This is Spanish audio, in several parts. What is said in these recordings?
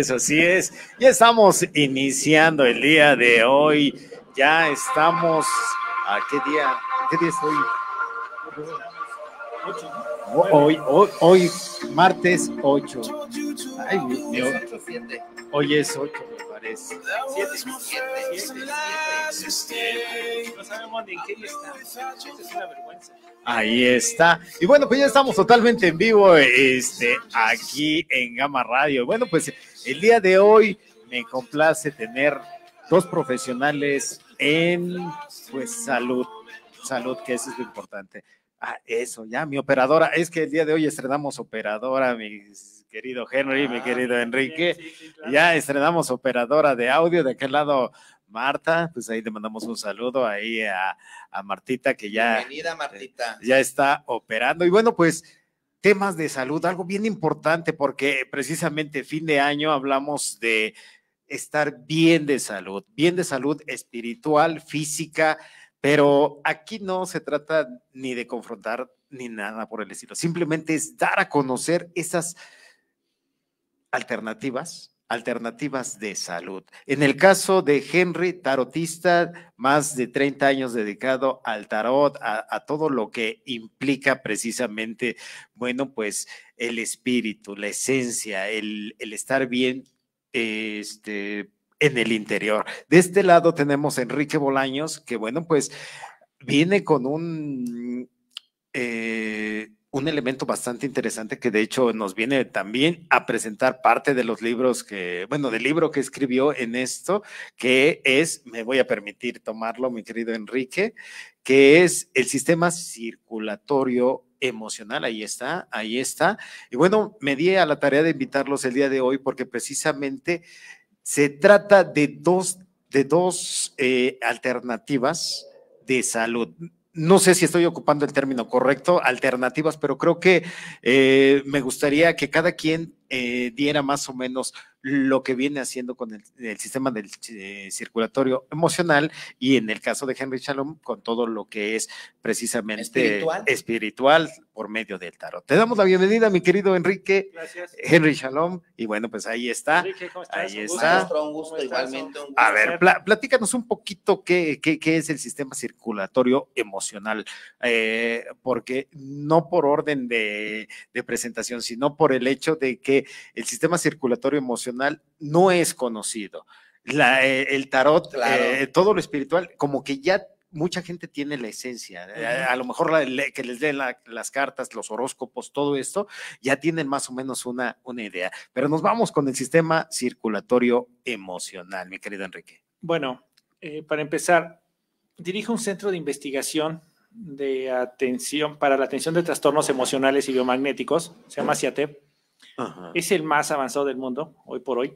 es, así es. Ya estamos iniciando el día de hoy. Ya estamos. ¿A qué día? qué día es hoy? Hoy, hoy, hoy, martes 8. Ay, mi, mi, hoy es 8, me parece. 7, 7, 7, 7. Ahí está. Y bueno, pues ya estamos totalmente en vivo este, aquí en Gama Radio. Bueno, pues el día de hoy me complace tener dos profesionales en pues salud. Salud, que eso es lo importante. Ah, eso, ya, mi operadora. Es que el día de hoy estrenamos operadora, Mi querido Henry, mi ah, querido Enrique. Ya estrenamos operadora de audio. De aquel lado Marta, pues ahí le mandamos un saludo ahí a, Martita que ya... Eh, ya está operando. Y bueno, pues temas de salud, algo bien importante porque precisamente fin de año hablamos de estar bien de salud, bien de salud espiritual, física, pero aquí no se trata ni de confrontar ni nada por el estilo, simplemente es dar a conocer esas alternativas alternativas de salud. En el caso de Henry, tarotista, más de 30 años dedicado al tarot, a, todo lo que implica precisamente, bueno, pues el espíritu, la esencia, el, estar bien, este, en el interior. De este lado tenemos a Enrique Bolaños, que bueno, pues viene con un... Eh, un elemento bastante interesante que de hecho nos viene también a presentar parte de los libros que, bueno, del libro que escribió en esto, que es, me voy a permitir tomarlo, mi querido Enrique, que es el sistema circulatorio emocional, ahí está, ahí está. Y bueno, me di a la tarea de invitarlos el día de hoy porque precisamente se trata de dos, de dos eh, alternativas de salud no sé si estoy ocupando el término correcto, alternativas, pero creo que eh, me gustaría que cada quien eh, diera más o menos lo que viene haciendo con el, sistema del eh, circulatorio emocional y en el caso de Henry Shalom con todo lo que es precisamente espiritual por medio del tarot. Te damos la bienvenida, mi querido Enrique. Gracias. Henry Shalom. Y bueno, pues ahí está. Enrique, ¿cómo estás? Ahí está. A ver, platícanos un poquito qué, es el sistema circulatorio emocional, eh, porque no por orden de, presentación, sino por el hecho de que el sistema circulatorio emocional no es conocido. Eh, el tarot, eh, todo lo espiritual, como que ya mucha gente tiene la esencia. Eh, a, lo mejor que les den las cartas, los horóscopos, todo esto, ya tienen más o menos una, una idea. Pero nos vamos con el sistema circulatorio emocional, mi querido Enrique. Bueno, eh, para empezar, dirijo un centro de investigación de atención para la atención de trastornos emocionales y biomagnéticos, se llama CIATEP. Es el más avanzado del mundo hoy por hoy.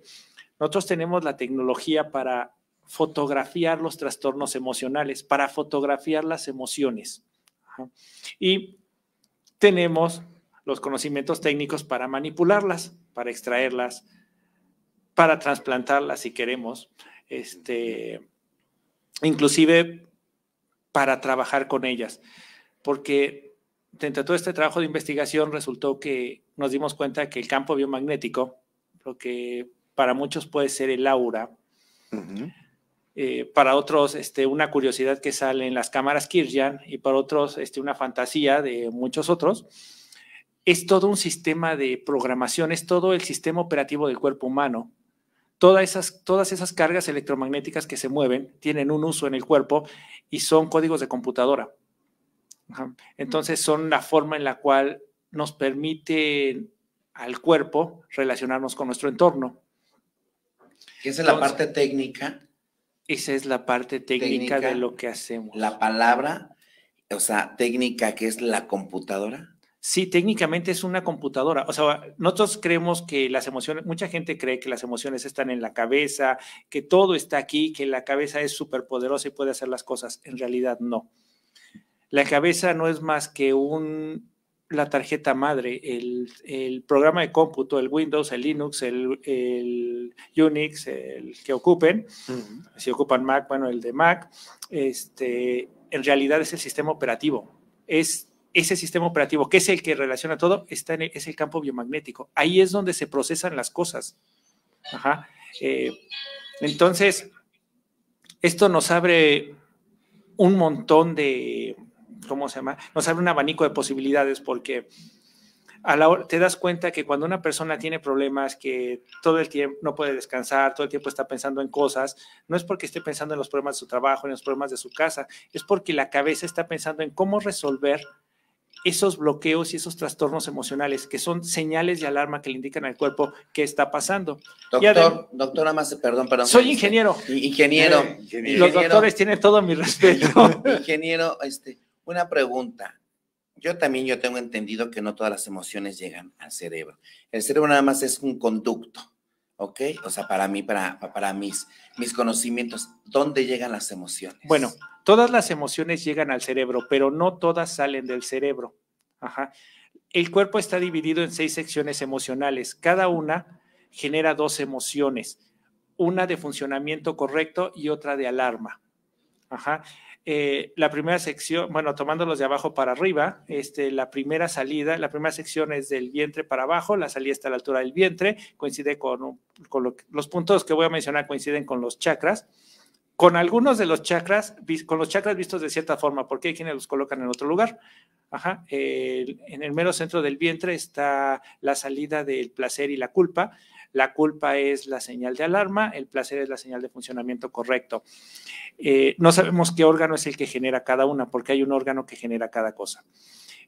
Nosotros tenemos la tecnología para fotografiar los trastornos emocionales, para fotografiar las emociones. Y tenemos los conocimientos técnicos para manipularlas, para extraerlas, para trasplantarlas si queremos, este, inclusive para trabajar con ellas, porque dentro de todo este trabajo de investigación resultó que nos dimos cuenta que el campo biomagnético, lo que para muchos puede ser el aura, eh, para otros este, una curiosidad que sale en las cámaras Kirjan y para otros este, una fantasía de muchos otros, es todo un sistema de programación, es todo el sistema operativo del cuerpo humano. Todas esas, todas esas cargas electromagnéticas que se mueven tienen un uso en el cuerpo y son códigos de computadora. Entonces son la forma en la cual nos permite al cuerpo relacionarnos con nuestro entorno. Esa es la parte técnica esa es la parte técnica, de lo que hacemos. La palabra, o sea, técnica que es la computadora. Sí, técnicamente es una computadora. O sea, nosotros creemos que las emociones, mucha gente cree que las emociones están en la cabeza, que todo está aquí, que la cabeza es súper poderosa y puede hacer las cosas. En realidad, no. La cabeza no es más que un la tarjeta madre, el, el, programa de cómputo, el Windows, el Linux, el, el Unix, el que ocupen, si ocupan Mac, bueno, el de Mac, este, en realidad es el sistema operativo. Es ese sistema operativo, que es el que relaciona todo, está en es el campo biomagnético. Ahí es donde se procesan las cosas. Ajá. Eh, entonces, esto nos abre un montón de, ¿cómo se llama? Nos abre un abanico de posibilidades porque a la hora, te das cuenta que cuando una persona tiene problemas, que todo el tiempo no puede descansar, todo el tiempo está pensando en cosas, no es porque esté pensando en los problemas de su trabajo, en los problemas de su casa, es porque la cabeza está pensando en cómo resolver esos bloqueos y esos trastornos emocionales, que son señales de alarma que le indican al cuerpo qué está pasando. Doctor, doctora más, perdón, perdón. Soy este, ingeniero. Ingeniero. Los doctores tienen todo mi respeto. Ingeniero, este, una pregunta. Yo también yo tengo entendido que no todas las emociones llegan al cerebro. El cerebro nada más es un conducto, ¿ok? O sea, para mí, para, para mis, mis conocimientos, ¿dónde llegan las emociones? Bueno, todas las emociones llegan al cerebro, pero no todas salen del cerebro. Ajá. El cuerpo está dividido en seis secciones emocionales. Cada una genera dos emociones, una de funcionamiento correcto y otra de alarma. Ajá. Eh, la primera sección, bueno, tomándolos de abajo para arriba, este, la primera salida, la primera sección es del vientre para abajo, la salida está a la altura del vientre, coincide con, los puntos que voy a mencionar, coinciden con los chakras, con algunos de los chakras, con los chakras vistos de cierta forma, porque hay quienes los colocan en otro lugar. en el mero centro del vientre está la salida del placer y la culpa, la culpa es la señal de alarma, el placer es la señal de funcionamiento correcto. Eh, no sabemos qué órgano es el que genera cada una, porque hay un órgano que genera cada cosa.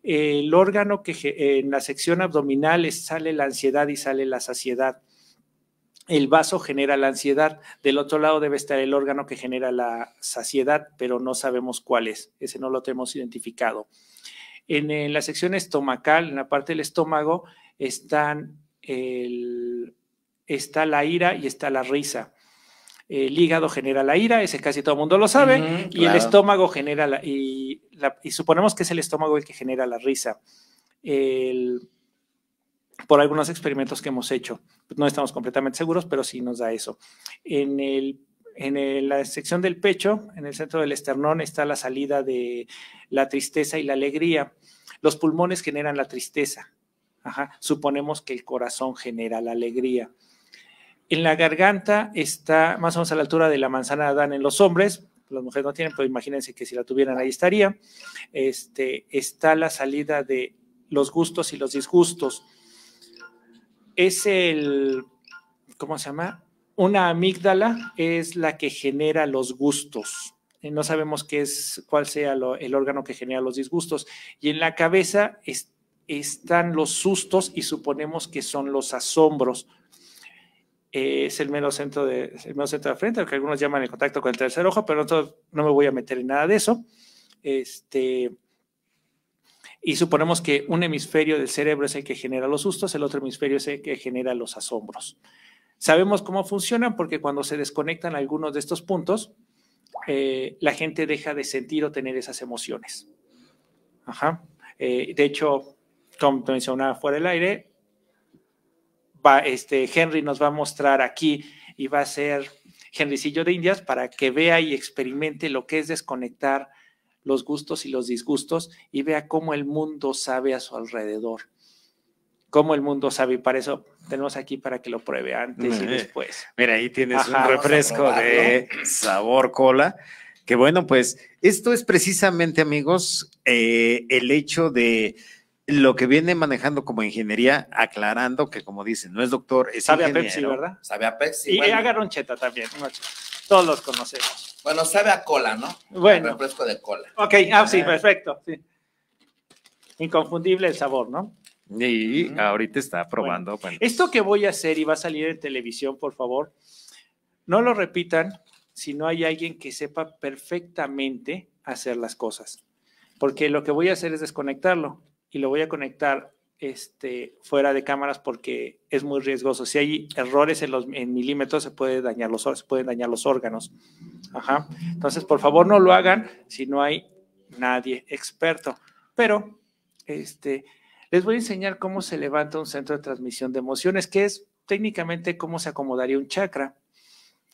el órgano que en la sección abdominal sale la ansiedad y sale la saciedad. El vaso genera la ansiedad, del otro lado debe estar el órgano que genera la saciedad, pero no sabemos cuál es, ese no lo tenemos identificado. en la sección estomacal, en la parte del estómago, están el está la ira y está la risa. El hígado genera la ira, ese casi todo el mundo lo sabe, y el estómago genera la y, suponemos que es el estómago el que genera la risa. por algunos experimentos que hemos hecho, pues, no estamos completamente seguros, pero sí nos da eso. En la sección del pecho, en el centro del esternón, está la salida de la tristeza y la alegría. Los pulmones generan la tristeza. Suponemos que el corazón genera la alegría. En la garganta está más o menos a la altura de la manzana de Adán en los hombres, las mujeres no tienen, pero imagínense que si la tuvieran ahí estaría. Este, está la salida de los gustos y los disgustos. Es el, ¿cómo se llama? Una amígdala es la que genera los gustos. Eh, no sabemos qué es, cuál sea el órgano que genera los disgustos. Y en la cabeza están los sustos y suponemos que son los asombros. Eh, es el mero centro de frente, lo que algunos llaman el contacto con el tercer ojo, pero no, no me voy a meter en nada de eso. Este, y suponemos que un hemisferio del cerebro es el que genera los sustos, el otro hemisferio es el que genera los asombros. Sabemos cómo funcionan porque cuando se desconectan algunos de estos puntos, eh, la gente deja de sentir o tener esas emociones. Eh, de hecho, como mencionaba fuera del aire, este, Henry nos va a mostrar aquí y va a ser Henrycillo de Indias para que vea y experimente lo que es desconectar los gustos y los disgustos y vea cómo el mundo sabe a su alrededor. Cómo el mundo sabe, y para eso tenemos aquí para que lo pruebe antes y después. Mira, ahí tienes un refresco de sabor cola. Que bueno, pues esto es precisamente, amigos, eh, el hecho de lo que viene manejando como ingeniería, aclarando que, como dicen, no es doctor, es sabe a Pepsi, ¿verdad? Sabe a Pepsi. Y a Garoncheta también. Todos los conocemos. Bueno, sabe a cola, ¿no? Bueno. refresco de cola. Ok, ah, sí, perfecto. Inconfundible el sabor, ¿no? Y ahorita está probando. Esto que voy a hacer y va a salir en televisión, por favor, no lo repitan si no hay alguien que sepa perfectamente hacer las cosas. Porque lo que voy a hacer es desconectarlo y lo voy a conectar este, fuera de cámaras porque es muy riesgoso. Si hay errores en, los, milímetros, se, puede dañar los, pueden dañar los órganos. Entonces, por favor, no lo hagan si no hay nadie experto. Pero este, les voy a enseñar cómo se levanta un centro de transmisión de emociones, que es técnicamente cómo se acomodaría un chakra.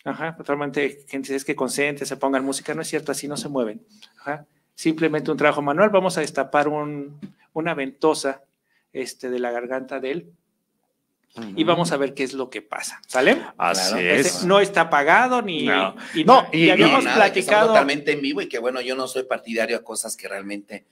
Ajá, gente es que consciente, se pongan música, no es cierto, así no se mueven. Simplemente un trabajo manual, vamos a destapar un, una ventosa este, de la garganta de él. Y vamos a ver qué es lo que pasa, ¿sale? Así es. no está apagado, ni. No, y, no, y, habíamos platicado. Totalmente en vivo y que bueno, yo no soy partidario a cosas que realmente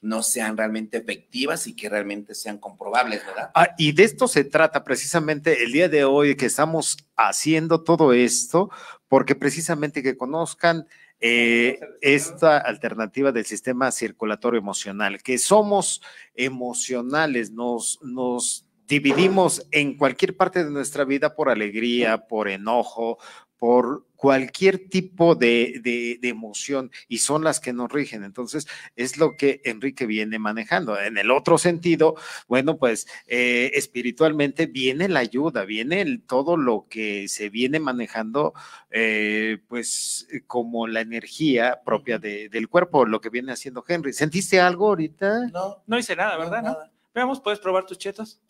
no sean realmente efectivas y que realmente sean comprobables, ¿verdad? Ah, y de esto se trata precisamente el día de hoy que estamos haciendo todo esto, porque precisamente que conozcan eh, esta alternativa del sistema circulatorio emocional, que somos emocionales, nos, nos dividimos en cualquier parte de nuestra vida por alegría, por enojo, por cualquier tipo de, emoción y son las que nos rigen. Entonces, es lo que Enrique viene manejando. En el otro sentido, bueno, pues eh, espiritualmente viene la ayuda, viene todo lo que se viene manejando, eh, pues como la energía propia del cuerpo, lo que viene haciendo Henry. ¿Sentiste algo ahorita? No, no hice nada, ¿verdad? nada. Veamos, ¿puedes probar tus chetos?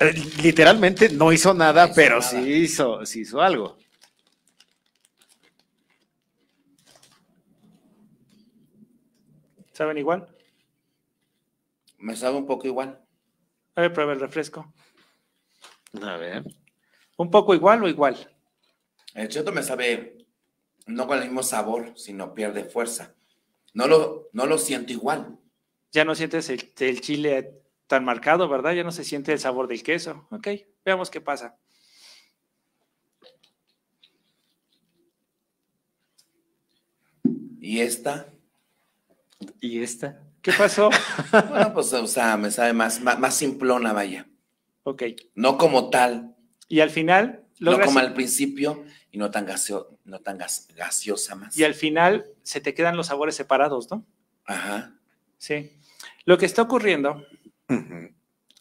Eh, literalmente no hizo nada, pero sí hizo, sí hizo algo. ¿Saben igual? Me sabe un poco igual. A ver, prueba el refresco. A ver. ¿Un poco igual o igual? El cheto me sabe, no con el mismo sabor, sino pierde fuerza. No lo, no lo siento igual. Ya no sientes el, el chile tan marcado, ¿verdad? Ya no se siente el sabor del queso. Ok, veamos qué pasa. ¿Y esta? ¿Y esta? ¿Qué pasó? bueno, pues o sea, me sabe más, más, simplona, vaya. Ok. No como tal. Y al final. No como al principio y no tan, no tan gaseosa más. Y al final se te quedan los sabores separados, ¿no? Ajá. Sí. Lo que está ocurriendo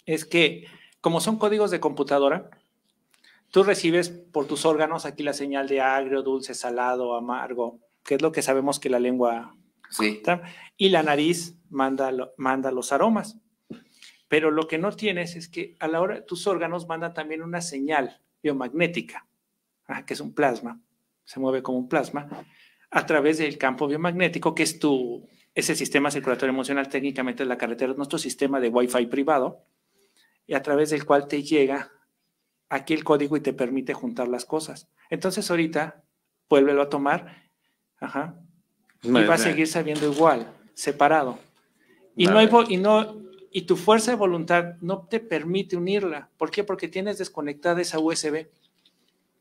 es que, como son códigos de computadora, tú recibes por tus órganos aquí la señal de agrio, dulce, salado, amargo, que es lo que sabemos que la lengua Sí. Y la nariz manda, manda los aromas. Pero lo que no tienes es que a la hora tus órganos mandan también una señal biomagnética, ah, que es un plasma, se mueve como un plasma, a través del campo biomagnético, que es tu, ese sistema circulatorio emocional, técnicamente es la carretera, nuestro sistema de Wi-Fi privado, y a través del cual te llega aquí el código y te permite juntar las cosas. Entonces ahorita, vuélvelo a tomar, ajá, y va a seguir sabiendo igual, separado. Y no, y no y tu fuerza de voluntad no te permite unirla. ¿Por qué? Porque tienes desconectada esa USB.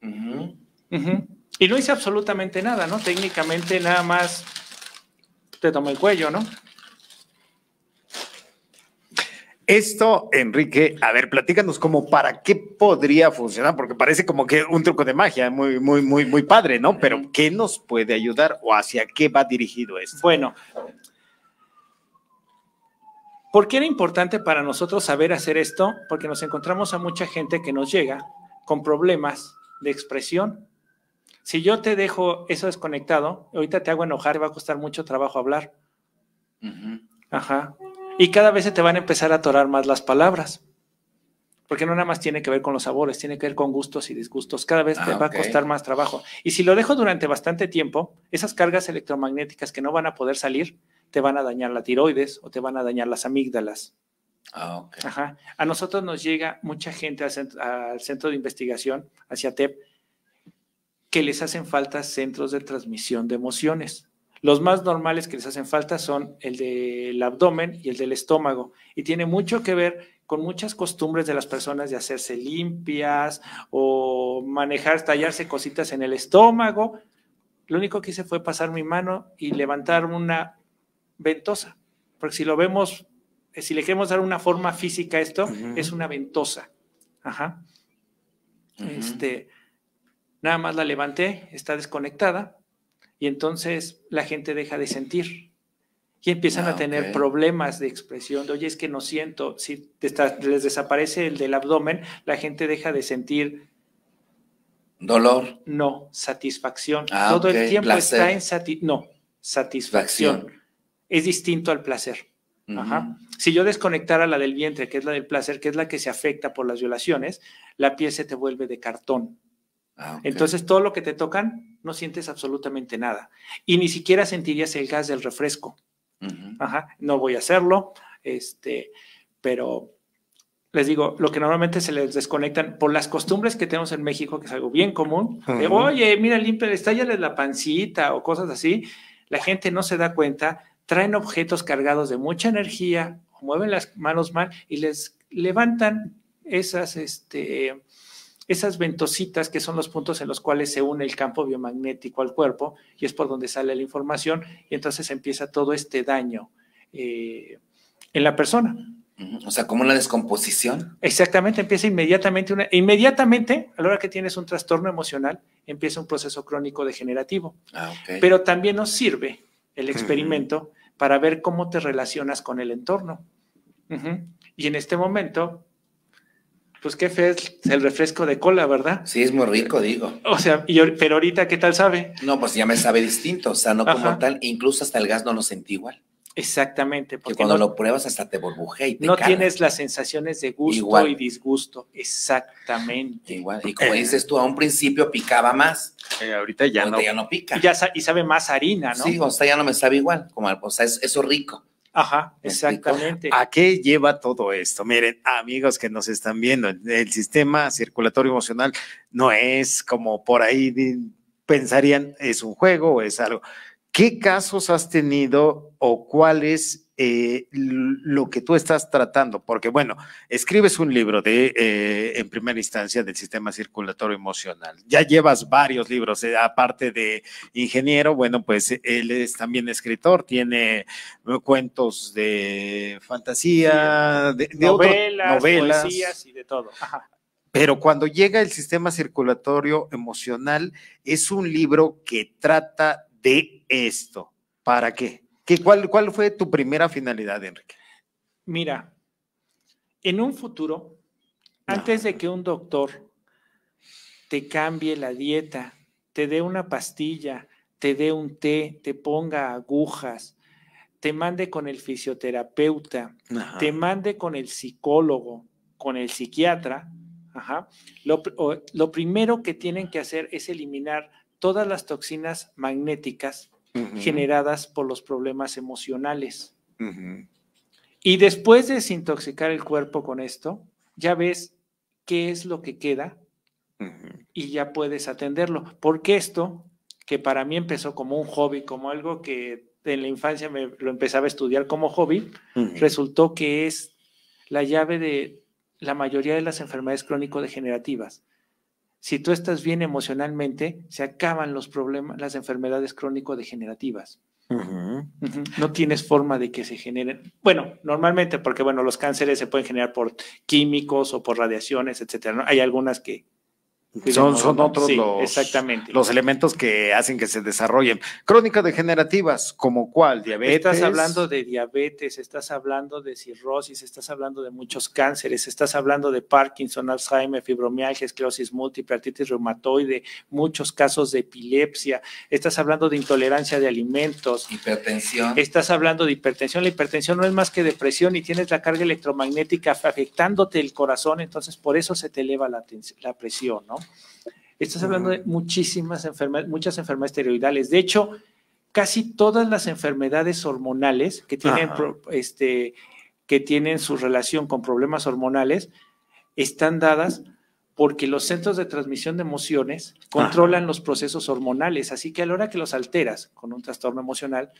Y no hice absolutamente nada, ¿no? Técnicamente nada más te tomó el cuello, ¿no? Esto, Enrique, a ver, platícanos como para qué podría funcionar, porque parece como que un truco de magia, muy, muy, muy, muy padre, ¿no? Pero ¿qué nos puede ayudar o hacia qué va dirigido esto? Bueno, ¿por qué era importante para nosotros saber hacer esto? Porque nos encontramos a mucha gente que nos llega con problemas de expresión. Si yo te dejo eso desconectado, ahorita te hago enojar, y va a costar mucho trabajo hablar. Ajá. Y cada vez se te van a empezar a atorar más las palabras. Porque no nada más tiene que ver con los sabores, tiene que ver con gustos y disgustos. Cada vez te ah, va a costar más trabajo. Y si lo dejo durante bastante tiempo, esas cargas electromagnéticas que no van a poder salir, te van a dañar la tiroides o te van a dañar las amígdalas. Ah, Ajá. A nosotros nos llega mucha gente al centro, al centro de investigación, hacia TEP, que les hacen falta centros de transmisión de emociones. Los más normales que les hacen falta son el del abdomen y el del estómago. Y tiene mucho que ver con muchas costumbres de las personas de hacerse limpias o manejar, tallarse cositas en el estómago. Lo único que hice fue pasar mi mano y levantar una ventosa. Porque si lo vemos, eh, si le queremos dar una forma física a esto, es una ventosa. Ajá. Este, nada más la levanté, está desconectada y entonces la gente deja de sentir y empiezan a ah, tener problemas de expresión. Oye, es que no siento, si les desaparece el del abdomen, la gente deja de sentir dolor. No, satisfacción. Ah, todo el tiempo está en sati no, satisfacción. Es distinto al placer. Si yo desconectara la del vientre, que es la del placer, que es la que se afecta por las violaciones, la piel se te vuelve de cartón. Ah, entonces todo lo que te tocan no sientes absolutamente nada. Y ni siquiera sentirías el gas del refresco. Ajá, no voy a hacerlo, este, pero les digo, lo que normalmente se les desconectan por las costumbres que tenemos en México, que es algo bien común, oye, mira, limpia, estállale la pancita o cosas así, la gente no se da cuenta, traen objetos cargados de mucha energía, mueven las manos mal y les levantan esas, este, esas ventositas que son los puntos en los cuales se une el campo biomagnético al cuerpo y es por donde sale la información y entonces empieza todo este daño eh, en la persona. O sea, como una descomposición. Exactamente, empieza inmediatamente, una, inmediatamente a la hora que tienes un trastorno emocional, empieza un proceso crónico degenerativo. Ah, Pero también nos sirve el experimento para ver cómo te relacionas con el entorno. Y en este momento, pues qué fe es el refresco de cola, ¿verdad? Sí, es muy rico, digo. O sea, pero ahorita, ¿qué tal sabe? No, pues ya me sabe distinto, o sea, no como tal, incluso hasta el gas no lo sentí igual. Exactamente. Porque cuando lo pruebas hasta te burbujea y te No tienes las sensaciones de gusto y disgusto. Exactamente. Igual. Y como dices tú, a un principio picaba más. Eh, ahorita ya no, ya no pica. Y, y sabe más harina, ¿no? Sí, o sea, ya no me sabe igual. Como, o sea, es, eso rico. Ajá, exactamente. ¿A qué lleva todo esto? Miren, amigos que nos están viendo, el sistema circulatorio emocional no es como por ahí pensarían, es un juego o es algo. ¿Qué casos has tenido o cuáles eh, lo que tú estás tratando, porque bueno, escribes un libro de, eh, en primera instancia, del sistema circulatorio emocional. Ya llevas varios libros, eh, aparte de ingeniero, bueno, pues él es también escritor, tiene cuentos de fantasía, de, novelas, y de todo. Pero cuando llega el sistema circulatorio emocional, es un libro que trata de esto. ¿Para qué? cuál, fue tu primera finalidad, Enrique? Mira, en un futuro, antes de que un doctor te cambie la dieta, te dé una pastilla, te dé un té, te ponga agujas, te mande con el fisioterapeuta, te mande con el psicólogo, con el psiquiatra, lo, lo primero que tienen que hacer es eliminar todas las toxinas magnéticas generadas por los problemas emocionales. Y después de desintoxicar el cuerpo con esto, ya ves qué es lo que queda y ya puedes atenderlo. Porque esto, que para mí empezó como un hobby, como algo que en la infancia me lo empezaba a estudiar como hobby, resultó que es la llave de la mayoría de las enfermedades crónico-degenerativas. Si tú estás bien emocionalmente, se acaban los problemas, las enfermedades crónico-degenerativas. No tienes forma de que se generen. Bueno, normalmente, porque bueno, los cánceres se pueden generar por químicos o por radiaciones, etcétera. Hay algunas que, son, otros los, elementos que hacen que se desarrollen. Crónicas degenerativas, como cuál, diabetes. Estás hablando de diabetes, estás hablando de cirrosis, estás hablando de muchos cánceres, estás hablando de Parkinson, Alzheimer, fibromialgia, esclerosis múltiple, artritis reumatoide, muchos casos de epilepsia, estás hablando de intolerancia de alimentos. Hipertensión. Estás hablando de hipertensión. La hipertensión no es más que depresión y tienes la carga electromagnética afectándote el corazón, entonces por eso se te eleva la presión, ¿no? Estás hablando de muchísimas enfermedades, muchas enfermedades esteroidales. De hecho, casi todas las enfermedades hormonales que tienen, este, que tienen su relación con problemas hormonales están dadas porque los centros de transmisión de emociones controlan los procesos hormonales, así que a la hora que los alteras con un trastorno emocional,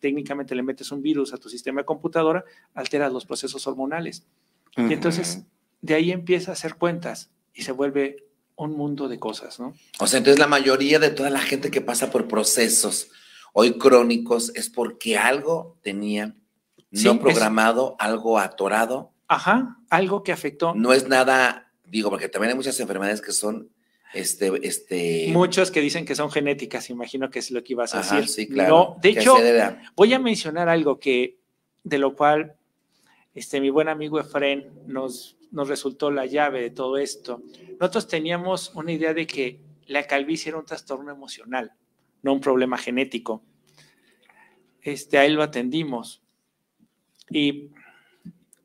técnicamente le metes un virus a tu sistema de computadora, alteras los procesos hormonales. Y entonces de ahí empieza a hacer cuentas y se vuelve un mundo de cosas, ¿no? O sea, entonces la mayoría de toda la gente que pasa por procesos hoy crónicos es porque algo tenía no programado, algo atorado. Ajá, algo que afectó. No es nada, digo, porque también hay muchas enfermedades que son este, este. Muchos que dicen que son genéticas, imagino que es lo que ibas a Ajá, Sí, claro. de hecho, voy a mencionar algo que, de lo cual, este, mi buen amigo Efrén nos nos resultó la llave de todo esto. Nosotros teníamos una idea de que la calvicie era un trastorno emocional, no un problema genético. Este, a lo atendimos y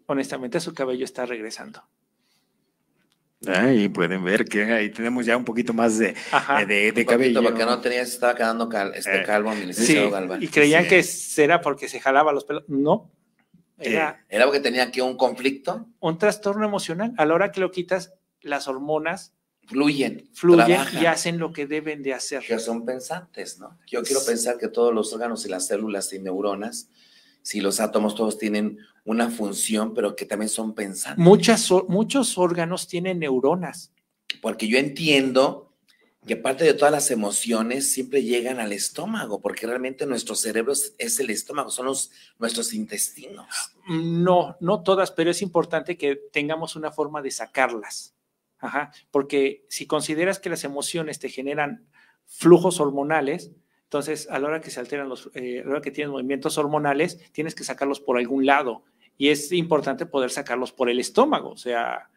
honestamente su cabello está regresando. Ahí pueden ver que ahí tenemos ya un poquito más de, de, cabello. porque no tenía, se estaba quedando este eh, calvo, Y creían que era porque se jalaba los pelos. No, eh, era, porque tenía aquí un conflicto. Un trastorno emocional. A la hora que lo quitas, las hormonas fluyen, fluyen y hacen lo que deben de hacer. Que son pensantes, ¿no? Yo quiero pensar que todos los órganos y las células y neuronas, si los átomos todos tienen una función, pero que también son pensantes. Muchas, muchos órganos tienen neuronas. Porque yo entiendo que aparte de todas las emociones siempre llegan al estómago, porque realmente nuestro cerebro es el estómago, son los, nuestros intestinos. No, no todas, pero es importante que tengamos una forma de sacarlas. Ajá, porque si consideras que las emociones te generan flujos hormonales, entonces a la hora que se alteran los, eh, a la hora que tienes movimientos hormonales, tienes que sacarlos por algún lado. Y es importante poder sacarlos por el estómago, o sea,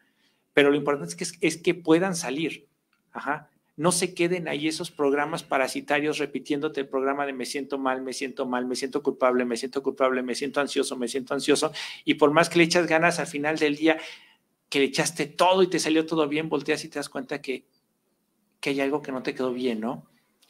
pero lo importante es que, es que puedan salir. Ajá no se queden ahí esos programas parasitarios repitiéndote el programa de me siento mal, me siento mal, me siento culpable, me siento culpable, me siento ansioso, me siento ansioso. Y por más que le echas ganas al final del día, que le echaste todo y te salió todo bien, volteas y te das cuenta que, que hay algo que no te quedó bien, ¿no?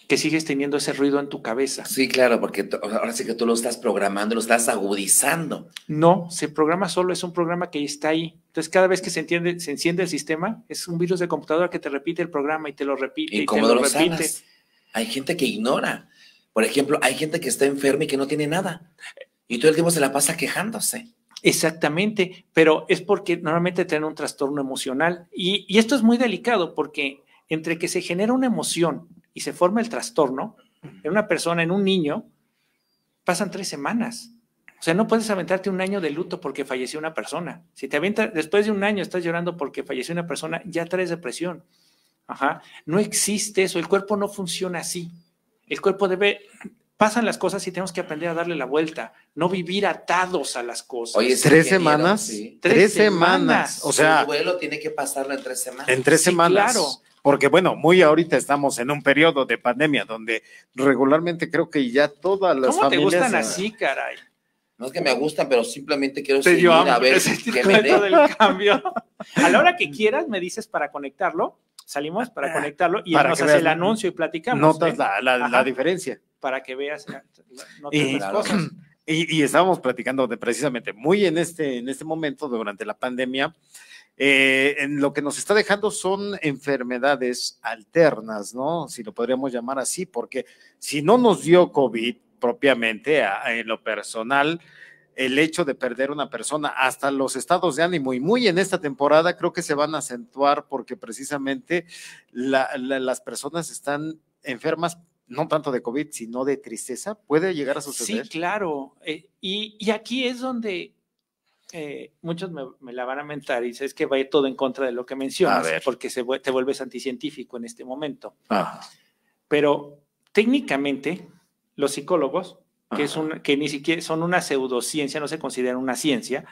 que sigues teniendo ese ruido en tu cabeza. Sí, claro, porque ahora sí que tú lo estás programando, lo estás agudizando. No, se programa solo, es un programa que está ahí. Entonces, cada vez que se, entiende, se enciende el sistema, es un virus de computadora que te repite el programa y te lo repite y, te lo, repite. Hay gente que ignora. Por ejemplo, hay gente que está enferma y que no tiene nada. Y todo el tiempo se la pasa quejándose. Exactamente, pero es porque normalmente tienen un trastorno emocional. y esto es muy delicado porque entre que se genera una emoción y se forma el trastorno, en una persona, en un niño, pasan tres semanas. O sea, no puedes aventarte un año de luto porque falleció una persona. Si te avientas, después de un año estás llorando porque falleció una persona, ya traes depresión. Ajá. No existe eso, el cuerpo no funciona así. El cuerpo debe pasan las cosas y tenemos que aprender a darle la vuelta, no vivir atados a las cosas. Oye, ¿tres semanas? ¿Tres, semanas. O sea, el vuelo tiene que pasar en tres semanas. En tres semanas. Claro. Porque bueno, muy ahorita estamos en un periodo de pandemia donde regularmente creo que ya todas las ¿Cómo te gustan así, caray? No es que me gustan, pero simplemente quiero seguir a ver del cambio. A la hora que quieras me dices para conectarlo, salimos para ah, conectarlo y nos el anuncio y platicamos. Notas ¿eh? la, la, la diferencia para que veas y, cosas. Y, estábamos platicando de precisamente muy en este, en este momento, durante la pandemia, eh, en lo que nos está dejando son enfermedades alternas, ¿no? Si lo podríamos llamar así, porque si no nos dio COVID propiamente en lo personal, el hecho de perder una persona, hasta los estados de ánimo, y muy en esta temporada creo que se van a acentuar porque precisamente las personas están enfermas no tanto de COVID, sino de tristeza, puede llegar a suceder. Sí, claro. Eh, y, aquí es donde eh, muchos me, me, la van a mentar y es que va todo en contra de lo que mencionas, porque se, te vuelves anticientífico en este momento. Pero técnicamente, los psicólogos, que, es un, que ni siquiera son una pseudociencia, no se consideran una ciencia,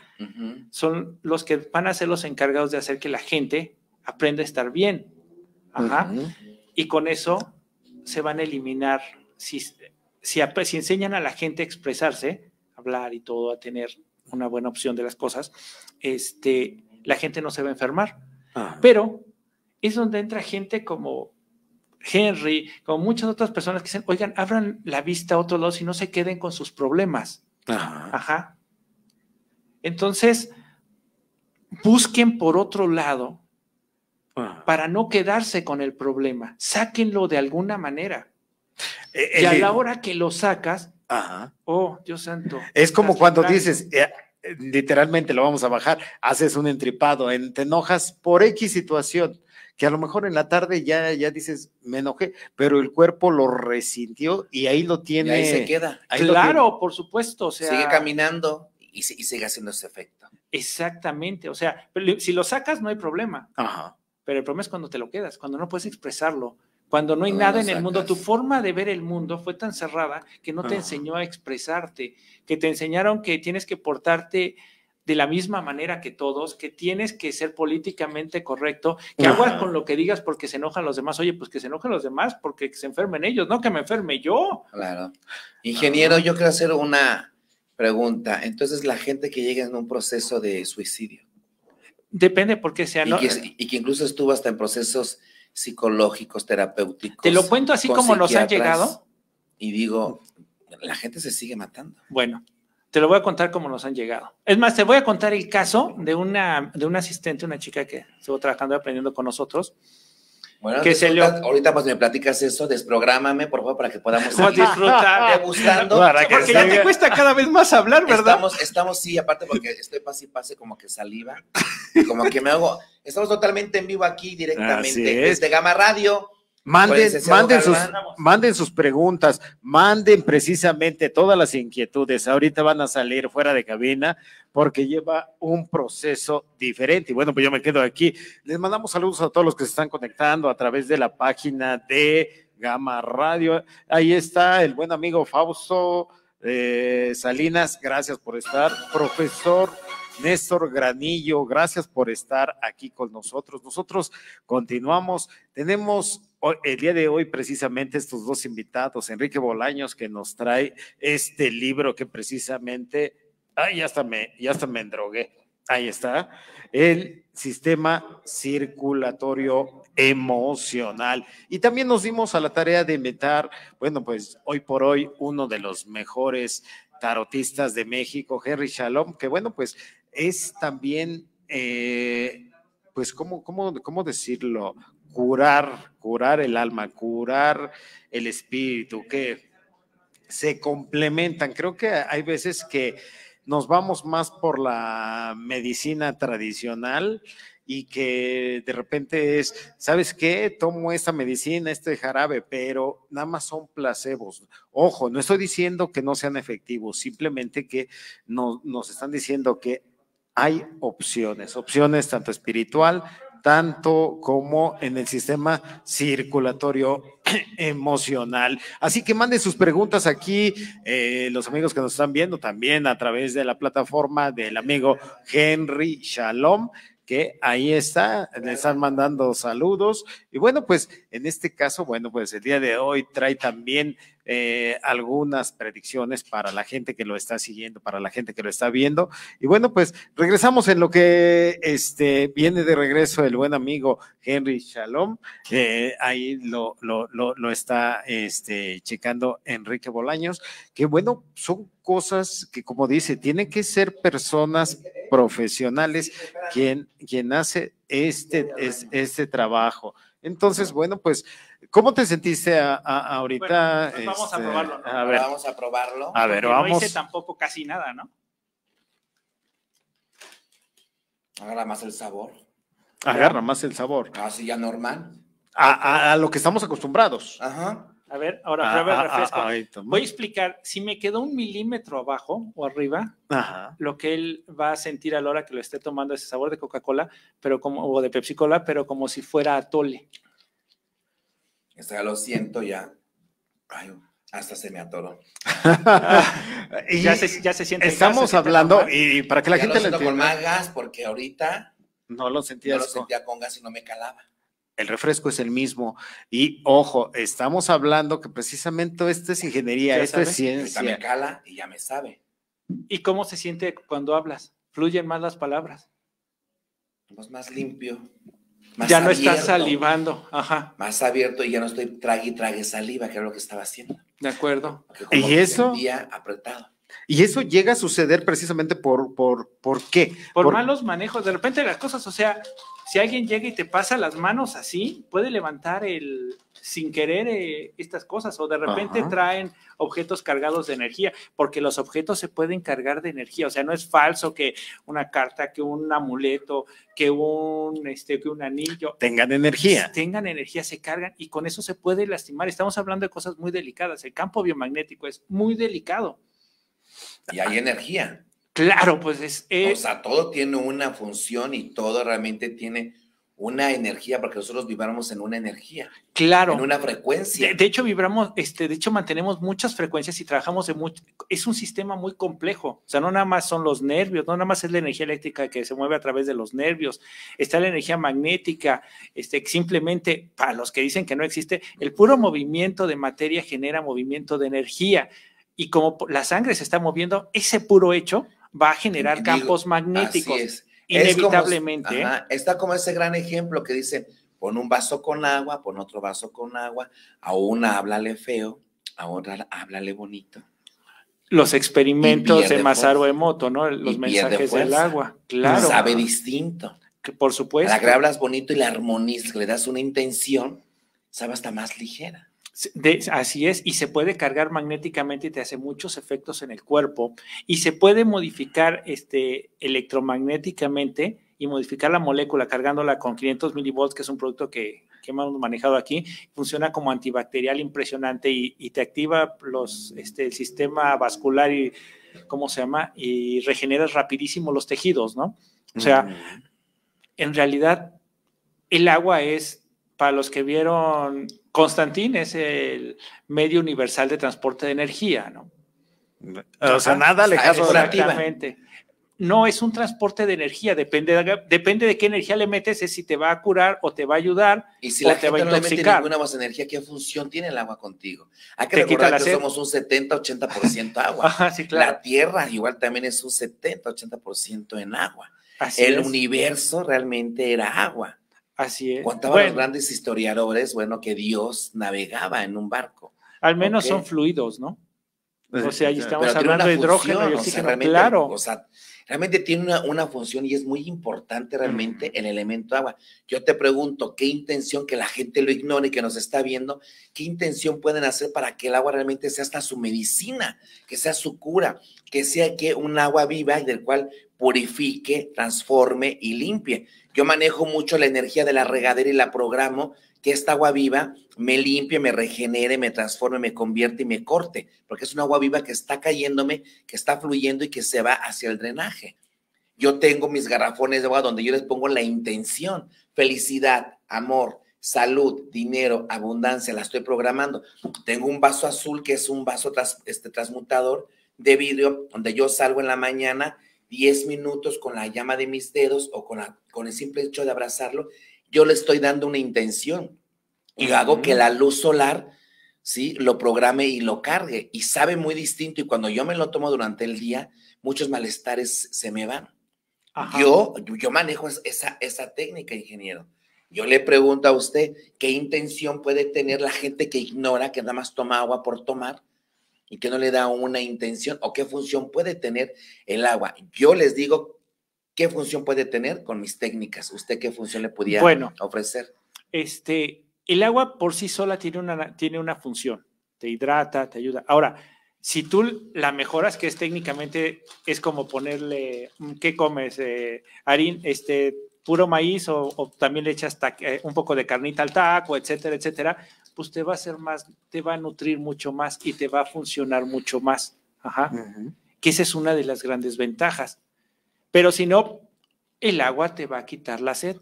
son los que van a ser los encargados de hacer que la gente aprenda a estar bien. Y con eso se van a eliminar si, enseñan a la gente a expresarse, hablar y todo, a tener una buena opción de las cosas, este, la gente no se va a enfermar. Ah. Pero es donde entra gente como Henry, como muchas otras personas que dicen, oigan, abran la vista a otro lado, y no se queden con sus problemas. Ajá. Entonces, busquen por otro lado para no quedarse con el problema. Sáquenlo de alguna manera. Eh, eh, y a eh, la hora que lo sacas, oh, Dios santo. Es como cuando dices, literalmente lo vamos a bajar, haces un entripado, te enojas por X situación, que a lo mejor en la tarde ya, ya dices, me enojé, pero el cuerpo lo resintió y ahí lo tiene. Y ahí se queda. claro, por supuesto. O sigue caminando y, y sigue haciendo ese efecto. Exactamente, o sea, si lo sacas no hay problema. Ajá pero el problema es cuando te lo quedas, cuando no puedes expresarlo, cuando no hay nada en el mundo. Tu forma de ver el mundo fue tan cerrada que no te enseñó a expresarte, que te enseñaron que tienes que portarte de la misma manera que todos, que tienes que ser políticamente correcto, que hagas con lo que digas porque se enojan los demás. Oye, pues que se enojan los demás porque se enfermen ellos, no que me enferme yo. Claro. Ah. Ingeniero, yo quiero hacer una pregunta. Entonces, la gente que llega en un proceso de suicidio, Depende por qué sea. Y, que, y que incluso estuvo hasta en procesos psicológicos, terapéuticos. Te lo cuento así como nos han llegado. Y digo, la gente se sigue matando. Bueno, te lo voy a contar como nos han llegado. Es más, te voy a contar el caso de una, de una asistente, una chica que estuvo trabajando y aprendiendo con nosotros, bueno, ahorita pues me platicas eso, desprográmame, por favor, para que podamos disfrutar, degustando. porque ya te cuesta cada vez más hablar, ¿verdad? Estamos, estamos, sí, aparte porque estoy pase y pase como que saliva, como que me hago... Estamos totalmente en vivo aquí directamente desde Gama Radio Manden, manden, sus, manden sus preguntas, manden precisamente todas las inquietudes. Ahorita van a salir fuera de cabina porque lleva un proceso diferente. Y bueno, pues yo me quedo aquí. Les mandamos saludos a todos los que se están conectando a través de la página de Gama Radio. Ahí está el buen amigo Fausto eh, Salinas. Gracias por estar. Profesor Néstor Granillo, gracias por estar aquí con nosotros. Nosotros continuamos. Tenemos el día de hoy precisamente estos dos invitados, Enrique Bolaños, que nos trae este libro que precisamente, ay, ya está me, ya está me endrogué. Ahí está, el sistema circulatorio emocional. Y también nos dimos a la tarea de invitar, bueno, pues hoy por hoy, uno de los mejores tarotistas de México, Henry Shalom, que bueno, pues es también, eh, pues, ¿cómo, cómo decirlo? Curar, curar el alma, curar el espíritu, que se complementan. Creo que hay veces que nos vamos más por la medicina tradicional y que de repente es, ¿sabes qué? Tomo esta medicina, este jarabe, pero nada más son placebos. Ojo, no estoy diciendo que no sean efectivos, simplemente que no, nos están diciendo que hay opciones, opciones tanto espiritual, tanto como en el sistema circulatorio emocional. Así que manden sus preguntas aquí, eh, los amigos que nos están viendo también a través de la plataforma del amigo Henry Shalom que ahí está, le están mandando saludos. Y bueno, pues en este caso, bueno, pues el día de hoy trae también eh, algunas predicciones para la gente que lo está siguiendo, para la gente que lo está viendo. Y bueno, pues regresamos en lo que este, viene de regreso el buen amigo Henry Shalom. Eh, ahí lo, lo, lo, lo, está este, checando Enrique Bolaños, que bueno, son cosas que como dice, tienen que ser personas profesionales quien, quien hace este, es, este trabajo. Entonces, bueno, pues, ¿cómo te sentiste ahorita? Pues, pues vamos a este, probarlo. ¿no? A ver, vamos a probarlo. No hice tampoco casi nada, ¿no? Agarra más el sabor. Agarra más el sabor. Así ah, ya normal. a, lo que estamos acostumbrados. Ajá. A ver, ahora ah, ah, ah, refresco. Voy a explicar, si me quedó un milímetro abajo o arriba, lo que él va a sentir a la hora que lo esté tomando ese sabor de Coca-Cola, pero como, o de Pepsi-Cola, pero como si fuera atole. lo siento ya. hasta se me atoró. ya, se, siente. Estamos hablando, y para que la gente lo con más gas, porque ahorita no lo sentía. No lo sentía con gas y no me calaba el refresco es el mismo. Y ojo, estamos hablando que precisamente esto es ingeniería, esto es ciencia. Ya me cala y ya me sabe. ¿Y cómo se siente cuando hablas? ¿Fluyen más las palabras? Pues más limpio. ya no estás salivando, ajá. Más abierto y ya no estoy trague y saliva, que era lo que estaba haciendo. De acuerdo. y eso. apretado. Y eso llega a suceder precisamente por, qué? Por, malos manejos. De repente las cosas, o sea, si alguien llega y te pasa las manos así, puede levantar el sin querer eh, estas cosas o de repente traen objetos cargados de energía, porque los objetos se pueden cargar de energía, o sea, no es falso que una carta, que un amuleto, que un este que un anillo tengan energía. Tengan energía, se cargan y con eso se puede lastimar. Estamos hablando de cosas muy delicadas. El campo biomagnético es muy delicado y hay energía. Claro, pues es... Eh, o sea, todo tiene una función y todo realmente tiene una energía, porque nosotros vibramos en una energía. Claro. En una frecuencia. De, hecho, vibramos, este, de hecho, mantenemos muchas frecuencias y trabajamos en mucho. Es un sistema muy complejo. O sea, no nada más son los nervios, no nada más es la energía eléctrica que se mueve a través de los nervios. Está la energía magnética. Este, simplemente, para los que dicen que no existe, el puro movimiento de materia genera movimiento de energía y como la sangre se está moviendo, ese puro hecho va a generar campos magnéticos. Inevitablemente. ¿eh? está como ese gran ejemplo que dice, pon un vaso con agua, pon otro vaso con agua, a una háblale feo, a otra háblale bonito. Los experimentos de Masaru Emoto, ¿no? Los mensajes del agua. Claro. Sabe distinto. Que por supuesto. la que hablas bonito y la armonizas, le das una intención, sabe hasta más ligera así es, y se puede cargar magnéticamente y te hace muchos efectos en el cuerpo y se puede modificar este, electromagnéticamente y modificar la molécula cargándola con 500 milivolts, que es un producto que, hemos manejado aquí. Funciona como antibacterial impresionante y, te activa los, este, el sistema vascular y, ¿cómo se llama? Y regeneras rapidísimo los tejidos, ¿no? O sea, en realidad el agua es, para los que vieron Constantín es el medio universal de transporte de energía, ¿no? O sea, nada lejano. Exactamente. No es un transporte de energía, depende de, depende de qué energía le metes, es si te va a curar o te va a ayudar. Y si la te va a intoxicar. no más energía, ¿qué función tiene el agua contigo? Hay que recordar que somos un 70-80% agua. La tierra igual también es un 70-80% en agua. el universo realmente era agua. Así es. Cuántos grandes historiadores, bueno, que Dios navegaba en un barco. Al menos son fluidos, ¿no? O sea, ahí estamos hablando de hidrógeno y oxígeno, claro. O sea, Realmente tiene una, función y es muy importante realmente el elemento agua. Yo te pregunto, ¿qué intención que la gente lo ignore, que nos está viendo, qué intención pueden hacer para que el agua realmente sea hasta su medicina, que sea su cura, que sea que un agua viva y del cual purifique, transforme y limpie? Yo manejo mucho la energía de la regadera y la programo que esta agua viva me limpie, me regenere, me transforme, me convierte y me corte, porque es una agua viva que está cayéndome, que está fluyendo y que se va hacia el drenaje. Yo tengo mis garrafones de agua donde yo les pongo la intención, felicidad, amor, salud, dinero, abundancia, la estoy programando. Tengo un vaso azul que es un vaso este, transmutador de vidrio donde yo salgo en la mañana 10 minutos con la llama de mis dedos o con, con el simple hecho de abrazarlo yo le estoy dando una intención y hago que la luz solar, ¿sí? Lo programe y lo cargue y sabe muy distinto y cuando yo me lo tomo durante el día, muchos malestares se me van. Yo, yo manejo esa, esa técnica, ingeniero. Yo le pregunto a usted, ¿qué intención puede tener la gente que ignora, que nada más toma agua por tomar y que no le da una intención? ¿O qué función puede tener el agua? Yo les digo ¿Qué función puede tener con mis técnicas? ¿Usted qué función le podía ofrecer? Este, el agua por sí sola tiene una, tiene una función, te hidrata, te ayuda. Ahora, si tú la mejoras, que es técnicamente, es como ponerle, mm, ¿qué comes? Eh, harín, este, puro maíz o, también le echas eh, un poco de carnita al taco, etcétera, etcétera, pues te va a hacer más, te va a nutrir mucho más y te va a funcionar mucho más. Ajá. Que esa es una de las grandes ventajas. Pero si no, el agua te va a quitar la sed.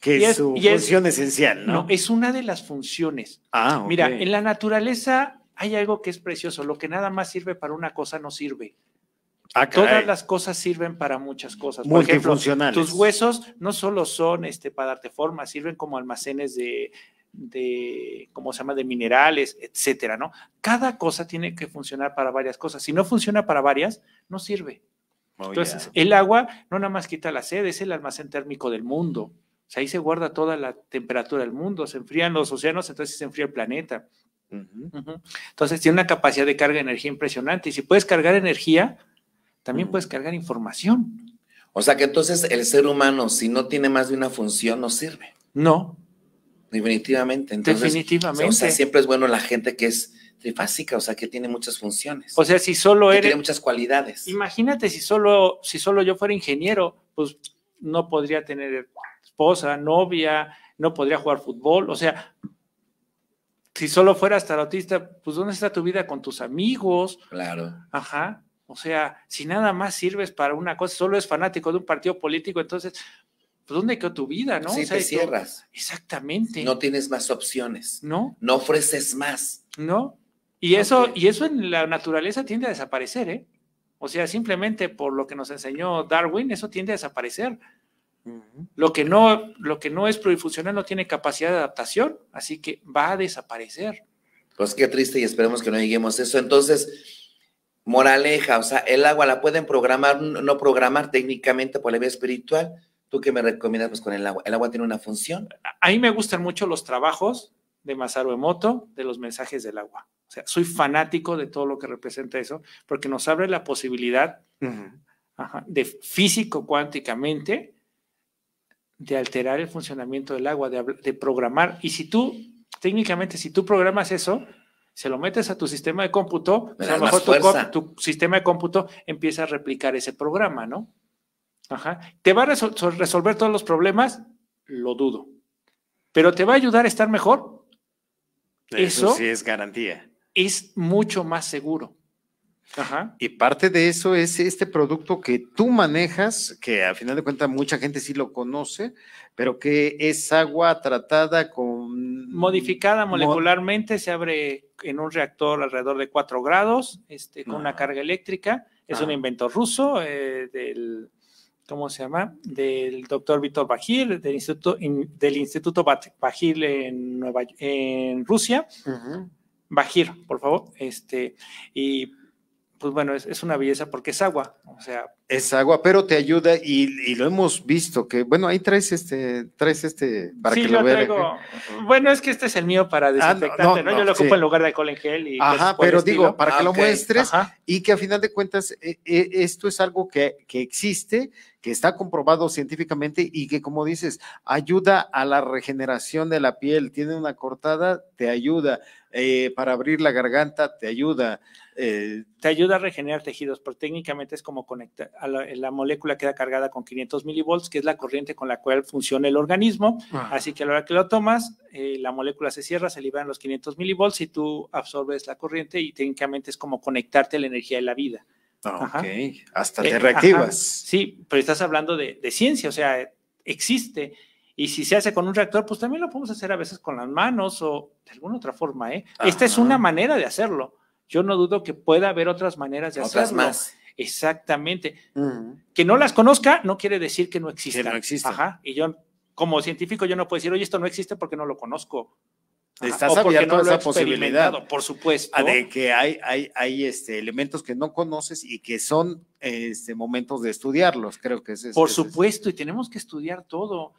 Que es, su función esencial, ¿no? es una de las funciones. Ah, Mira, en la naturaleza hay algo que es precioso. Lo que nada más sirve para una cosa no sirve. Ah, Todas las cosas sirven para muchas cosas. Multifuncionales. tus huesos no solo son este, para darte forma, sirven como almacenes de, de, ¿cómo se llama?, de minerales, etcétera, ¿no? Cada cosa tiene que funcionar para varias cosas. Si no funciona para varias, no sirve. Entonces, el agua no nada más quita la sed, es el almacén térmico del mundo. O sea, ahí se guarda toda la temperatura del mundo, se enfrían los océanos, entonces se enfría el planeta. Entonces tiene una capacidad de carga de energía impresionante y si puedes cargar energía, también puedes cargar información. O sea que entonces el ser humano, si no tiene más de una función, no sirve. No. Definitivamente. Entonces, Definitivamente. O sea, siempre es bueno la gente que es trifásica, este, o sea, que tiene muchas funciones. O sea, si solo eres. Tiene muchas cualidades. Imagínate si solo, si solo yo fuera ingeniero, pues no podría tener esposa, novia, no podría jugar fútbol. O sea, si solo fueras tarotista, pues ¿dónde está tu vida con tus amigos? Claro. Ajá. O sea, si nada más sirves para una cosa, solo es fanático de un partido político, entonces, pues ¿dónde quedó tu vida, no? te cierras. Exactamente. No tienes más opciones. No. No ofreces más. No. Y eso, y eso en la naturaleza tiende a desaparecer, ¿eh? O sea, simplemente por lo que nos enseñó Darwin, eso tiende a desaparecer. Lo que no, lo que no es plurifuncional no tiene capacidad de adaptación, así que va a desaparecer. Pues qué triste y esperemos que no lleguemos eso. Entonces, moraleja, o sea, el agua la pueden programar, no programar técnicamente por la vía espiritual. ¿Tú qué me recomiendas pues, con el agua? ¿El agua tiene una función? A mí me gustan mucho los trabajos de Masaru Emoto, de los mensajes del agua. O sea, soy fanático de todo lo que representa eso, porque nos abre la posibilidad de físico cuánticamente de alterar el funcionamiento del agua, de, programar. Y si tú, técnicamente, si tú programas eso, se lo metes a tu sistema de cómputo, pues, a lo mejor tu, sistema de cómputo empieza a replicar ese programa, ¿no? Ajá. ¿Te va a resolver todos los problemas? Lo dudo. ¿Pero te va a ayudar a estar mejor? Eso sí es garantía es mucho más seguro. Y parte de eso es este producto que tú manejas, que al final de cuentas mucha gente sí lo conoce, pero que es agua tratada con... Modificada molecularmente, se abre en un reactor alrededor de 4 grados, este, con una ah. carga eléctrica. Es un ah. invento ruso eh, del... ¿Cómo se llama? Del doctor Víctor Bajil, del Instituto, del instituto Bajil en, Nueva, en Rusia. Ajá. Bajir, por favor. Este, y pues bueno, es, una belleza porque es agua, o sea. Es agua, pero te ayuda y, y lo hemos visto que, bueno, ahí traes este, traes este, para que lo, ¿eh? Bueno, es que este es el mío para ah, desinfectante, no, Yo lo ocupo en lugar de alcohol gel y. Pues, ajá, pero digo, para que lo muestres y que a final de cuentas eh, eh, esto es algo que, que existe, que está comprobado científicamente y que, como dices, ayuda a la regeneración de la piel. Tiene una cortada, te ayuda. Eh, para abrir la garganta te ayuda. Eh, te ayuda a regenerar tejidos, pero técnicamente es como conectar, la, molécula queda cargada con 500 milivolts, que es la corriente con la cual funciona el organismo, ah. así que a la hora que lo tomas, eh, la molécula se cierra, se liberan los 500 milivolts y tú absorbes la corriente y técnicamente es como conectarte a la energía de la vida. ok, hasta te reactivas. Sí, pero estás hablando de ciencia, o sea, existe y si se hace con un reactor, pues también lo podemos hacer a veces con las manos o de alguna otra forma. ¿eh? Esta es una manera de hacerlo. Yo no dudo que pueda haber otras maneras de otras hacerlo. Más. Exactamente. Que no las conozca no quiere decir que no exista. Ajá. Y yo, como científico, yo no puedo decir, oye, esto no existe porque no lo conozco. Estás abierto a esa posibilidad. Por supuesto. de que hay, hay, hay este, elementos que no conoces y que son este, momentos de estudiarlos, creo que es eso. Por supuesto, y tenemos que estudiar todo.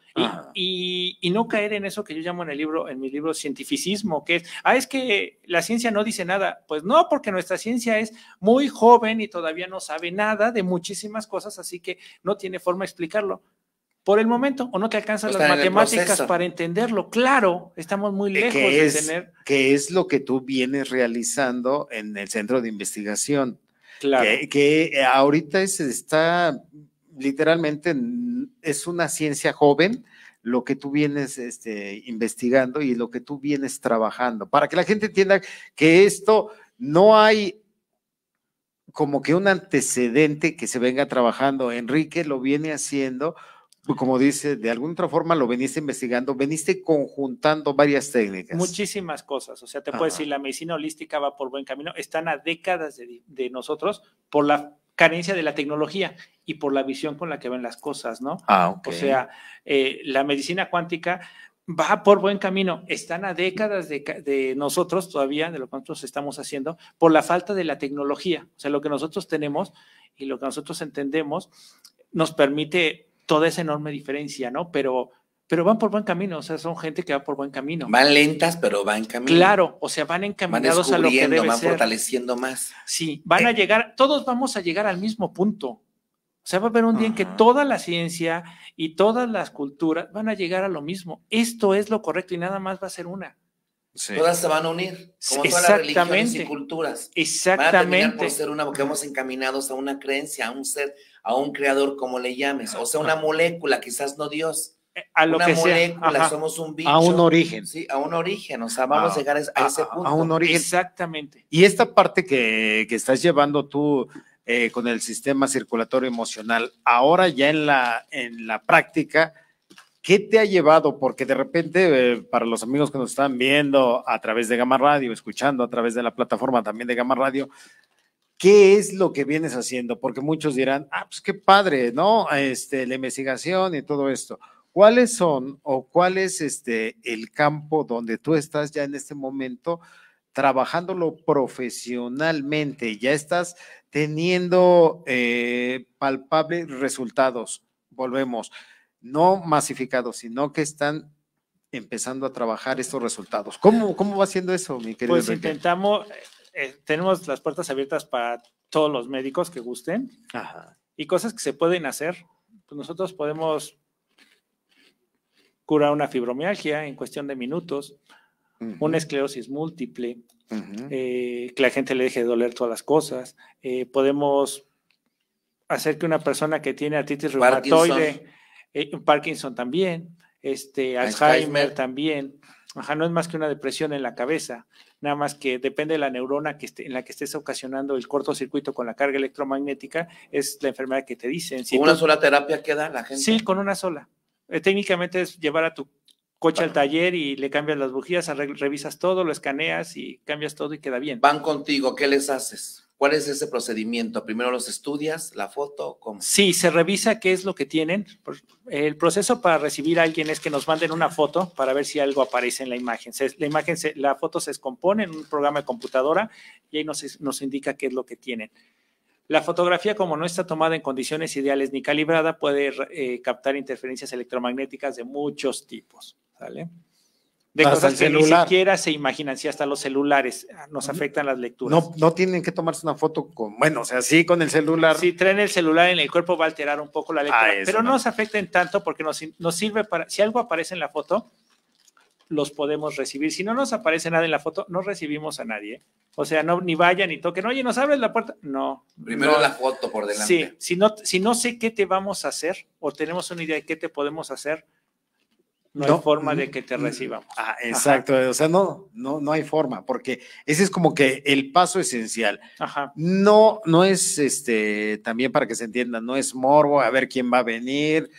Y, no caer en eso que yo llamo en el libro, en mi libro, cientificismo, que es, ah, es que la ciencia no dice nada. Pues no, porque nuestra ciencia es muy joven y todavía no sabe nada de muchísimas cosas, así que no tiene forma de explicarlo por el momento, o no te alcanzan las matemáticas para entenderlo. Claro, estamos muy lejos de tener. Que es lo que tú vienes realizando en el centro de investigación. Claro. Que, eh, ahorita está literalmente, es una ciencia joven lo que tú vienes este, investigando y lo que tú vienes trabajando, para que la gente entienda que esto no hay como que un antecedente que se venga trabajando. Enrique lo viene haciendo pues, como dice, de alguna otra forma lo veniste investigando, veniste conjuntando varias técnicas. Muchísimas cosas, o sea, te puedo decir, la medicina holística va por buen camino, están a décadas de, nosotros por la carencia de la tecnología y por la visión con la que ven las cosas, ¿no? Ah, O sea, eh, la medicina cuántica va por buen camino, están a décadas de, de, nosotros todavía, de lo que nosotros estamos haciendo, por la falta de la tecnología. O sea, lo que nosotros tenemos y lo que nosotros entendemos nos permite toda esa enorme diferencia, ¿no? Pero, pero van por buen camino, o sea, son gente que va por buen camino. Van lentas, pero van camino. Claro, o sea, van encaminados a lo que debe van ser. fortaleciendo más. Sí, van a eh. llegar, todos vamos a llegar al mismo punto. O sea, va a haber un día en que toda la ciencia y todas las culturas van a llegar a lo mismo. Esto es lo correcto y nada más va a ser una. Todas se van a unir, como todas las religiones y culturas. Exactamente. Van a terminar por ser una, porque vamos encaminados a una creencia, a un ser a un creador, como le llames, o sea, una molécula, quizás no Dios. Eh, a lo una que molécula, somos un bicho. A un origen. Sí, a un origen, o sea, vamos a, ah, llegar a, ese punto. A un origen. Exactamente. Y esta parte que, estás llevando tú eh, con el sistema circulatorio emocional, ahora ya en la, en la práctica, ¿qué te ha llevado? Porque de repente, eh, para los amigos que nos están viendo a través de Gama Radio, escuchando a través de la plataforma también de Gama Radio, ¿qué es lo que vienes haciendo? Porque muchos dirán, ah, pues qué padre, ¿no? Este, la investigación y todo esto. ¿Cuáles son o cuál es este, el campo donde tú estás ya en este momento trabajándolo profesionalmente? Ya estás teniendo eh, palpables resultados. Volvemos, no masificados, sino que están empezando a trabajar estos resultados. ¿Cómo, cómo va siendo eso, mi querido? Pues intentamos, eh, tenemos las puertas abiertas para todos los médicos que gusten y cosas que se pueden hacer. Pues nosotros podemos curar una fibromialgia en cuestión de minutos, una esclerosis múltiple, eh, que la gente le deje de doler todas las cosas. Eh, podemos hacer que una persona que tiene artritis reumatoide, Parkinson, también, este, Alzheimer, también, Ajá, no es más que una depresión en la cabeza nada más que depende de la neurona que esté, en la que estés ocasionando el cortocircuito con la carga electromagnética, es la enfermedad que te dicen. Si ¿Con una sola terapia queda la gente? Sí, con una sola. Eh, técnicamente es llevar a tu coche al taller y le cambias las bujías, revisas todo, lo escaneas y cambias todo y queda bien. Van contigo, ¿qué les haces? ¿Cuál es ese procedimiento? ¿Primero los estudias, la foto? ¿cómo? Sí, se revisa qué es lo que tienen. El proceso para recibir a alguien es que nos manden una foto para ver si algo aparece en la imagen. La, imagen la foto se descompone en un programa de computadora y ahí nos, nos indica qué es lo que tienen. La fotografía, como no está tomada en condiciones ideales ni calibrada, puede eh, captar interferencias electromagnéticas de muchos tipos. ¿sale? de cosas que ni siquiera se imaginan, si hasta los celulares ah, nos afectan las lecturas. No, no tienen que tomarse una foto con, bueno, o sea, sí con el celular. Si traen el celular en el cuerpo va a alterar un poco la lectura, ah, pero no nos afecten tanto porque nos, nos, sirve para, si algo aparece en la foto, los podemos recibir. Si no nos aparece nada en la foto, no recibimos a nadie. O sea, no, ni vayan ni toquen, oye, ¿nos abres la puerta? No. Primero la foto por delante. Sí, si no, si no sé qué te vamos a hacer o tenemos una idea de qué te podemos hacer, no, hay forma de que te reciba. Ah, exacto, o sea, no, no, no hay forma, porque ese es como que el paso esencial. Ajá. No, no es este, también para que se entienda, no es morbo, a ver quién va a venir.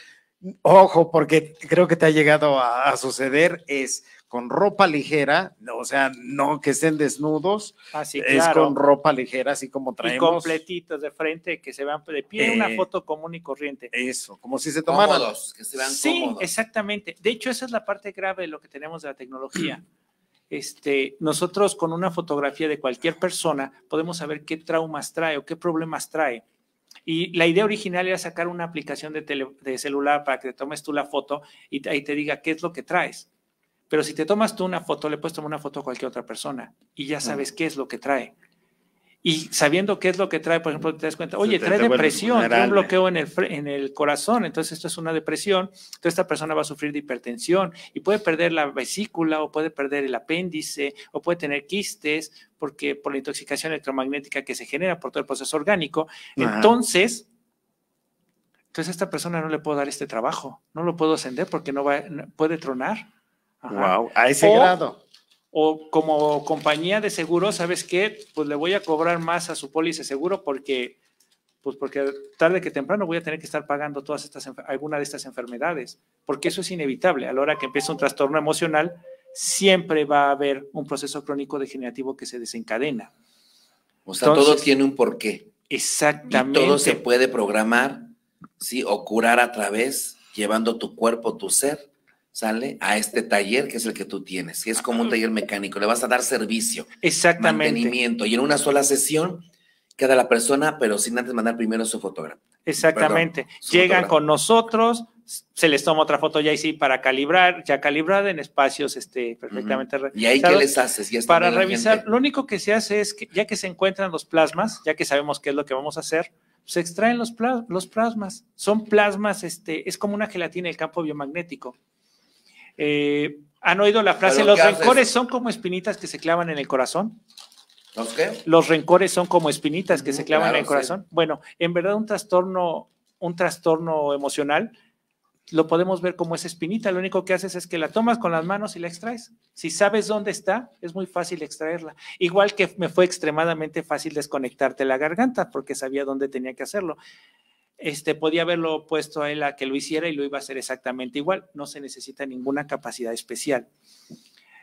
Ojo, porque creo que te ha llegado a suceder, es con ropa ligera, o sea, no que estén desnudos, ah, es con ropa ligera, así como traemos. completitos de frente, que se vean de pie, una eh, foto común y corriente. Eso, como si se tomaran. sí, exactamente. De hecho, esa es la parte grave de lo que tenemos de la tecnología. Este, nosotros con una fotografía de cualquier persona podemos saber qué traumas trae o qué problemas trae. Y la idea original era sacar una aplicación de, de celular para que te tomes tú la foto y ahí te diga qué es lo que traes pero si te tomas tú una foto, le puedes tomar una foto a cualquier otra persona y ya sabes qué es lo que trae. Y sabiendo qué es lo que trae, por ejemplo, te das cuenta, oye, trae depresión, trae un bloqueo en el, corazón, entonces esto es una depresión, entonces esta persona va a sufrir de hipertensión y puede perder la vesícula o puede perder el apéndice o puede tener quistes porque por la intoxicación electromagnética que se genera por todo el proceso orgánico. Entonces, entonces a esta persona no le puedo dar este trabajo, no lo puedo ascender porque no va, puede tronar. Wow, a ese grado. O como compañía de seguro, ¿sabes qué? Pues le voy a cobrar más a su póliza de seguro porque pues porque tarde que temprano voy a tener que estar pagando todas estas alguna de estas enfermedades, porque eso es inevitable. A la hora que empieza un trastorno emocional, siempre va a haber un proceso crónico degenerativo que se desencadena. O sea, todo tiene un porqué. Exactamente. todo se puede programar, sí, o curar a través llevando tu cuerpo, tu ser ¿sale? A este taller que es el que tú tienes, que es como un taller mecánico, le vas a dar servicio, Exactamente. mantenimiento, y en una sola sesión queda la persona, pero sin antes mandar primero su fotógrafo. Exactamente, llegan con nosotros, se les toma otra foto ya y sí para calibrar, ya calibrada en espacios este, perfectamente. ¿Y ahí qué les haces? para revisar, lo único que se hace es que ya que se encuentran los plasmas, ya que sabemos qué es lo que vamos a hacer, se extraen los, los plasmas. Son plasmas, este, es como una gelatina el campo biomagnético. Eh, ¿Han oído la frase, los rencores son como espinitas que se clavan en el corazón? ¿Los rencores son como espinitas que se mm, clavan en el corazón. Bueno, en verdad un trastorno, un trastorno emocional lo podemos ver como esa espinita, lo único que haces es que la tomas con las manos y la extraes. Si sabes dónde está, es muy fácil extraerla. Igual que me fue extremadamente fácil desconectarte la garganta porque sabía dónde tenía que hacerlo este, podía haberlo puesto a él a que lo hiciera y lo iba a hacer exactamente igual. No se necesita ninguna capacidad especial.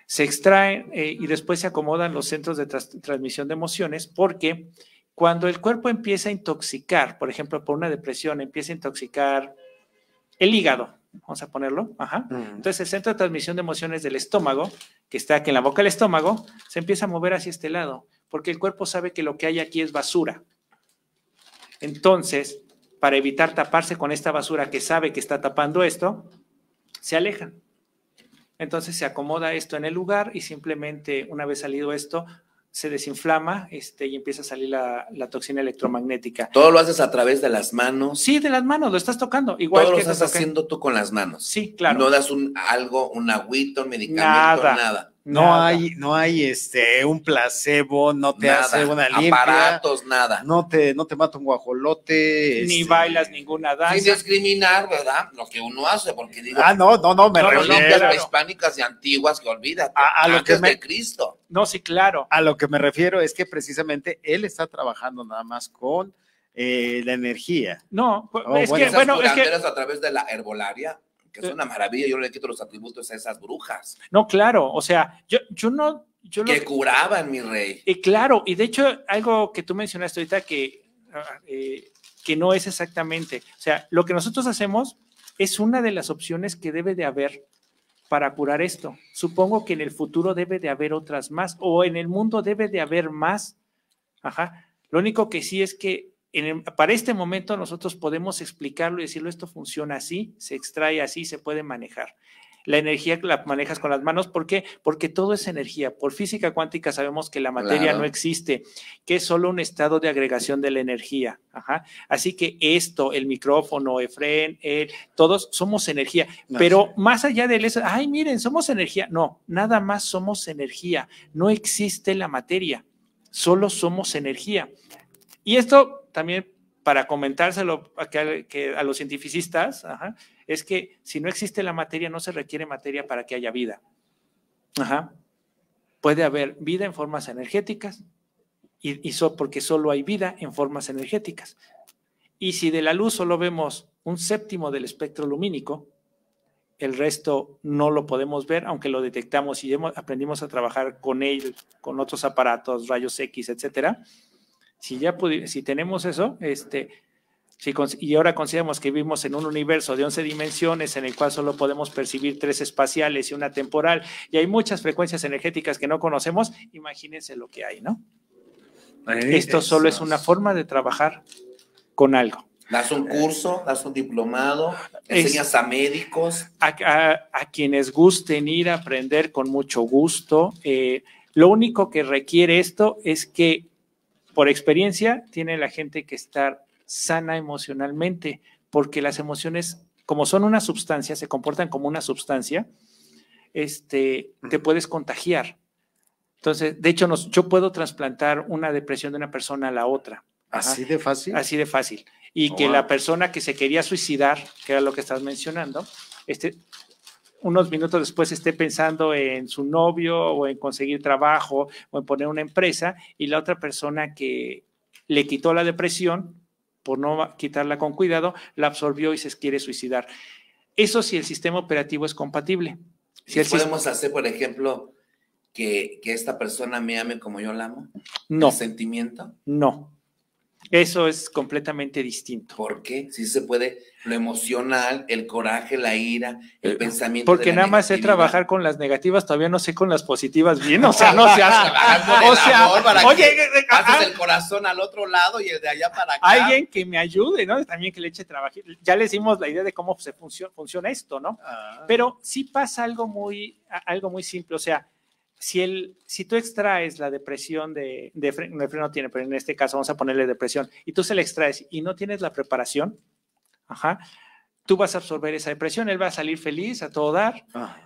Se extraen eh, y después se acomodan los centros de transmisión de emociones porque cuando el cuerpo empieza a intoxicar, por ejemplo, por una depresión, empieza a intoxicar el hígado, vamos a ponerlo, ajá. Mm. Entonces el centro de transmisión de emociones del estómago, que está aquí en la boca del estómago, se empieza a mover hacia este lado, porque el cuerpo sabe que lo que hay aquí es basura. Entonces, para evitar taparse con esta basura que sabe que está tapando esto, se alejan. Entonces se acomoda esto en el lugar y simplemente una vez salido esto, se desinflama este, y empieza a salir la, toxina electromagnética. Todo lo haces a través de las manos. Sí, de las manos, lo estás tocando. Igual Todo lo estás haciendo tú con las manos. Sí, claro. No das un algo, un agüito, un medicamento, nada. nada. No hay, no hay este un placebo, no te hace una limpia. Aparatos, nada. No te, no te mata un guajolote. Ni este, bailas ninguna danza. Sin discriminar, ¿verdad? Lo que uno hace, porque digo. Ah, no, no, no, me refiero refiero. hispánicas y antiguas que olvídate. A, lo que es de Cristo. No, sí, claro. A lo que me refiero es que precisamente él está trabajando nada más con eh, la energía. No, oh, es que, bueno, es que. a través de la herbolaria es eh, una maravilla, yo le quito los atributos a esas brujas. No, claro, o sea, yo, yo no... Yo que curaban, mi rey. Y eh, claro, y de hecho, algo que tú mencionaste ahorita que, ah, eh, que no es exactamente, o sea, lo que nosotros hacemos es una de las opciones que debe de haber para curar esto. Supongo que en el futuro debe de haber otras más, o en el mundo debe de haber más. Ajá. Lo único que sí es que para este momento nosotros podemos explicarlo y decirlo, esto funciona así, se extrae así, se puede manejar. La energía la manejas con las manos, ¿por qué? Porque todo es energía. Por física cuántica sabemos que la materia no existe, que es solo un estado de agregación de la energía. Así que esto, el micrófono, Efren, el, todos somos energía. Pero más allá de eso, ay, miren, somos energía. No, nada más somos energía. No existe la materia, solo somos energía. Y esto también para comentárselo a, los cientificistas, es que si no existe la materia, no se requiere materia para que haya vida. Puede haber vida en formas energéticas, y, porque solo hay vida en formas energéticas. Y si de la luz solo vemos un séptimo del espectro lumínico, el resto no lo podemos ver, aunque lo detectamos y aprendimos a trabajar con él, con otros aparatos, rayos X, etcétera si ya si tenemos eso, este, si y ahora consideramos que vivimos en un universo de 11 dimensiones en el cual solo podemos percibir tres espaciales y una temporal, y hay muchas frecuencias energéticas que no conocemos, imagínense lo que hay, ¿no? Eh, esto solo es una forma de trabajar con algo. Das un curso, das un diplomado, enseñas a médicos. A, a, quienes gusten ir a aprender con mucho gusto. Eh, lo único que requiere esto es que por experiencia tiene la gente que estar sana emocionalmente, porque las emociones, como son una sustancia, se comportan como una sustancia, este, te puedes contagiar. Entonces, de hecho, yo puedo trasplantar una depresión de una persona a la otra. Así de fácil. Así de fácil. Y oh, que la persona que se quería suicidar, que era lo que estás mencionando, este, unos minutos después esté pensando en su novio o en conseguir trabajo o en poner una empresa y la otra persona que le quitó la depresión por no quitarla con cuidado, la absorbió y se quiere suicidar. Eso si el sistema operativo es compatible. Si podemos hacer, por ejemplo, que, que, esta persona me ame como yo la amo? No. sentimiento? No. Eso es completamente distinto. ¿Por qué? Si se puede lo emocional, el coraje, la ira, el eh, pensamiento. Porque nada más sé trabajar con las negativas, todavía no sé con las positivas bien, o sea, no se hace. o sea, oye, haces ah, el corazón al otro lado y el de allá para acá. Alguien que me ayude, ¿no? También que le eche trabajo. Ya le hicimos la idea de cómo se funciona, esto, ¿no? Ah. Pero sí pasa algo muy, algo muy simple, o sea, si, el, si tú extraes la depresión de, de, de, no tiene, pero en este caso vamos a ponerle depresión, y tú se la extraes y no tienes la preparación, Ajá. Tú vas a absorber esa depresión, él va a salir feliz a todo dar. Ah.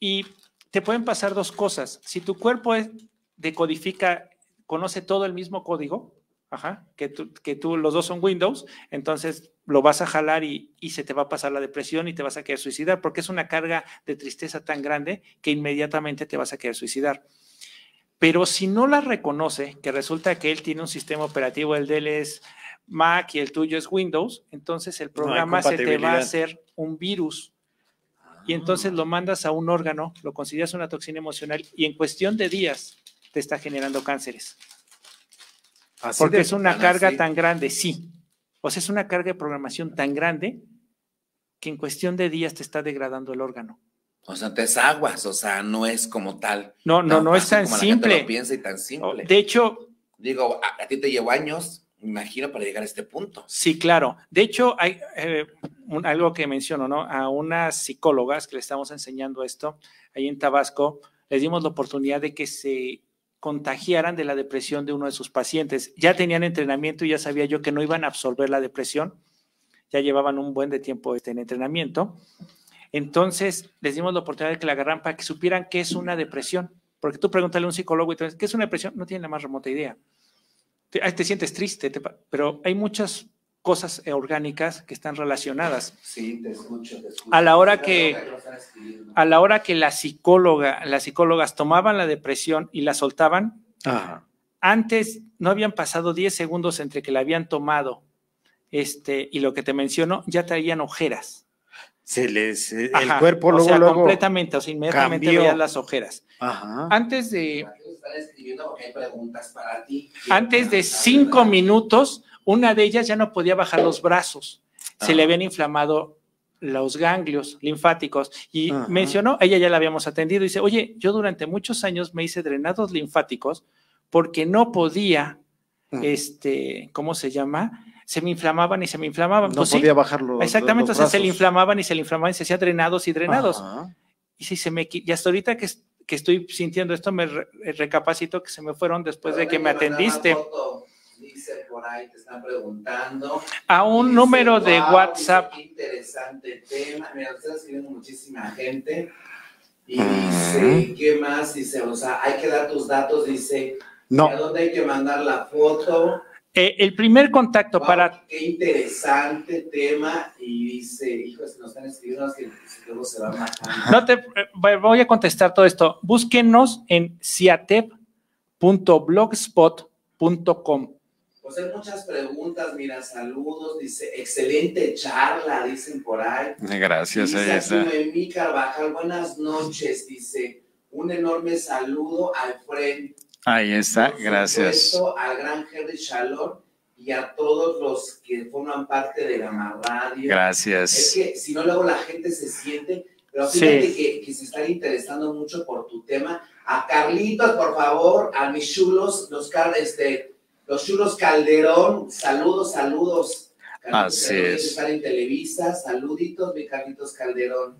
Y te pueden pasar dos cosas. Si tu cuerpo decodifica, conoce todo el mismo código, ajá, que, tú, que tú, los dos son Windows, entonces lo vas a jalar y, y, se te va a pasar la depresión y te vas a querer suicidar, porque es una carga de tristeza tan grande que inmediatamente te vas a querer suicidar. Pero si no la reconoce, que resulta que él tiene un sistema operativo, el de él es Mac y el tuyo es Windows, entonces el programa se te va a hacer un virus. Y entonces lo mandas a un órgano, lo consideras una toxina emocional y en cuestión de días te está generando cánceres. Porque es una carga tan grande, sí. O sea, es una carga de programación tan grande que en cuestión de días te está degradando el órgano. O sea, te aguas, o sea, no es como tal. No, no, no, es tan simple. piensa y tan simple. De hecho, digo, a, ti te llevo años imagino, para llegar a este punto. Sí, claro. De hecho, hay eh, algo que menciono, ¿no? A unas psicólogas que le estamos enseñando esto, ahí en Tabasco, les dimos la oportunidad de que se contagiaran de la depresión de uno de sus pacientes. Ya tenían entrenamiento y ya sabía yo que no iban a absorber la depresión. Ya llevaban un buen de tiempo este, en entrenamiento. Entonces, les dimos la oportunidad de que la agarran para que supieran qué es una depresión. Porque tú pregúntale a un psicólogo y te dices, ¿qué es una depresión? No tiene la más remota idea te, sientes triste, pero hay muchas cosas eh, orgánicas que están relacionadas. Sí, te escucho, te escucho. A la hora que, a la hora que psicóloga, las psicólogas tomaban la depresión y la soltaban, antes no habían pasado 10 segundos entre que la habían tomado este, y lo que te menciono, ya traían ojeras se les eh, el cuerpo luego, o sea, completamente, o sea, inmediatamente cambió. las ojeras. Ajá. Antes de para ti, antes de cinco minutos, una de ellas ya no podía bajar los brazos, se le ah. habían inflamado los ganglios linfáticos y mencionó, ella ya la habíamos atendido, y dice, oye, yo durante muchos años me hice drenados linfáticos porque no podía, este, ¿cómo se llama? se me inflamaban y se me inflamaban. No pues podía bajarlo. Exactamente, o sea, se le inflamaban y se le inflamaban y se hacía drenados y drenados. Y si se me hasta ahorita que, que estoy sintiendo esto, me eh, recapacito que se me fueron después de que me atendiste. dice por ahí, te están preguntando. A un número de WhatsApp. interesante tema. Mira, está escribiendo muchísima gente. Y dice, ¿qué más? Dice, o sea, hay que dar tus datos. Dice, no. ¿a dónde hay que mandar la foto? Eh, el primer contacto para. Qué interesante tema. Y dice, hijos, nos están escribiendo, que si se va a No te, eh, voy a contestar todo esto. Búsquenos en ciatep.blogspot.com. Pues hay muchas preguntas, mira, saludos, dice, excelente charla, dicen por ahí. Eh, gracias, dice, ella está. Carvajal, buenas noches, dice, un enorme saludo al frente Ahí está, gracias. al gran Jerry y a todos los que forman parte de Gama Radio. Gracias. Es que si no, luego la gente se siente, pero fíjate que, se están interesando mucho por tu tema. A Carlitos, por favor, a mis chulos, los, este, los chulos Calderón, saludos, saludos. Así es. Están en Televisa, saluditos, mi Carlitos Calderón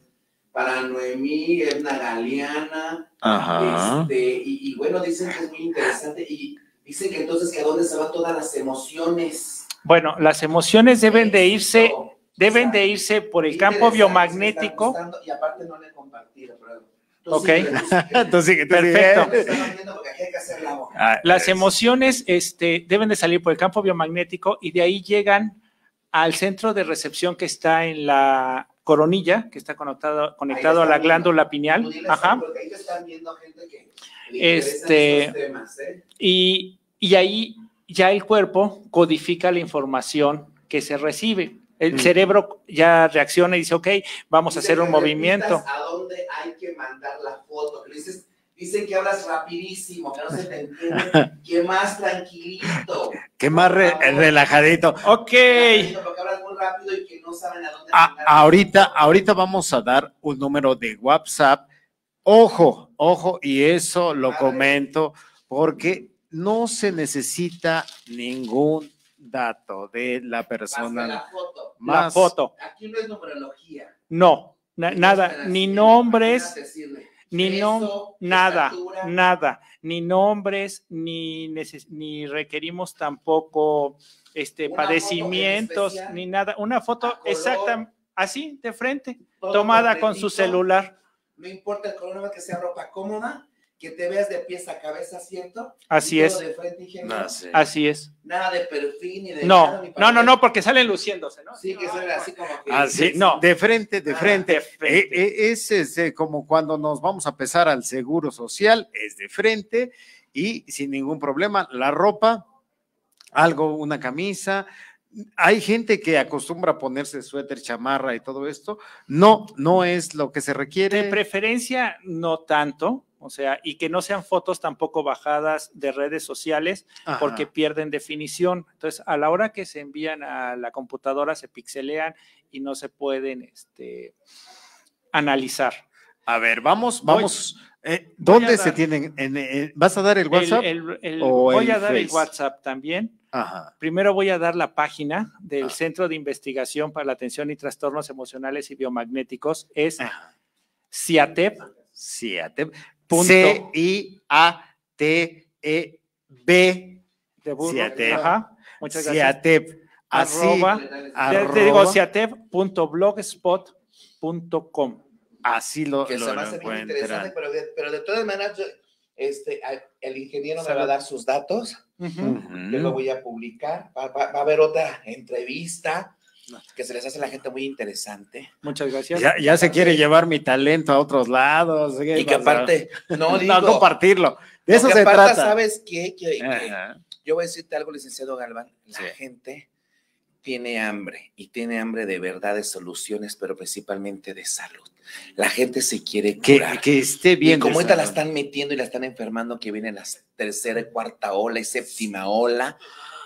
para Noemí, Edna Galeana, Ajá. Este, y, bueno, dicen que es muy interesante y dicen que entonces que a dónde se van todas las emociones. Bueno, las emociones deben de irse, deben de irse por el campo biomagnético. Y aparte no le compartí, Ok, entonces, perfecto. Ah, las emociones este, deben de salir por el campo biomagnético y de ahí llegan al centro de recepción que está en la coronilla, que está conectado, conectado a la glándula pineal. Ajá. este, ¿eh? y, y, ahí ya el cuerpo codifica la información que se recibe. El mm. cerebro ya reacciona y dice, ok, vamos a hacer un movimiento. ¿A dónde hay que mandar la foto? Dicen que hablas rapidísimo, que no se te entiende, que más tranquilito. Que más relajadito. Ok. ahorita, ahorita vamos a dar un número de WhatsApp. Ojo, ojo, y eso lo comento porque no se necesita ningún dato de la persona. Más la foto. Aquí no es numerología. No, nada, ni nombres. Decirle ni nada, nada, ni nombres, ni, ni requerimos tampoco este, padecimientos, ni nada. Una foto exacta, así, de frente, tomada con su celular. No importa el color, que sea ropa cómoda, que te veas de pies a cabeza, ¿cierto? Así es. Así es. Nada de perfil ni de No, no, no, no, porque salen luciéndose, ¿no? Sí, que salen así como que ah, no. De frente, de ah, frente. Ese eh, eh, es, es, este, como cuando nos vamos a pesar al seguro social, es de frente y sin ningún problema. La ropa, algo, una camisa. Hay gente que acostumbra ponerse suéter, chamarra y todo esto. No, no es lo que se requiere. De preferencia, no tanto o sea, y que no sean fotos tampoco bajadas de redes sociales porque pierden definición. Entonces, a la hora que se envían a la computadora se pixelean y no se pueden este, analizar. A ver, vamos, vamos. Eh, ¿Dónde se tienen? Eh, ¿Vas a dar el WhatsApp? voy a dar el WhatsApp también. Primero voy a dar la página del ah. Centro de Investigación para la Atención y Trastornos Emocionales y Biomagnéticos. Es CIATEP. CIATEP. C-I-A-T-E-B. Ciatep. Así, Te digo, ciatep.blogspot.com. Así lo, que lo, se me ser interesante, pero de, todas maneras, este, el ingeniero me va a dar sus datos. Yo lo voy a publicar. va a haber otra entrevista que se les hace a la gente muy interesante. Muchas gracias. Ya, ya se quiere llevar mi talento a otros lados. Y que aparte, no, digo, no compartirlo. De eso se trata. ¿Sabes qué? Que, yo voy a decirte algo, licenciado Galván. La gente tiene hambre y tiene hambre de verdad, de soluciones, pero principalmente de salud. La gente se quiere Que, que esté bien. Y como esta la están metiendo y la están enfermando, que viene la tercera, cuarta ola y séptima ola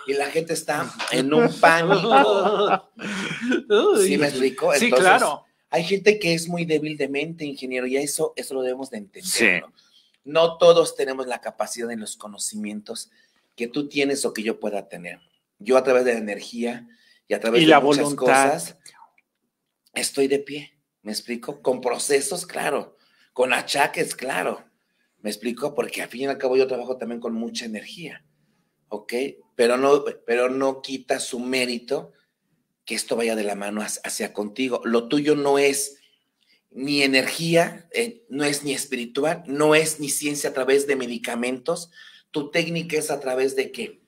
y la gente está en un pánico. ¿Sí me explico? sí, claro. Hay gente que es muy débil de mente, ingeniero, y eso, eso lo debemos de entender. ¿no? todos tenemos la capacidad en los conocimientos que tú tienes o que yo pueda tener. Yo a través de la energía y a través de la muchas cosas estoy de pie, ¿me explico? Con procesos, claro, con achaques, claro, ¿me explico? Porque al fin y al cabo yo trabajo también con mucha energía, ¿ok? pero no, pero no quita su mérito que esto vaya de la mano hacia contigo. Lo tuyo no es ni energía, eh, no es ni espiritual, no es ni ciencia a través de medicamentos. Tu técnica es a través de qué?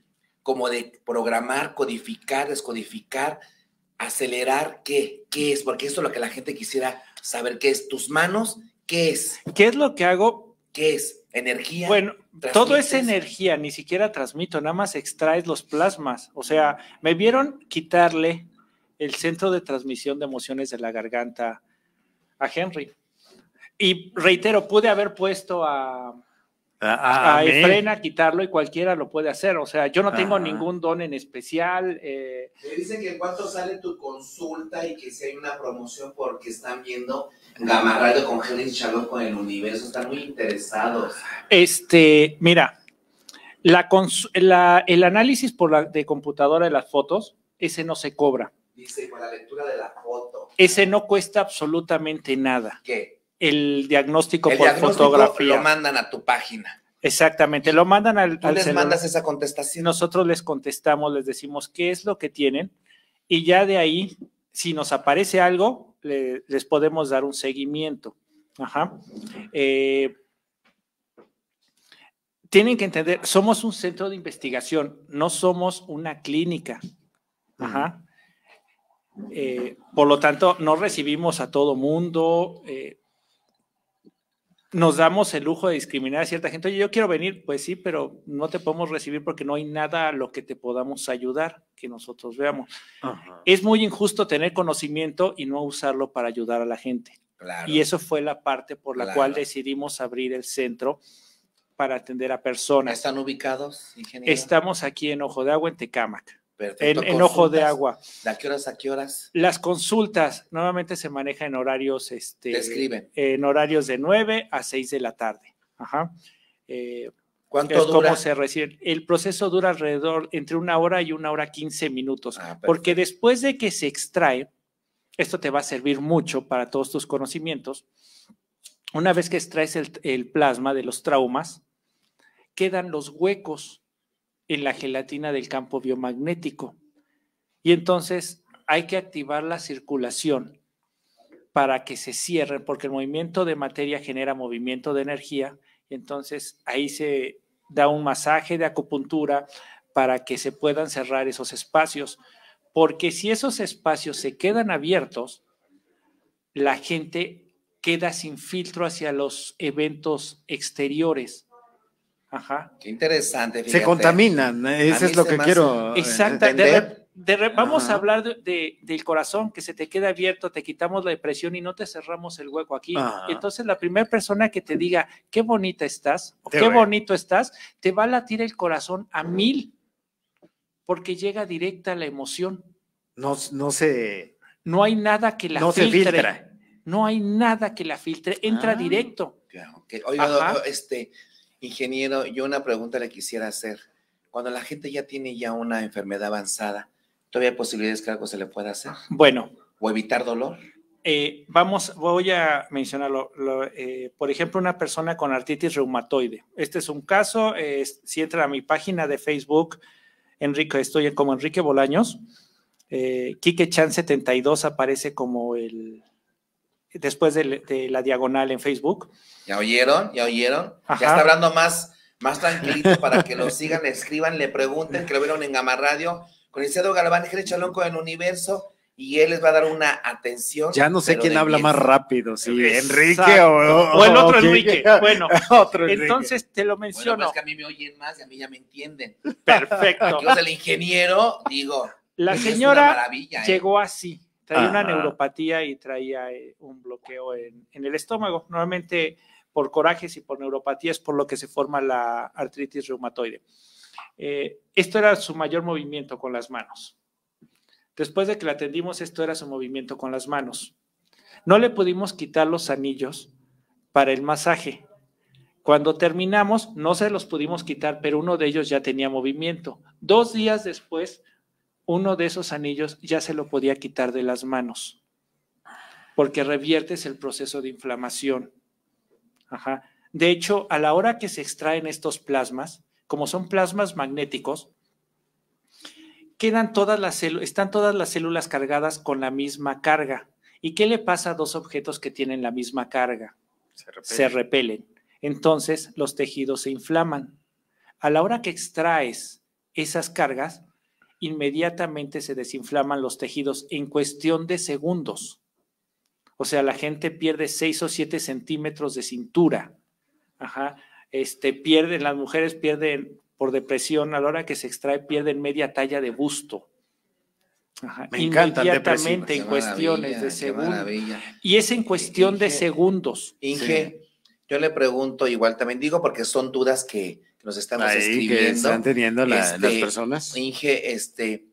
Como de programar, codificar, descodificar, acelerar, ¿qué? ¿Qué es? Porque eso es lo que la gente quisiera saber, ¿qué es? Tus manos, ¿qué es? ¿Qué es lo que hago? ¿Qué es? Energía. Bueno, todo es energía, ni siquiera transmito, nada más extraes los plasmas. O sea, me vieron quitarle el centro de transmisión de emociones de la garganta a Henry. Y reitero, pude haber puesto a, Ah, ah frena, quitarlo y cualquiera lo puede hacer. O sea, yo no tengo ah. ningún don en especial. Eh. Me dicen que cuánto sale tu consulta y que si hay una promoción porque están viendo Gama Radio con Henry Charlotte con el universo, están muy interesados. Este, mira, la, el análisis por la, de computadora de las fotos, ese no se cobra. Dice, con la lectura de la foto. Ese no cuesta absolutamente nada. ¿Qué? el diagnóstico por fotografía. Lo mandan a tu página. Exactamente, lo mandan al. Tú les mandas esa contestación. Nosotros les contestamos, les decimos qué es lo que tienen y ya de ahí, si nos aparece algo, les podemos dar un seguimiento. Ajá. Eh, tienen que entender, somos un centro de investigación, no somos una clínica. Ajá. Eh, por lo tanto, no recibimos a todo mundo. Eh, nos damos el lujo de discriminar a cierta gente. Oye, yo quiero venir, pues sí, pero no te podemos recibir porque no hay nada a lo que te podamos ayudar que nosotros veamos. Es muy injusto tener conocimiento y no usarlo para ayudar a la gente. Y eso fue la parte por la cual decidimos abrir el centro para atender a personas. ¿Están ubicados, Estamos aquí en Ojo de Agua, en Tecámac. En, ojo de agua. ¿De qué horas a qué horas? Las consultas nuevamente se maneja en horarios, este, escriben en horarios de 9 a 6 de la tarde. Ajá. Eh, ¿Cuánto dura? Cómo se recibe. El proceso dura alrededor entre una hora y una hora 15 minutos, ah, porque después de que se extrae, esto te va a servir mucho para todos tus conocimientos. Una vez que extraes el, el plasma de los traumas, quedan los huecos en la gelatina del campo biomagnético. Y entonces hay que activar la circulación para que se cierren, porque el movimiento de materia genera movimiento de energía, y entonces ahí se da un masaje de acupuntura para que se puedan cerrar esos espacios, porque si esos espacios se quedan abiertos, la gente queda sin filtro hacia los eventos exteriores Ajá. Qué interesante. Se contaminan, eh, eso es lo que quiero. Exacto. vamos a hablar del corazón que se te queda abierto, te quitamos la depresión y no te cerramos el hueco aquí. Ah. Entonces, la primera persona que te diga qué bonita estás o qué bonito estás, te va a latir el corazón a mil porque llega directa la emoción. No, se. No hay nada que la no Se filtra. No hay nada que la filtre, entra ah, directo. Claro, este Ingeniero, yo una pregunta le quisiera hacer. Cuando la gente ya tiene ya una enfermedad avanzada, ¿todavía hay posibilidades que algo se le pueda hacer? Bueno. ¿O evitar dolor? Eh, vamos, voy a mencionarlo. Eh, por ejemplo, una persona con artritis reumatoide. Este es un caso. si entra a mi página de Facebook, Enrique, estoy como Enrique Bolaños. Kike eh, Chan 72 aparece como el, después de, la diagonal en Facebook. ¿Ya oyeron? ¿Ya oyeron? Ya está hablando más, más tranquilito para que lo sigan, le escriban, le pregunten, que lo vieron en Gama Radio, con el Galván y Chalonco el Universo. Y él les va a dar una atención. Ya no sé quién habla más rápido, si Enrique o, el otro Enrique. Bueno, otro entonces te lo menciono. Bueno, pues que a mí me oyen más y a mí ya me entienden. Perfecto. Yo el ingeniero digo. La señora ¿eh? llegó así Traía una neuropatía y traía eh, un bloqueo en, el estómago. Normalmente por corajes y por neuropatías por lo que se forma la artritis reumatoide. Eh, esto era su mayor movimiento con las manos. Después de que la atendimos, esto era su movimiento con las manos. No le pudimos quitar los anillos para el masaje. Cuando terminamos, no se los pudimos quitar, pero uno de ellos ya tenía movimiento. Dos días después uno de esos anillos ya se lo podía quitar de las manos, porque reviertes el proceso de inflamación. De hecho, a la hora que se extraen estos plasmas, como son plasmas magnéticos, quedan todas las están todas las células cargadas con la misma carga. ¿Y qué le pasa a dos objetos que tienen la misma carga? Se repelen. Entonces, los tejidos se inflaman. A la hora que extraes esas cargas, inmediatamente se desinflaman los tejidos en cuestión de segundos. O sea, la gente pierde 6 o 7 centímetros de cintura. Ajá. Este, pierden, las mujeres pierden por depresión, a la hora que se extrae, pierden media talla de busto. Ajá. Inmediatamente en cuestiones de segundos. Y es en cuestión de segundos. Inge, yo le pregunto igual, también digo porque son dudas que, nos estamos Ahí, escribiendo. están teniendo las este, personas. Inge, este,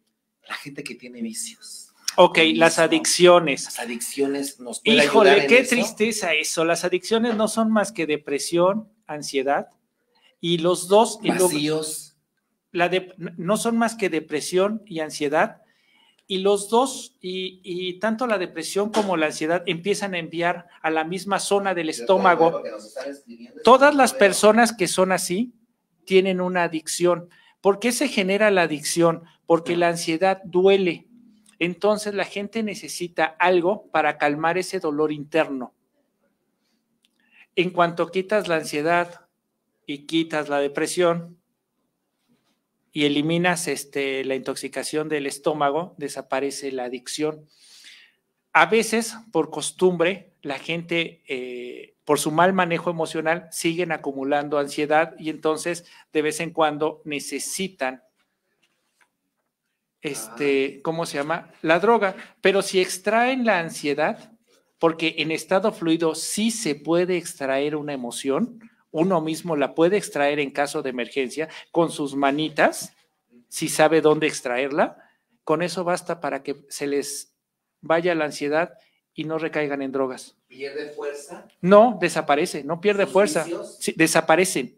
la gente que tiene vicios. Ok, las adicciones. Las adicciones nos pueden Híjole, qué tristeza eso. Las adicciones no son más que depresión, ansiedad y los dos. Vacíos. la de, no son más que depresión y ansiedad y los dos, y, y, tanto la depresión como la ansiedad empiezan a enviar a la misma zona del estómago. Todas las personas que son así tienen una adicción. ¿Por qué se genera la adicción? Porque la ansiedad duele. Entonces la gente necesita algo para calmar ese dolor interno. En cuanto quitas la ansiedad y quitas la depresión y eliminas este, la intoxicación del estómago, desaparece la adicción. A veces, por costumbre, la gente eh, por su mal manejo emocional, siguen acumulando ansiedad y entonces de vez en cuando necesitan este, ah. ¿cómo se llama? La droga. Pero si extraen la ansiedad, porque en estado fluido sí se puede extraer una emoción, uno mismo la puede extraer en caso de emergencia con sus manitas, si sabe dónde extraerla, con eso basta para que se les vaya la ansiedad y no recaigan en drogas. ¿Pierde fuerza? No, desaparece, no pierde fuerza. Sí, desaparece.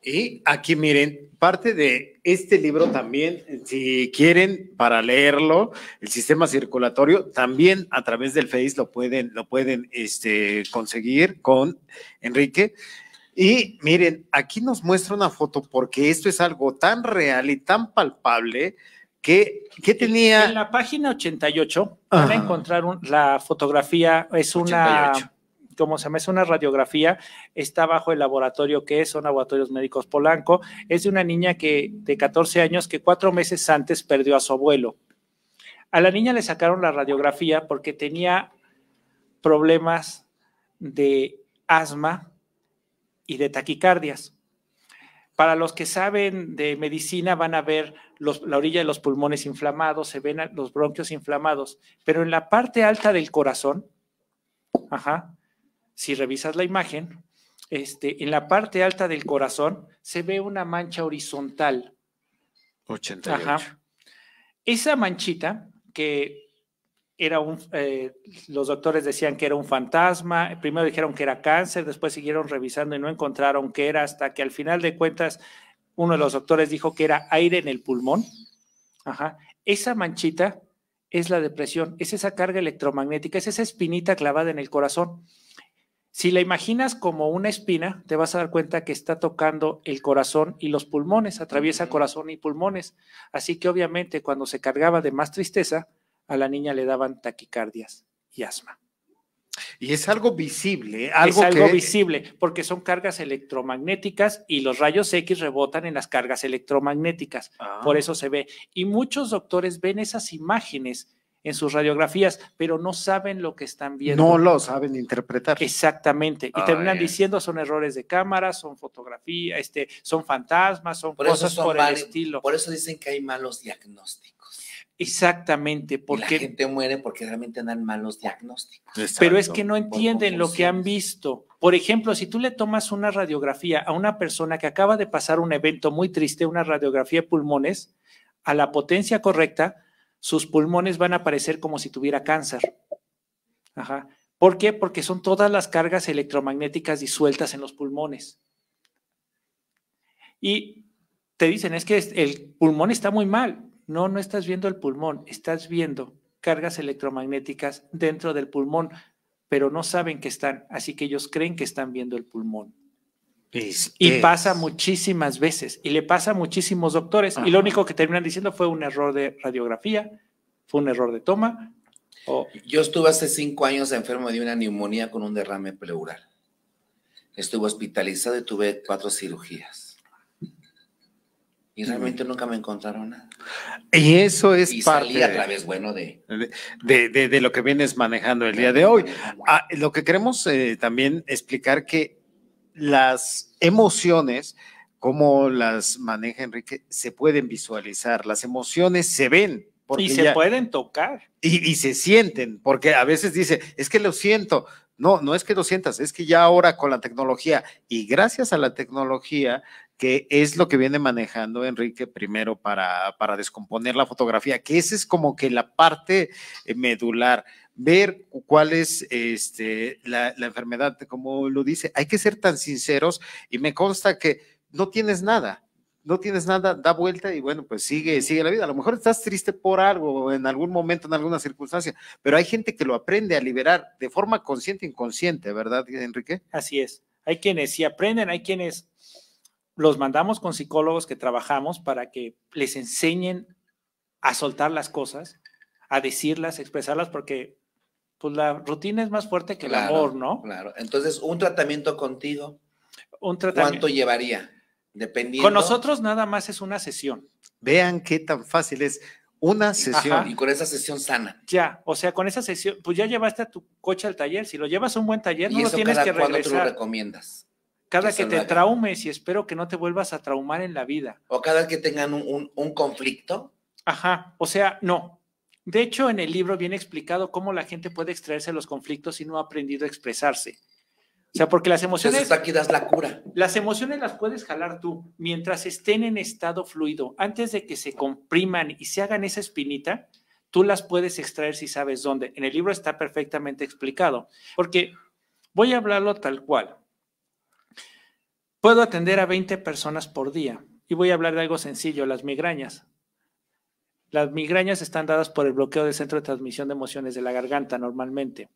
Y aquí miren, parte de este libro también, si quieren para leerlo, el sistema circulatorio, también a través del Face lo pueden, lo pueden este, conseguir con Enrique. Y miren, aquí nos muestra una foto porque esto es algo tan real y tan palpable ¿Qué, tenía? En la página 88 van a encontrar la fotografía, es una, como se llama? Es una radiografía, está bajo el laboratorio que es, son laboratorios médicos Polanco, es de una niña que, de 14 años que cuatro meses antes perdió a su abuelo. A la niña le sacaron la radiografía porque tenía problemas de asma y de taquicardias. Para los que saben de medicina van a ver la orilla de los pulmones inflamados, se ven los bronquios inflamados, pero en la parte alta del corazón, ajá, si revisas la imagen, este, en la parte alta del corazón se ve una mancha horizontal. 88. Esa manchita que era un, eh, los doctores decían que era un fantasma, primero dijeron que era cáncer, después siguieron revisando y no encontraron qué era, hasta que al final de cuentas uno de los doctores dijo que era aire en el pulmón. Ajá. Esa manchita es la depresión, es esa carga electromagnética, es esa espinita clavada en el corazón. Si la imaginas como una espina, te vas a dar cuenta que está tocando el corazón y los pulmones, atraviesa corazón y pulmones. Así que obviamente cuando se cargaba de más tristeza, a la niña le daban taquicardias y asma. Y es algo visible, algo ¿eh? es algo visible, porque son cargas electromagnéticas y los rayos X rebotan en las cargas electromagnéticas, ah. por eso se ve. Y muchos doctores ven esas imágenes en sus radiografías, pero no saben lo que están viendo. No lo saben interpretar. Exactamente. Y terminan diciendo son errores de cámara, son fotografía, este, son fantasmas, son cosas por el estilo. Por eso dicen que hay malos diagnósticos. Exactamente, porque la gente muere porque realmente dan malos diagnósticos. pero es que no entienden lo que han visto. Por ejemplo, si tú le tomas una radiografía a una persona que acaba de pasar un evento muy triste, una radiografía de pulmones, a la potencia correcta, sus pulmones van a aparecer como si tuviera cáncer. Ajá. ¿Por qué? Porque son todas las cargas electromagnéticas disueltas en los pulmones. Y te dicen, es que el pulmón está muy mal no, no estás viendo el pulmón, estás viendo cargas electromagnéticas dentro del pulmón, pero no saben que están, así que ellos creen que están viendo el pulmón. y este pasa muchísimas veces, y le pasa a muchísimos doctores, y lo único que terminan diciendo fue un error de radiografía, fue un error de toma. Yo estuve hace cinco años enfermo de una neumonía con un derrame pleural. Estuve hospitalizado y tuve cuatro cirugías. Y realmente nunca me encontraron nada. Y eso es parte. a través, bueno, de... De, lo que vienes manejando el día de hoy. Ah, lo que queremos eh, también explicar que las emociones, como las maneja Enrique, se pueden visualizar. Las emociones se ven. y se pueden tocar. Y, y, se sienten, porque a veces dice, es que lo siento. No, no es que lo sientas, es que ya ahora con la tecnología y gracias a la tecnología que es lo que viene manejando Enrique primero para, para descomponer la fotografía, que esa es como que la parte eh, medular ver cuál es este, la, enfermedad, como lo dice. Hay que ser tan sinceros y me consta que no tienes nada. No tienes nada, da vuelta y bueno, pues sigue, sigue la vida. A lo mejor estás triste por algo, en algún momento, en alguna circunstancia, pero hay gente que lo aprende a liberar de forma consciente e inconsciente, ¿verdad, Enrique? Así es. Hay quienes sí aprenden, hay quienes los mandamos con psicólogos que trabajamos para que les enseñen a soltar las cosas, a decirlas, expresarlas, porque pues la rutina es más fuerte que el amor, ¿no? Claro. Entonces, un tratamiento contigo. Un tratamiento. ¿Cuánto llevaría? Dependiendo. Con nosotros nada más es una sesión. Vean qué tan fácil es. Una sesión. Y con esa sesión sana. Ya, o sea, con esa sesión, pues ya llevaste a tu coche al taller. Si lo llevas a un buen taller, no lo tienes que regresar. lo recomiendas? cada que, te traumes y espero que no te vuelvas a traumar en la vida. O cada que tengan un, conflicto. Ajá, o sea, no. De hecho, en el libro viene explicado cómo la gente puede extraerse de los conflictos si no ha aprendido a expresarse. O sea, porque las emociones. aquí das la cura. Las emociones las puedes jalar tú mientras estén en estado fluido. Antes de que se compriman y se hagan esa espinita, tú las puedes extraer si sabes dónde. En el libro está perfectamente explicado. Porque voy a hablarlo tal cual. Puedo atender a 20 personas por día. Y voy a hablar de algo sencillo, las migrañas. Las migrañas están dadas por el bloqueo del centro de transmisión de emociones de la garganta normalmente.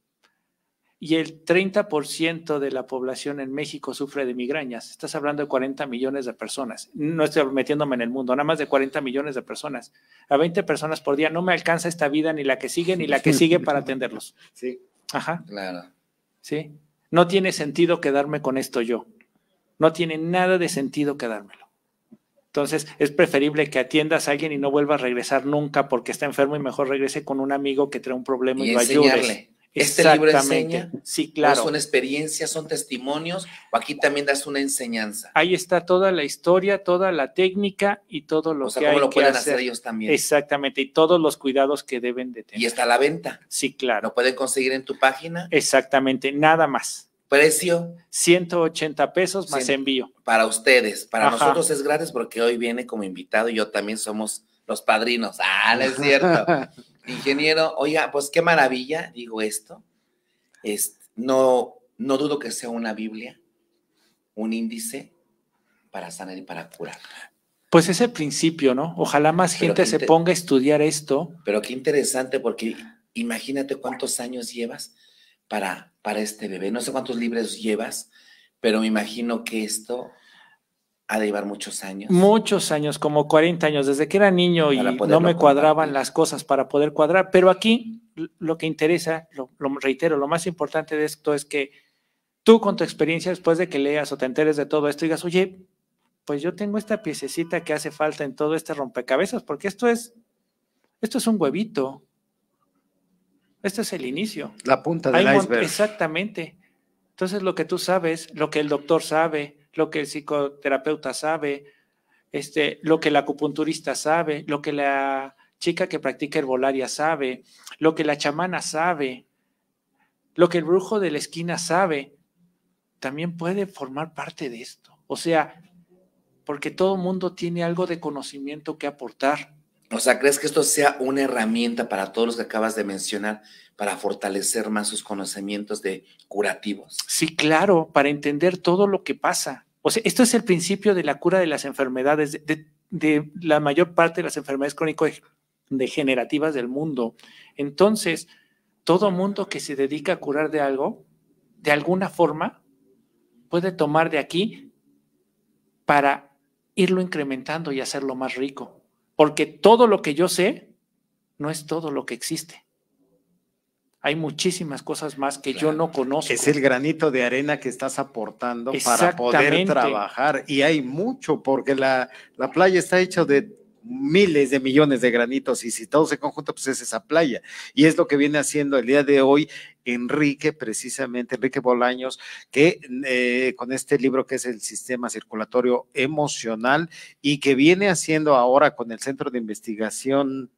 Y el 30% de la población en México sufre de migrañas. Estás hablando de 40 millones de personas. No estoy metiéndome en el mundo, nada más de 40 millones de personas. A 20 personas por día no me alcanza esta vida, ni la que sigue, ni la que sigue para atenderlos. Sí. Ajá. Claro. Sí. No tiene sentido quedarme con esto yo no tiene nada de sentido quedármelo. Entonces, es preferible que atiendas a alguien y no vuelvas a regresar nunca porque está enfermo y mejor regrese con un amigo que trae un problema y, lo ayude. Este libro sí, claro. son experiencias, son testimonios, o aquí también das una enseñanza. Ahí está toda la historia, toda la técnica y todo lo que lo hacer. ellos también. Exactamente, y todos los cuidados que deben de tener. Y está la venta. Sí, claro. Lo pueden conseguir en tu página. Exactamente, nada más. Precio. 180 pesos más envío. Para ustedes, para nosotros es gratis porque hoy viene como invitado y yo también somos los padrinos. Ah, es cierto. Ingeniero, oiga, pues qué maravilla, digo esto. no, no dudo que sea una Biblia, un índice para sanar y para curar. Pues ese principio, ¿no? Ojalá más gente se ponga a estudiar esto. Pero qué interesante, porque imagínate cuántos años llevas para, este bebé. No sé cuántos libros llevas, pero me imagino que esto ha de llevar muchos años. Muchos años, como 40 años, desde que era niño y no me cuadraban las cosas para poder cuadrar. Pero aquí lo que interesa, lo, reitero, lo más importante de esto es que tú con tu experiencia, después de que leas o te enteres de todo esto, digas, oye, pues yo tengo esta piececita que hace falta en todo este rompecabezas, porque esto es, esto es un huevito. Este es el inicio. La punta de la iceberg. Exactamente. Entonces, lo que tú sabes, lo que el doctor sabe, lo que el psicoterapeuta sabe, este, lo que el acupunturista sabe, lo que la chica que practica herbolaria sabe, lo que la chamana sabe, lo que el brujo de la esquina sabe, también puede formar parte de esto. O sea, porque todo mundo tiene algo de conocimiento que aportar. O sea, ¿crees que esto sea una herramienta para todos los que acabas de mencionar para fortalecer más sus conocimientos de curativos? Sí, claro, para entender todo lo que pasa. O sea, esto es el principio de la cura de las enfermedades, de, la mayor parte de las enfermedades crónico-degenerativas del mundo. Entonces, todo mundo que se dedica a curar de algo, de alguna forma, puede tomar de aquí para irlo incrementando y hacerlo más rico porque todo lo que yo sé no es todo lo que existe. Hay muchísimas cosas más que yo no conozco. Es el granito de arena que estás aportando para poder trabajar. Y hay mucho, porque la, la playa está hecha de miles de millones de granitos y si todo se conjunta, pues es esa playa. Y es lo que viene haciendo el día de hoy Enrique, precisamente Enrique Bolaños, que eh, con este libro que es el sistema circulatorio emocional y que viene haciendo ahora con el Centro de Investigación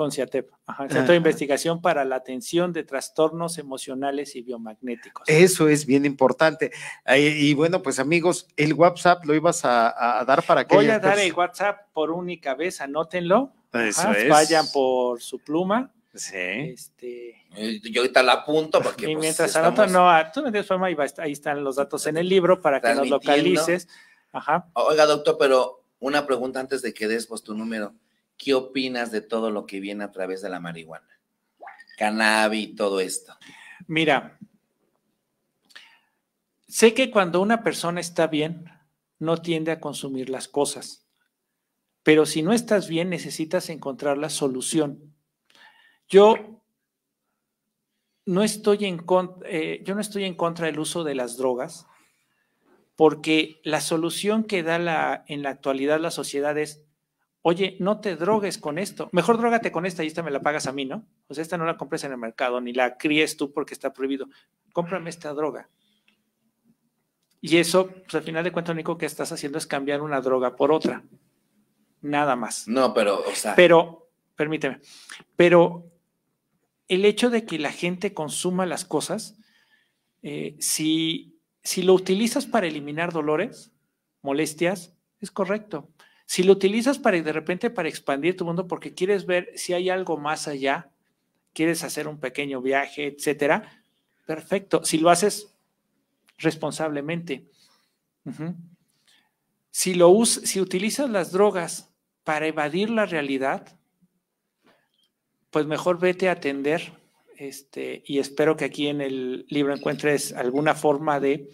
con CIATEP, Centro de Investigación para la Atención de Trastornos Emocionales y Biomagnéticos. Eso es bien importante. Y, bueno, pues amigos, el WhatsApp lo ibas a, dar para que... Voy a dar pues el WhatsApp por única vez, anótenlo. Eso Vayan por su pluma. Sí. Este, eh, yo ahorita la apunto porque. Y pues, mientras anoto, no, ah, tú me tienes forma, ahí están los datos en el libro para que nos localices. Ajá. Oiga, doctor, pero una pregunta antes de que des pues, tu número. ¿Qué opinas de todo lo que viene a través de la marihuana? Cannabis todo esto. Mira, sé que cuando una persona está bien, no tiende a consumir las cosas. Pero si no estás bien, necesitas encontrar la solución. Yo no estoy en eh, contra, del uso de las drogas, porque la solución que da en la actualidad la sociedad es oye, no te drogues con esto, mejor drogate con esta y esta me la pagas a mí, ¿no? O sea, esta no la compres en el mercado, ni la críes tú porque está prohibido, cómprame esta droga. Y eso, pues al final de cuentas, lo único que estás haciendo es cambiar una droga por otra, nada más. No, pero, o sea. Pero, permíteme, pero el hecho de que la gente consuma las cosas, eh, si, si lo utilizas para eliminar dolores, molestias, es correcto. Si lo utilizas para de repente para expandir tu mundo porque quieres ver si hay algo más allá, quieres hacer un pequeño viaje, etcétera, perfecto. Si lo haces responsablemente. si, lo si utilizas las drogas para evadir la realidad, pues mejor vete a atender. Este, y espero que aquí en el libro encuentres alguna forma de,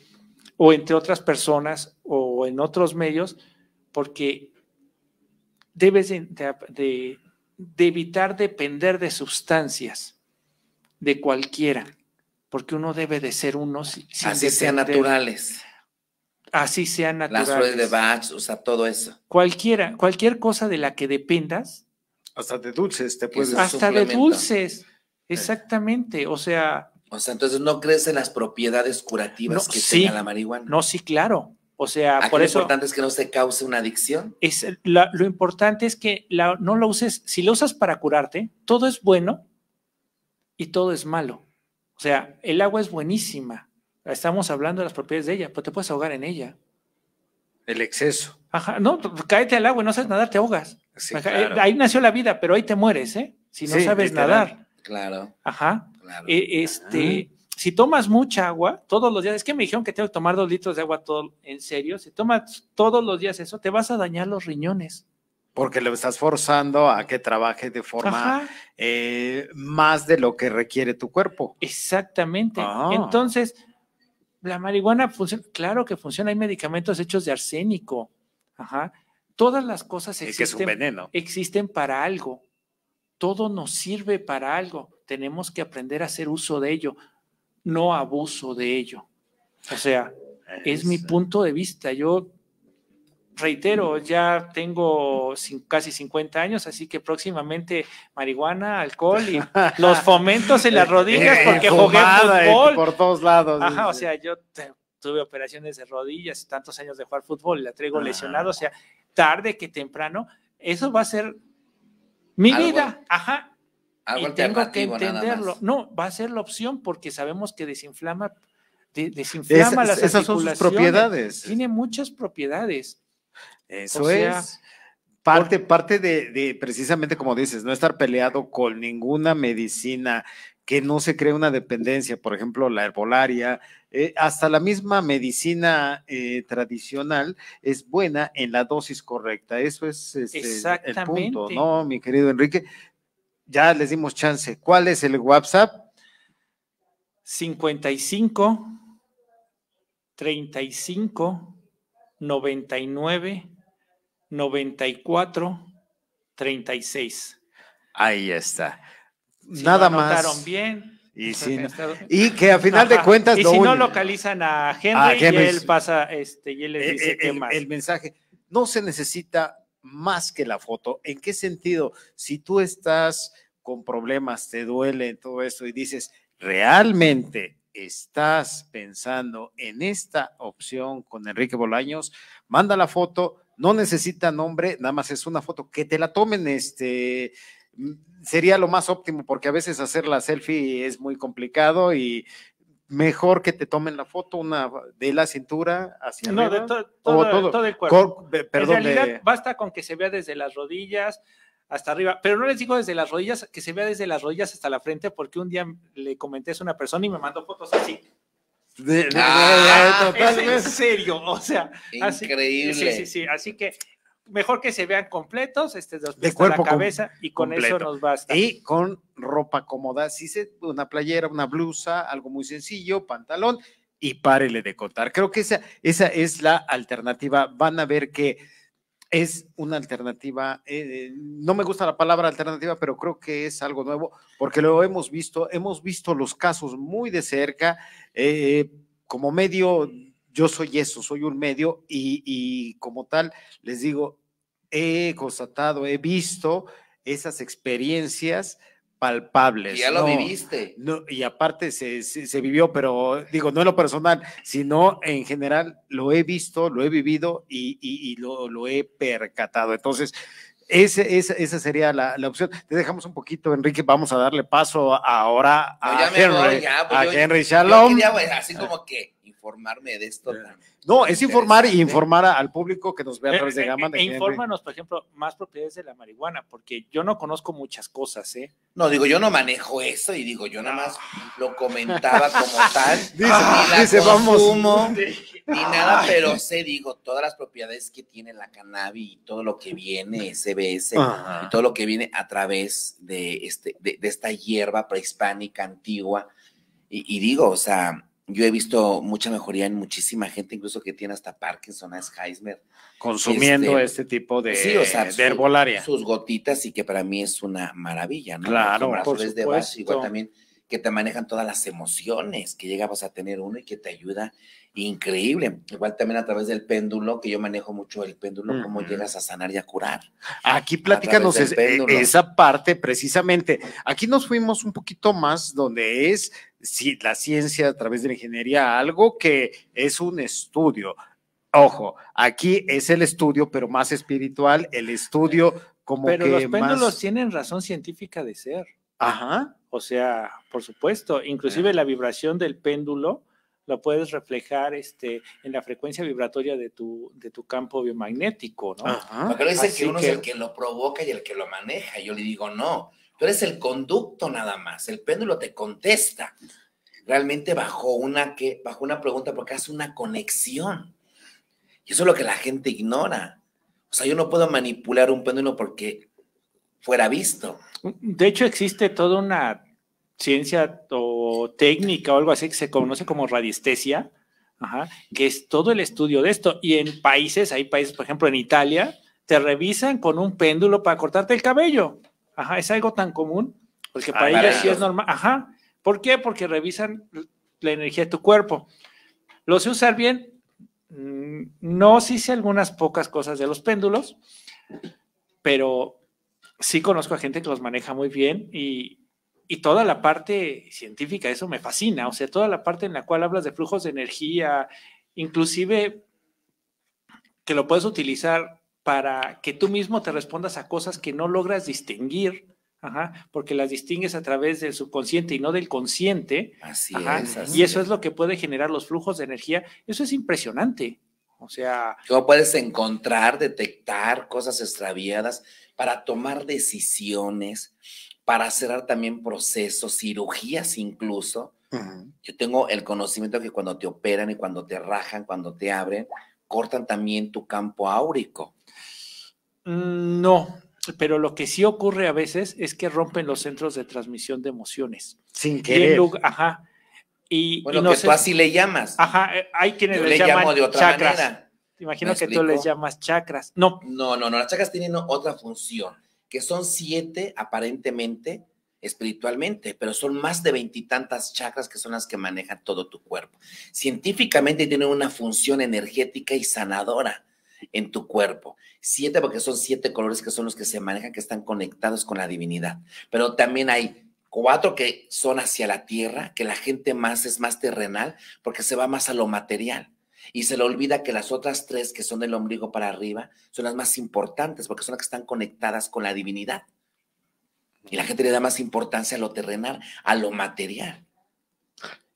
o entre otras personas o en otros medios, porque debes de, evitar depender de sustancias, de cualquiera, porque uno debe de ser uno. Así sean naturales. Así sean naturales. Las flores de Bach, o sea, todo eso. Cualquiera, cualquier cosa de la que dependas. Hasta de dulces te puedes Hasta de dulces, eh. exactamente. O sea. O sea, entonces no crees en las propiedades curativas que tenga la marihuana. No, sí, claro. O sea, ah, por lo eso. importante es que no se cause una adicción. Es, lo importante es que no lo uses. Si lo usas para curarte, todo es bueno y todo es malo. O sea, el agua es buenísima. Estamos hablando de las propiedades de ella, pero te puedes ahogar en ella. El exceso. Ajá, no, cáete al agua y no sabes nadar, te ahogas. Eh, ahí nació la vida, pero ahí te mueres, ¿eh? Si no sabes nadar. Claro. Ajá. Claro. E, este, si tomas mucha agua todos los días, es que me dijeron que tengo que tomar dos litros de agua todo, en serio, si tomas todos los días eso, te vas a dañar los riñones. Porque lo estás forzando a que trabaje de forma eh, más de lo que requiere tu cuerpo. Exactamente. Ah. Entonces, la marihuana funciona, claro que funciona, hay medicamentos hechos de arsénico. Ajá. Todas las cosas existen, veneno. existen para algo. Todo nos sirve para algo. Tenemos que aprender a hacer uso de ello no abuso de ello. O sea, es mi punto de vista. Yo reitero, ya tengo casi 50 años, así que próximamente marihuana, alcohol y los fomentos en las rodillas porque jugué eh, fútbol. por todos lados. o sea, yo tuve operaciones de rodillas, tantos años de jugar fútbol, la traigo lesionado, o sea, tarde que temprano, eso va a ser mi vida. Ajá, tengo que entenderlo. No, va a ser la opción porque sabemos que desinflama, desinflama las esas son sus propiedades. Tiene muchas propiedades. Eso es. Parte, parte de, precisamente como dices, no estar peleado con ninguna medicina, que no se cree una dependencia, por ejemplo, la herbolaria, eh, hasta la misma medicina eh, tradicional es buena en la dosis correcta. Eso es este, el punto, ¿no, mi querido Enrique? ya les dimos chance. ¿Cuál es el WhatsApp? 55 35 99 94 36. Ahí está. Nada más. Y, pues, que a final de cuentas. Y si no localizan a Henry, él pasa este, y él les eh, dice eh, qué más. el mensaje. No se necesita más que la foto. ¿En qué sentido? Si tú estás con problemas, te duele todo esto y dices, realmente estás pensando en esta opción con Enrique Bolaños, manda la foto, no necesita nombre, nada más es una foto, que te la tomen, este, mm, sería lo más óptimo, porque a veces hacer la selfie es muy complicado y mejor que te tomen la foto una de la cintura hacia no, de todo, el cuerpo. en realidad basta con que se vea desde las rodillas hasta arriba, pero no les digo desde las rodillas, que se vea desde las rodillas hasta la frente, porque un día le comenté a una persona y me mandó fotos así. De, es en serio, o sea, increíble. sí, sí, sí, así que mejor que se vean completos, este dos de cuerpo la cabeza y con eso nos basta. Y con ropa cómoda, si se una playera, una blusa, algo muy sencillo, pantalón y párele de contar. Creo que esa esa es la alternativa. Van a ver que es una alternativa, eh, eh, no me gusta la palabra alternativa, pero creo que es algo nuevo, porque lo hemos visto, hemos visto los casos muy de cerca, eh, como medio yo soy eso, soy un medio y, como tal, les digo, he constatado, he visto esas experiencias palpables. Ya lo viviste. No, y aparte se, vivió, pero digo, no en lo personal, sino en general lo he visto, lo he vivido y, lo, he percatado. Entonces, ese, esa, esa sería la, opción. Te dejamos un poquito, Enrique, vamos a darle paso ahora a Henry, a Shalom. así como que informarme de esto. No, es informar y e informar al público que nos ve a eh, través de eh, Gama. Eh, de e, infórmanos, por ejemplo, más propiedades de la marihuana, porque yo no conozco muchas cosas, ¿eh? No, digo, yo no manejo eso y digo, yo nada más ah. lo comentaba como tal. dice, ni vamos. ni nada, pero sé, digo, todas las propiedades que tiene la cannabis y todo lo que viene, CBS, y todo lo que viene a través de, este, de, esta hierba prehispánica antigua. Y, y, digo, o sea, yo he visto mucha mejoría en muchísima gente, incluso que tiene hasta Parkinson, Alzheimer. Consumiendo este, este, tipo de, sí, o herbolaria. Sus, gotitas y que para mí es una maravilla, ¿no? Claro, por supuesto. igual también que te manejan todas las emociones que llegabas a tener uno y que te ayuda increíble. Igual también a través del péndulo, que yo manejo mucho el péndulo, cómo llegas a sanar y a curar. Aquí platícanos eh, esa parte precisamente. Aquí nos fuimos un poquito más donde es si, la ciencia a través de la ingeniería, algo que es un estudio. Ojo, aquí es el estudio, pero más espiritual, el estudio como pero los péndulos tienen razón científica de ser. Ajá. O sea, por supuesto, inclusive la vibración del péndulo la puedes reflejar este, en la frecuencia vibratoria de tu, de tu campo biomagnético, ¿no? Porque Pero dice que uno es el que lo provoca y el que lo maneja. Yo le digo, no, tú eres el conducto nada más, el péndulo te contesta. Realmente bajo una, que, bajo una pregunta porque hace una conexión. Y eso es lo que la gente ignora. O sea, yo no puedo manipular un péndulo porque fuera visto. De hecho, existe toda una ciencia o técnica o algo así que se conoce como radiestesia, que es todo el estudio de esto. Y en países, hay países, por ejemplo, en Italia, te revisan con un péndulo para cortarte el cabello. Ajá, es algo tan común, porque ah, para ellos sí es normal. Ajá, ¿por qué? Porque revisan la energía de tu cuerpo. Lo sé usar bien, mm, no sí sé algunas pocas cosas de los péndulos, pero sí conozco a gente que los maneja muy bien y, y toda la parte científica, eso me fascina, o sea, toda la parte en la cual hablas de flujos de energía, inclusive que lo puedes utilizar para que tú mismo te respondas a cosas que no logras distinguir, ajá, porque las distingues a través del subconsciente y no del consciente. Así es. y eso es. lo que puede generar los flujos de energía. Eso es impresionante. O sea. Cómo puedes encontrar, detectar cosas extraviadas para tomar decisiones, para cerrar también procesos, cirugías incluso. Yo tengo el conocimiento que cuando te operan y cuando te rajan, cuando te abren, cortan también tu campo áurico. Mm, no, pero lo que sí ocurre a veces es que rompen los centros de transmisión de emociones. Sin querer. ajá. bueno, que tú así le llamas. Ajá, eh, hay quienes le, llaman llamo de otra chakras. manera. Te imagino que tú les llamas chakras. No. No, no, no. Las chakras tienen otra función, que son siete aparentemente espiritualmente, pero son más de veintitantas chakras que son las que manejan todo tu cuerpo. Científicamente tienen una función energética y sanadora en tu cuerpo. Siete, porque son siete colores que son los que se manejan, que están conectados con la divinidad. Pero también hay cuatro que son hacia la tierra, que la gente más es más terrenal, porque se va más a lo material y se le olvida que las otras tres que son del ombligo para arriba son las más importantes porque son las que están conectadas con la divinidad. Y la gente le da más importancia a lo terrenal, a lo material.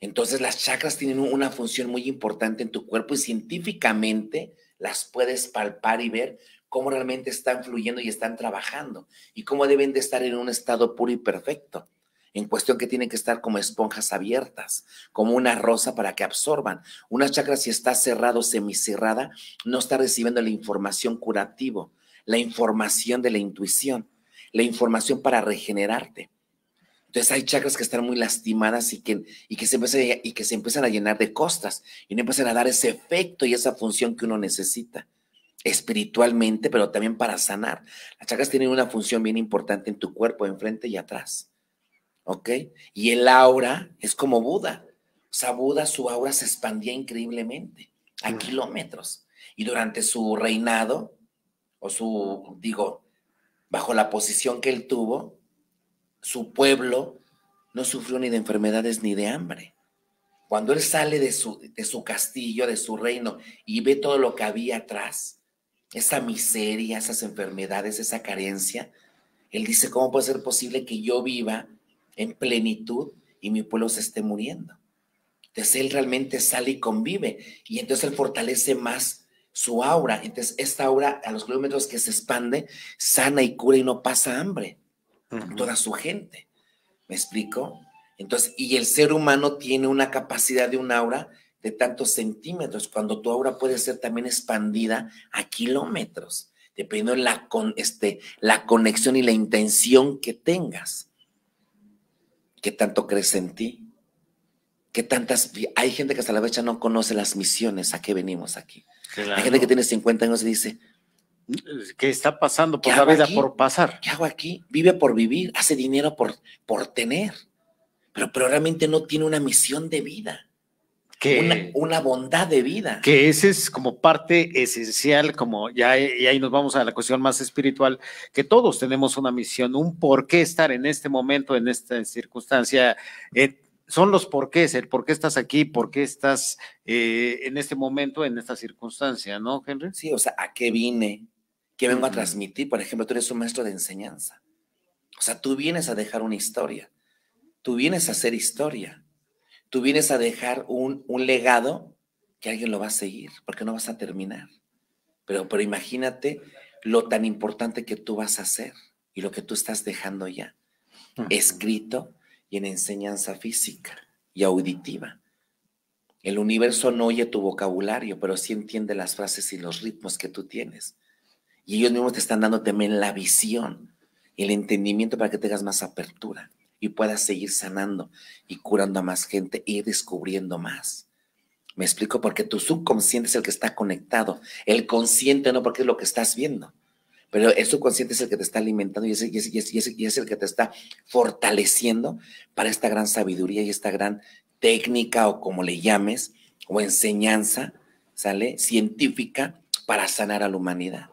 Entonces las chakras tienen una función muy importante en tu cuerpo y científicamente las puedes palpar y ver cómo realmente están fluyendo y están trabajando y cómo deben de estar en un estado puro y perfecto en cuestión que tienen que estar como esponjas abiertas, como una rosa para que absorban. Una chakra si está cerrado, o semicerrada, no está recibiendo la información curativo, la información de la intuición, la información para regenerarte. Entonces hay chakras que están muy lastimadas y que, y que, se, empiezan y que se empiezan a llenar de costas y no empiezan a dar ese efecto y esa función que uno necesita espiritualmente, pero también para sanar. Las chakras tienen una función bien importante en tu cuerpo, enfrente y atrás. ¿ok? Y el aura es como Buda. O sea, Buda, su aura se expandía increíblemente a kilómetros. Y durante su reinado, o su, digo, bajo la posición que él tuvo, su pueblo no sufrió ni de enfermedades ni de hambre. Cuando él sale de su, de su castillo, de su reino, y ve todo lo que había atrás, esa miseria, esas enfermedades, esa carencia, él dice, ¿cómo puede ser posible que yo viva en plenitud y mi pueblo se esté muriendo. Entonces él realmente sale y convive y entonces él fortalece más su aura. Entonces esta aura a los kilómetros que se expande sana y cura y no pasa hambre. Toda su gente. ¿Me explico? Entonces, y el ser humano tiene una capacidad de un aura de tantos centímetros, cuando tu aura puede ser también expandida a kilómetros, dependiendo de la, este, la conexión y la intención que tengas. ¿Qué tanto crees en ti? ¿Qué tantas? Hay gente que hasta la fecha no conoce las misiones a qué venimos aquí. Hay gente que tiene 50 años y dice, mm, ¿Qué está pasando por la vida por pasar. ¿Qué hago aquí? Vive por vivir, hace dinero por, por tener, pero, pero realmente no tiene una misión de vida una, bondad de vida. Que ese es como parte esencial, como ya y ahí nos vamos a la cuestión más espiritual, que todos tenemos una misión, un por qué estar en este momento, en esta circunstancia. Eh, son los porqués, el por qué estás aquí, por qué estás eh, en este momento, en esta circunstancia, ¿no, Henry? Sí, o sea, ¿a qué vine? ¿Qué vengo a transmitir? Por ejemplo, tú eres un maestro de enseñanza. O sea, tú vienes a dejar una historia. Tú vienes a hacer historia tú vienes a dejar un, legado que alguien lo va a seguir, porque no vas a terminar. Pero, pero imagínate lo tan importante que tú vas a hacer y lo que tú estás dejando ya, escrito y en enseñanza física y auditiva. El universo no oye tu vocabulario, pero sí entiende las frases y los ritmos que tú tienes. Y ellos mismos te están dando también la visión, y el entendimiento para que tengas más apertura y puedas seguir sanando y curando a más gente y e descubriendo más. Me explico porque tu subconsciente es el que está conectado, el consciente no porque es lo que estás viendo, pero el subconsciente es el que te está alimentando y es, y es el que te está fortaleciendo para esta gran sabiduría y esta gran técnica o como le llames, o enseñanza, ¿sale? Científica para sanar a la humanidad.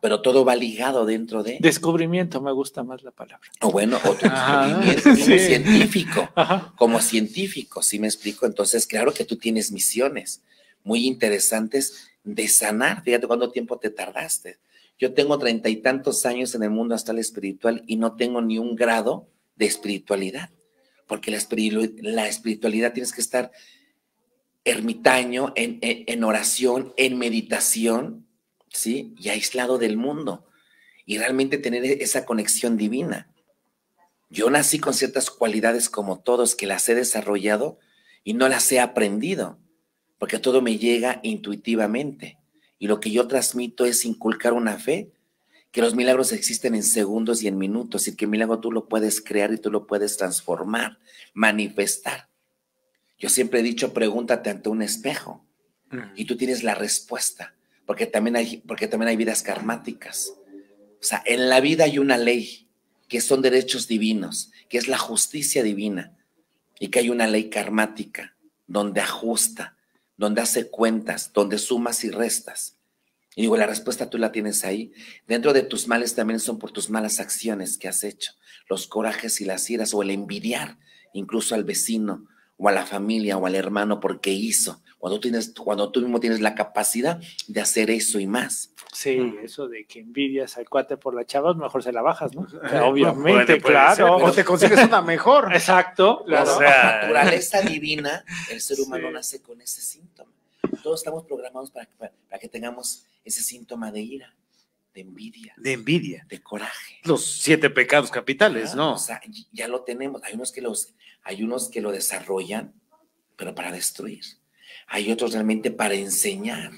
Pero todo va ligado dentro de. Descubrimiento, me gusta más la palabra. O bueno, otro ah, descubrimiento como científico. Como científico, ¿sí me explico? Entonces, claro que tú tienes misiones muy interesantes de sanar. Fíjate cuánto tiempo te tardaste. Yo tengo treinta y tantos años en el mundo hasta el espiritual y no tengo ni un grado de espiritualidad. Porque la, espiritualidad tienes que estar ermitaño, en oración, en meditación, ¿sí? Y aislado del mundo. Y realmente tener e-, esa conexión divina. Yo nací con ciertas cualidades como todos que las he desarrollado y no las he aprendido, porque todo me llega intuitivamente. Y lo que yo transmito es inculcar una fe, que los milagros existen en segundos y en minutos, y que el milagro tú lo puedes crear y tú lo puedes transformar, manifestar. Yo siempre he dicho, pregúntate ante un espejo, mm. y tú tienes la respuesta porque también hay, porque también hay vidas karmáticas. O sea, en la vida hay una ley que son derechos divinos, que es la justicia divina, y que hay una ley karmática donde ajusta, donde hace cuentas, donde sumas y restas. Y digo, la respuesta tú la tienes ahí. Dentro de tus males también son por tus malas acciones que has hecho, los corajes y las iras, o el envidiar incluso al vecino, o a la familia, o al hermano porque hizo, cuando, tienes, cuando tú mismo tienes la capacidad de hacer eso y más. Sí, mm. eso de que envidias al cuate por la chava, mejor se la bajas, ¿no? obviamente, claro. o te consigues una mejor. Exacto. la naturaleza divina, el ser humano nace con ese síntoma. Todos estamos programados para que, para que tengamos ese síntoma de ira de envidia. De envidia. De coraje. Los siete pecados capitales, ¿no? O sea, ya lo tenemos. Hay unos que los, hay unos que lo desarrollan, pero para destruir hay otros realmente para enseñar.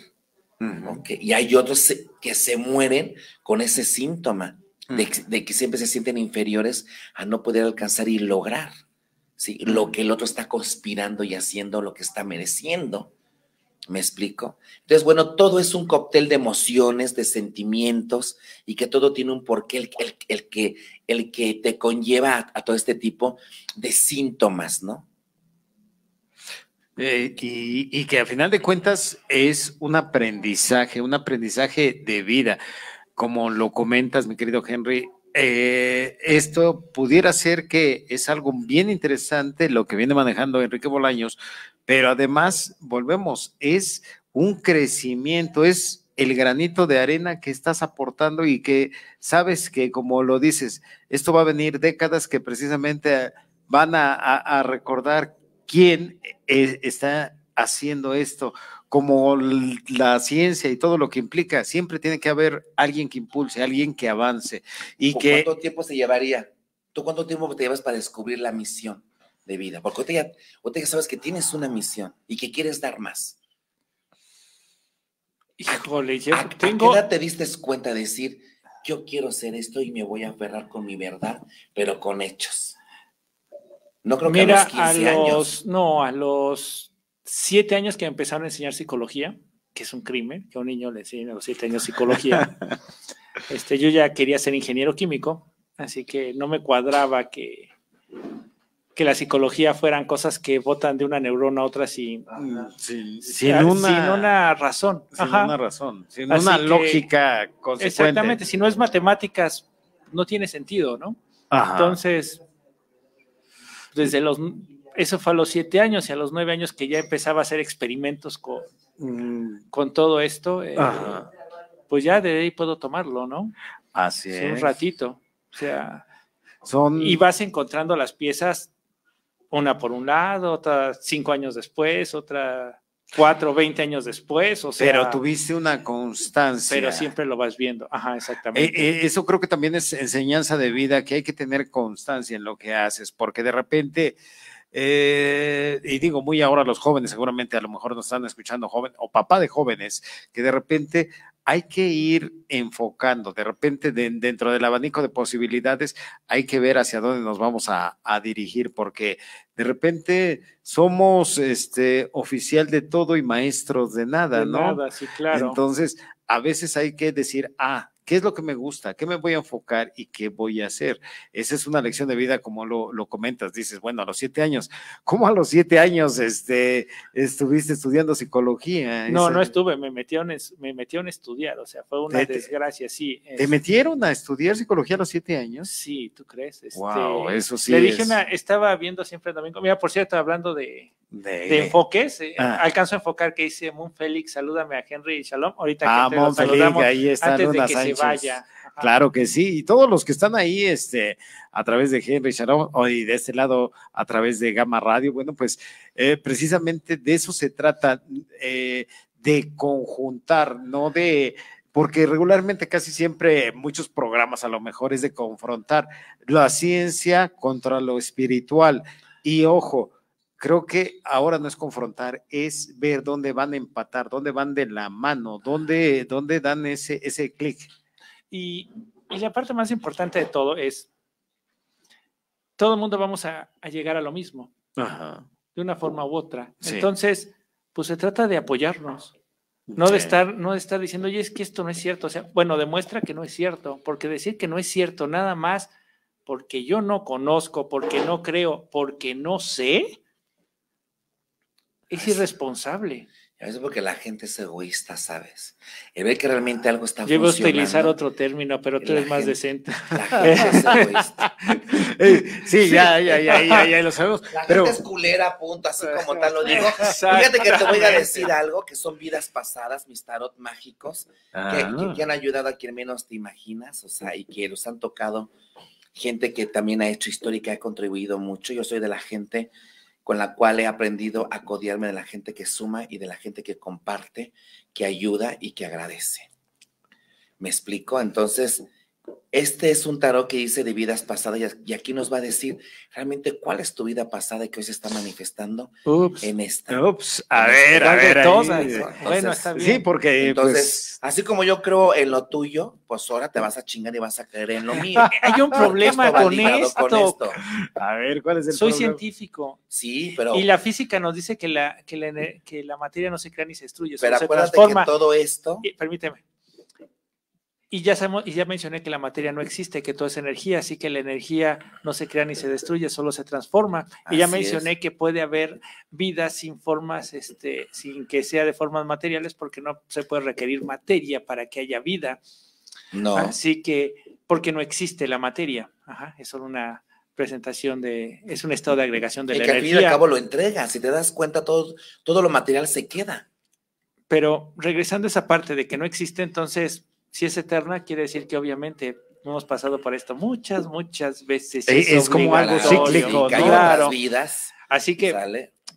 Y hay otros que se mueren con ese síntoma de, que siempre se sienten inferiores a no poder alcanzar y lograr ¿sí? lo que el otro está conspirando y haciendo, lo que está mereciendo. ¿Me explico? Entonces, bueno, todo es un cóctel de emociones, de sentimientos y que todo tiene un porqué, el, que, el que te conlleva a, todo este tipo de síntomas, ¿no? Eh, y, que al final de cuentas es un aprendizaje, un aprendizaje de vida. Como lo comentas, mi querido Henry, eh, esto pudiera ser que es algo bien interesante lo que viene manejando Enrique Bolaños, pero además, volvemos, es un crecimiento, es el granito de arena que estás aportando y que sabes que, como lo dices, esto va a venir décadas que precisamente van a, a recordar quién eh, está haciendo esto, como la ciencia y todo lo que implica, siempre tiene que haber alguien que impulse, alguien que avance. Y que... ¿Cuánto tiempo se llevaría? ¿Tú cuánto tiempo te llevas para descubrir la misión de vida? Porque tú ya, sabes que tienes una misión y que quieres dar más. Híjole, yo tengo... qué edad te diste cuenta de decir, yo quiero ser esto y me voy a aferrar con mi verdad, pero con hechos? No Mira, que a los 15 años. No, a los 7 años que empezaron a enseñar psicología, que es un crimen, que a un niño le enseñen a los siete años psicología. este, yo ya quería ser ingeniero químico, así que no me cuadraba que, que la psicología fueran cosas que votan de una neurona a otra sin, una, sin una, razón. Sin una razón, sin una lógica consecuente. Exactamente, si no es matemáticas, no tiene sentido, ¿no? Entonces, desde los, eso fue a los siete años y a los nueve años que ya empezaba a hacer experimentos con, mm. con todo esto, eh, pues ya de ahí puedo tomarlo, ¿no? Así es. Un ratito. O sea, son... Y vas encontrando las piezas, una por un lado, otra cinco años después, otra cuatro, veinte años después, o sea. Pero tuviste una constancia. Pero siempre lo vas viendo, ajá, exactamente. Eh, eh, eso creo que también es enseñanza de vida, que hay que tener constancia en lo que haces, porque de repente, eh, y digo muy ahora los jóvenes, seguramente a lo mejor nos están escuchando joven o papá de jóvenes, que de repente hay que ir enfocando, de repente dentro del abanico de posibilidades hay que ver hacia dónde nos vamos a, dirigir, porque de repente somos este oficial de todo y maestros de nada, ¿no? Nada, sí, claro. Entonces, a veces hay que decir, ah, ¿Qué es lo que me gusta? ¿Qué me voy a enfocar y qué voy a hacer? Esa es una lección de vida, como lo, comentas. Dices, bueno, a los siete años, ¿cómo a los siete años este, estuviste estudiando psicología? No, no estuve, me metieron, me metieron a estudiar, o sea, fue una desgracia, sí. ¿Te metieron a estudiar psicología a los siete años? Sí, ¿tú crees? wow, este, eso sí. Le estaba viendo siempre también, mira, por cierto, hablando de, enfoques. Eh, ah. Alcanzo a enfocar que hice Moon Félix, salúdame a Henry y Shalom. Ahorita ah, Moon ahí están vaya. Claro que sí, y todos los que están ahí, este, a través de Henry Sharon y de este lado a través de Gama Radio, bueno, pues eh, precisamente de eso se trata, eh, de conjuntar, no de porque regularmente casi siempre muchos programas a lo mejor es de confrontar la ciencia contra lo espiritual. Y ojo, creo que ahora no es confrontar, es ver dónde van a empatar, dónde van de la mano, dónde, dónde dan ese, ese clic. Y, la parte más importante de todo es, todo el mundo vamos a, llegar a lo mismo, de una forma u otra. Entonces, pues se trata de apoyarnos. No de estar, no de estar diciendo, oye, es que esto no es cierto. O sea, bueno, demuestra que no es cierto, porque decir que no es cierto nada más porque yo no conozco, porque no creo, porque no sé, es irresponsable. Es porque la gente es egoísta, ¿sabes? Y ver que realmente ah, algo está funcionando. a utilizar otro término, pero tú eres más decente. La gente es egoísta. Sí, ya, ya, ya, ya, ya lo sabemos. La gente es culera, punto, así como tal lo digo. Fíjate que te voy a decir algo, que son vidas pasadas, mis tarot mágicos, ah. que, han ayudado a quien menos te imaginas, o sea, y que los han tocado gente que también ha hecho historia y que ha contribuido mucho. Yo soy de la gente con la cual he aprendido a codiarme de la gente que suma y de la gente que comparte, que ayuda y que agradece. ¿Me explico? Entonces, este es un tarot que hice de vidas pasadas y aquí nos va a decir realmente cuál es tu vida pasada y que hoy se está manifestando en esta. Ups, a ver, a ver. bueno, está bien. Sí, porque. Pues, entonces, así como yo creo en lo tuyo, pues ahora te vas a chingar y vas a creer en lo mío. Hay un problema con, esto. A ver, ¿cuál es el problema Soy científico. Sí, pero. Y la física nos dice que la, que la, materia no se crea ni se destruye. Pero se acuérdate transforma. todo esto. permíteme y ya y ya mencioné que la materia no existe, que todo es energía, así que la energía no se crea ni se destruye, solo se transforma. y ya mencioné que puede haber vida sin formas, este, sin que sea de formas materiales, porque no se puede requerir materia para que haya vida. No. Así que, porque no existe la materia. Ajá, es solo una presentación de, es un estado de agregación de y la que energía. Al fin y al cabo lo entrega, si te das cuenta, todo, todo lo material se queda. Pero regresando a esa parte de que no existe, entonces si es eterna, quiere decir que obviamente hemos pasado por esto muchas, muchas veces. Eh, es, como algo cíclico, claro. vidas. Así que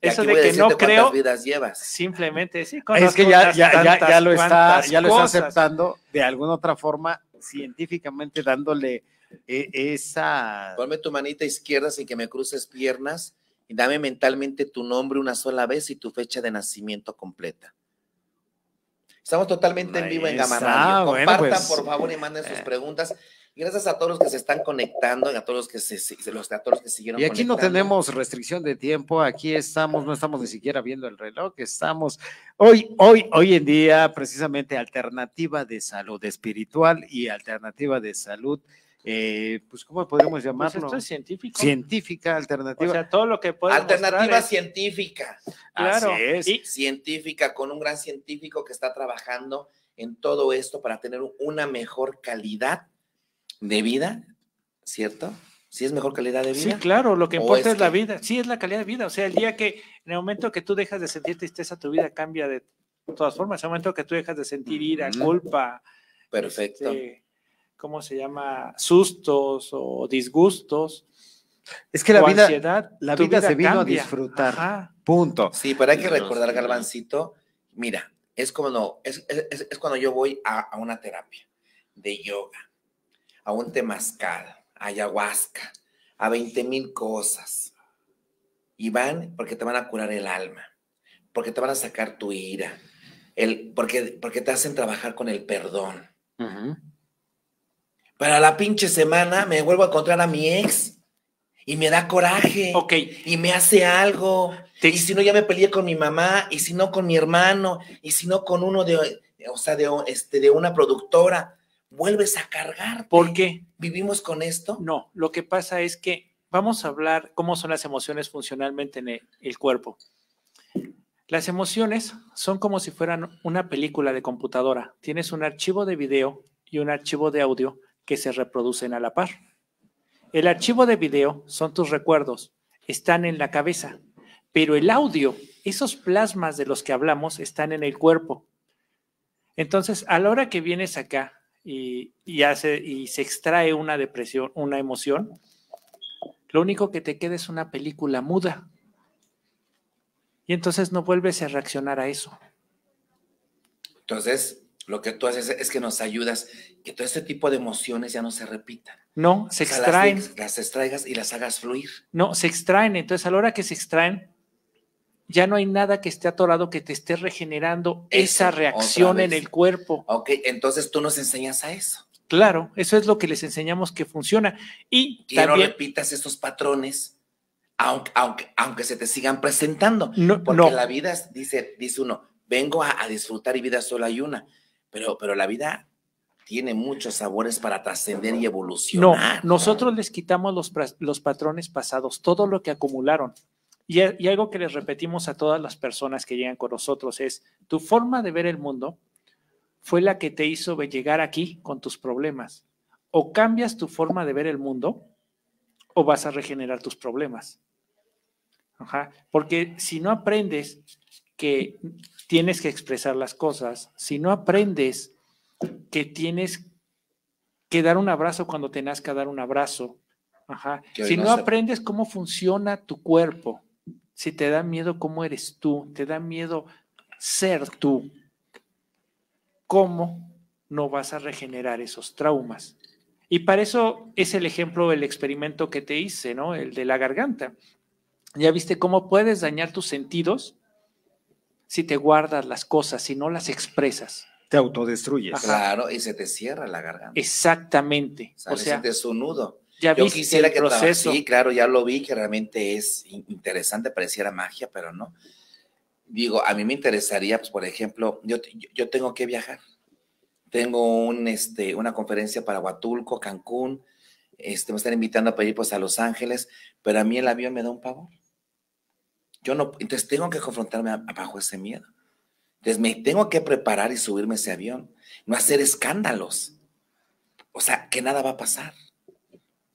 eso de que no creo, vidas llevas. simplemente sí. Ah, es que ya, ya, lo está, ya lo está aceptando de alguna otra forma, científicamente dándole eh, esa. Ponme tu manita izquierda sin que me cruces piernas y dame mentalmente tu nombre una sola vez y tu fecha de nacimiento completa. Estamos totalmente en vivo en Gamarra. Ah, Compartan, pues, por favor, y manden sus eh. preguntas. Gracias a todos los que se están conectando a todos los que se, los, a todos los que siguieron. Y aquí no tenemos restricción de tiempo, aquí estamos, no estamos ni siquiera viendo el reloj, estamos hoy, hoy, hoy en día, precisamente alternativa de salud espiritual y alternativa de salud eh, pues, ¿cómo podemos llamarlo? Pues, esto es Científica, alternativa. O sea, todo lo que puede Alternativa científica. Claro. Así es. Científica, con un gran científico que está trabajando en todo esto para tener una mejor calidad de vida, ¿cierto? si ¿Sí es mejor calidad de vida. Sí, claro, lo que importa es, la vida, sí es la calidad de vida, o sea, el día que, en el momento que tú dejas de sentir tristeza, tu vida cambia de todas formas, en el momento que tú dejas de sentir ira, culpa. Perfecto. Este, ¿cómo se llama? Sustos o disgustos. Es que la vida, vida, se vino a disfrutar. Punto. Sí, pero hay que recordar, Galvancito, mira, es como no, es, cuando yo voy a, una terapia de yoga, a un temazcal, a ayahuasca, a 20 mil cosas. Y van porque te van a curar el alma, porque te van a sacar tu ira, el, porque, porque te hacen trabajar con el perdón. Ajá. Para la pinche semana me vuelvo a encontrar a mi ex y me da coraje. Ok. Y me hace algo. Y si no, ya me peleé con mi mamá, y si no, con mi hermano, y si no, con uno de, este, de una productora. Vuelves a cargar. ¿Por qué? ¿Vivimos con esto? No, lo que pasa es que vamos a hablar cómo son las emociones funcionalmente en el cuerpo. Las emociones son como si fueran una película de computadora. Tienes un archivo de video y un archivo de audio que se reproducen a la par. El archivo de video son tus recuerdos, están en la cabeza, pero el audio, esos plasmas de los que hablamos, están en el cuerpo. Entonces, a la hora que vienes acá y, se extrae una depresión, una emoción, lo único que te queda es una película muda. Y entonces no vuelves a reaccionar a eso. Entonces, lo que tú haces es que nos ayudas que todo este tipo de emociones ya no se repitan. No, se extraen. Las, extraigas y las hagas fluir. No, se extraen. Entonces, a la hora que se extraen, ya no hay nada que esté a tu lado que te esté regenerando esa reacción en el cuerpo. Ok, entonces tú nos enseñas a eso. Claro, eso es lo que les enseñamos que funciona. Y que no repitas esos patrones, aunque, aunque, se te sigan presentando. porque la vida, dice, dice uno, vengo a, a disfrutar y vida solo hay una pero, la vida tiene muchos sabores para trascender y evolucionar. No, nosotros les quitamos los, patrones pasados, todo lo que acumularon. Y, algo que les repetimos a todas las personas que llegan con nosotros es, tu forma de ver el mundo fue la que te hizo llegar aquí con tus problemas. O cambias tu forma de ver el mundo o vas a regenerar tus problemas. Porque si no aprendes que tienes que expresar las cosas, si no aprendes que tienes que dar un abrazo cuando te que dar un abrazo, si no, aprendes cómo funciona tu cuerpo, si te da miedo cómo eres tú, te da miedo ser tú, ¿cómo no vas a regenerar esos traumas? Y para eso es el ejemplo, el experimento que te hice, ¿no? El de la garganta. Ya viste cómo puedes dañar tus sentidos si te guardas las cosas, si no las expresas. Te autodestruyes. Claro, y se te cierra la garganta. Exactamente. O sea, de su nudo. Ya Yo quisiera el que proceso. Sí, claro, ya lo vi, que realmente es interesante, pareciera magia, pero no. Digo, a mí me interesaría, pues, por ejemplo, yo, yo tengo que viajar. Tengo un, este, una conferencia para Huatulco, Cancún, este, me están invitando a pedir pues a Los Ángeles, pero a mí el avión me da un pavor. Yo no, entonces tengo que confrontarme bajo ese miedo. Entonces me tengo que preparar y subirme ese avión, no hacer escándalos. O sea, que nada va a pasar.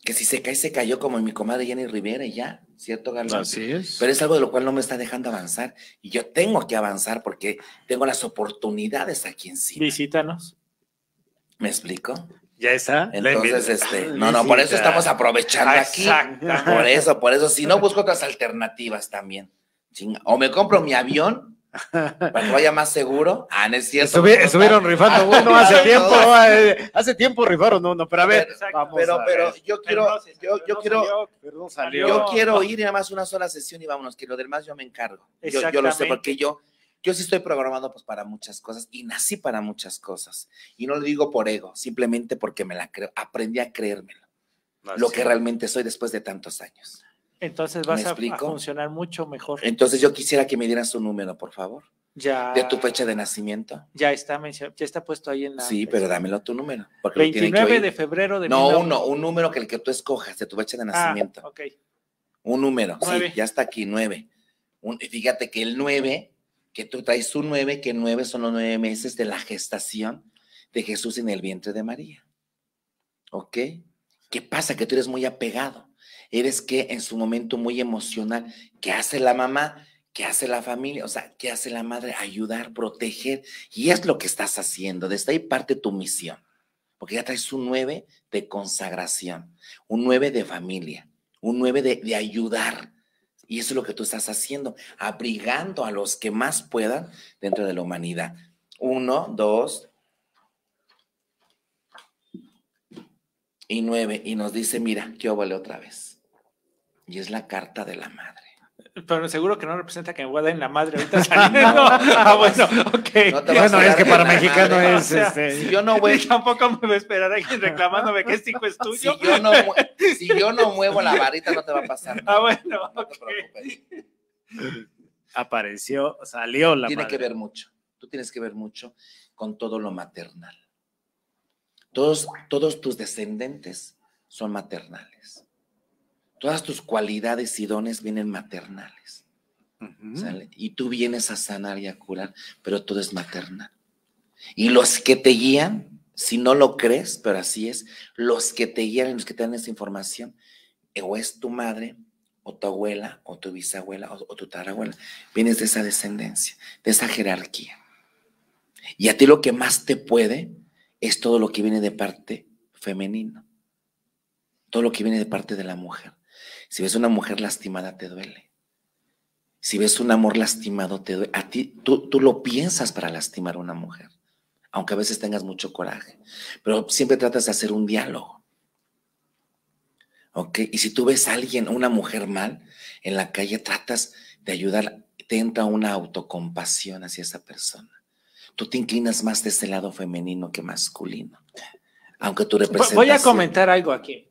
Que si se cae, se cayó como en mi comadre Jenny Rivera y ya, ¿cierto, Galo? Así es. Pero es algo de lo cual no me está dejando avanzar. Y yo tengo que avanzar porque tengo las oportunidades aquí en sí Visítanos. ¿Me explico? Ya está. Entonces, este, ah, no, no, por eso estamos aprovechando aquí. Por eso, por eso, si no busco otras alternativas también. O me compro mi avión para que vaya más seguro. Ah, rifando hace tiempo, eh, hace tiempo rifaron uno, pero a ver, pero, yo quiero, yo, quiero, ir nada más una sola sesión y vámonos, que lo demás yo me encargo. Yo, lo sé, porque yo, yo sí estoy programado pues para muchas cosas y nací para muchas cosas. Y no lo digo por ego, simplemente porque me la creo, aprendí a creérmelo. Lo que realmente soy después de tantos años. Entonces vas a, funcionar mucho mejor. Entonces yo quisiera que me dieras su número, por favor. Ya. De tu fecha de nacimiento. Ya está ya está puesto ahí en la. Sí, pero dámelo tu número. Porque 29 de febrero de. No, uno, un número que el que tú escojas de tu fecha de ah, nacimiento. Ah, ok. Un número, sí, ya está aquí, 9. fíjate que el 9, que tú traes un 9, que 9 son los 9 meses de la gestación de Jesús en el vientre de María. ¿Ok? ¿Qué pasa? Que tú eres muy apegado eres que en su momento muy emocional, ¿qué hace la mamá? ¿Qué hace la familia? O sea, ¿qué hace la madre? Ayudar, proteger. Y es lo que estás haciendo. esta ahí parte tu misión. Porque ya traes un 9 de consagración, un 9 de familia, un 9 de, ayudar. Y eso es lo que tú estás haciendo, abrigando a los que más puedan dentro de la humanidad. Uno, dos, y nueve. Y nos dice, mira, qué vale otra vez. Y es la carta de la madre. Pero seguro que no representa que me voy en la madre ahorita saliendo. ah, bueno, ok. bueno, es que para mexicano es. este... si yo no voy... tampoco me voy a esperar a reclamándome que este hijo es tuyo. Si yo, no muevo la varita, no te va a pasar. Ah, bueno. No, te preocupes. Apareció, salió la Tiene que ver mucho. Tú tienes que ver mucho con todo lo maternal. Todos, todos tus descendientes son maternales todas tus cualidades y dones vienen maternales. Y tú vienes a sanar y a curar, pero todo es maternal. Y los que te guían, si no lo crees, pero así es, los que te guían y los que te dan esa información, eh, o es tu madre, o tu abuela, o tu bisabuela, o, o tu tarabuela. Vienes de esa descendencia, de esa jerarquía. Y a ti lo que más te puede es todo lo que viene de parte femenina, todo lo que viene de parte de la mujer. Si ves una mujer lastimada, te duele. Si ves un amor lastimado, te duele. A ti, tú, tú lo piensas para lastimar a una mujer, aunque a veces tengas mucho coraje. Pero siempre tratas de hacer un diálogo. ¿Ok? Y si tú ves a alguien, una mujer mal, en la calle, tratas de ayudar, te entra una autocompasión hacia esa persona. Tú te inclinas más de ese lado femenino que masculino. Aunque tú representas. Voy a comentar algo aquí.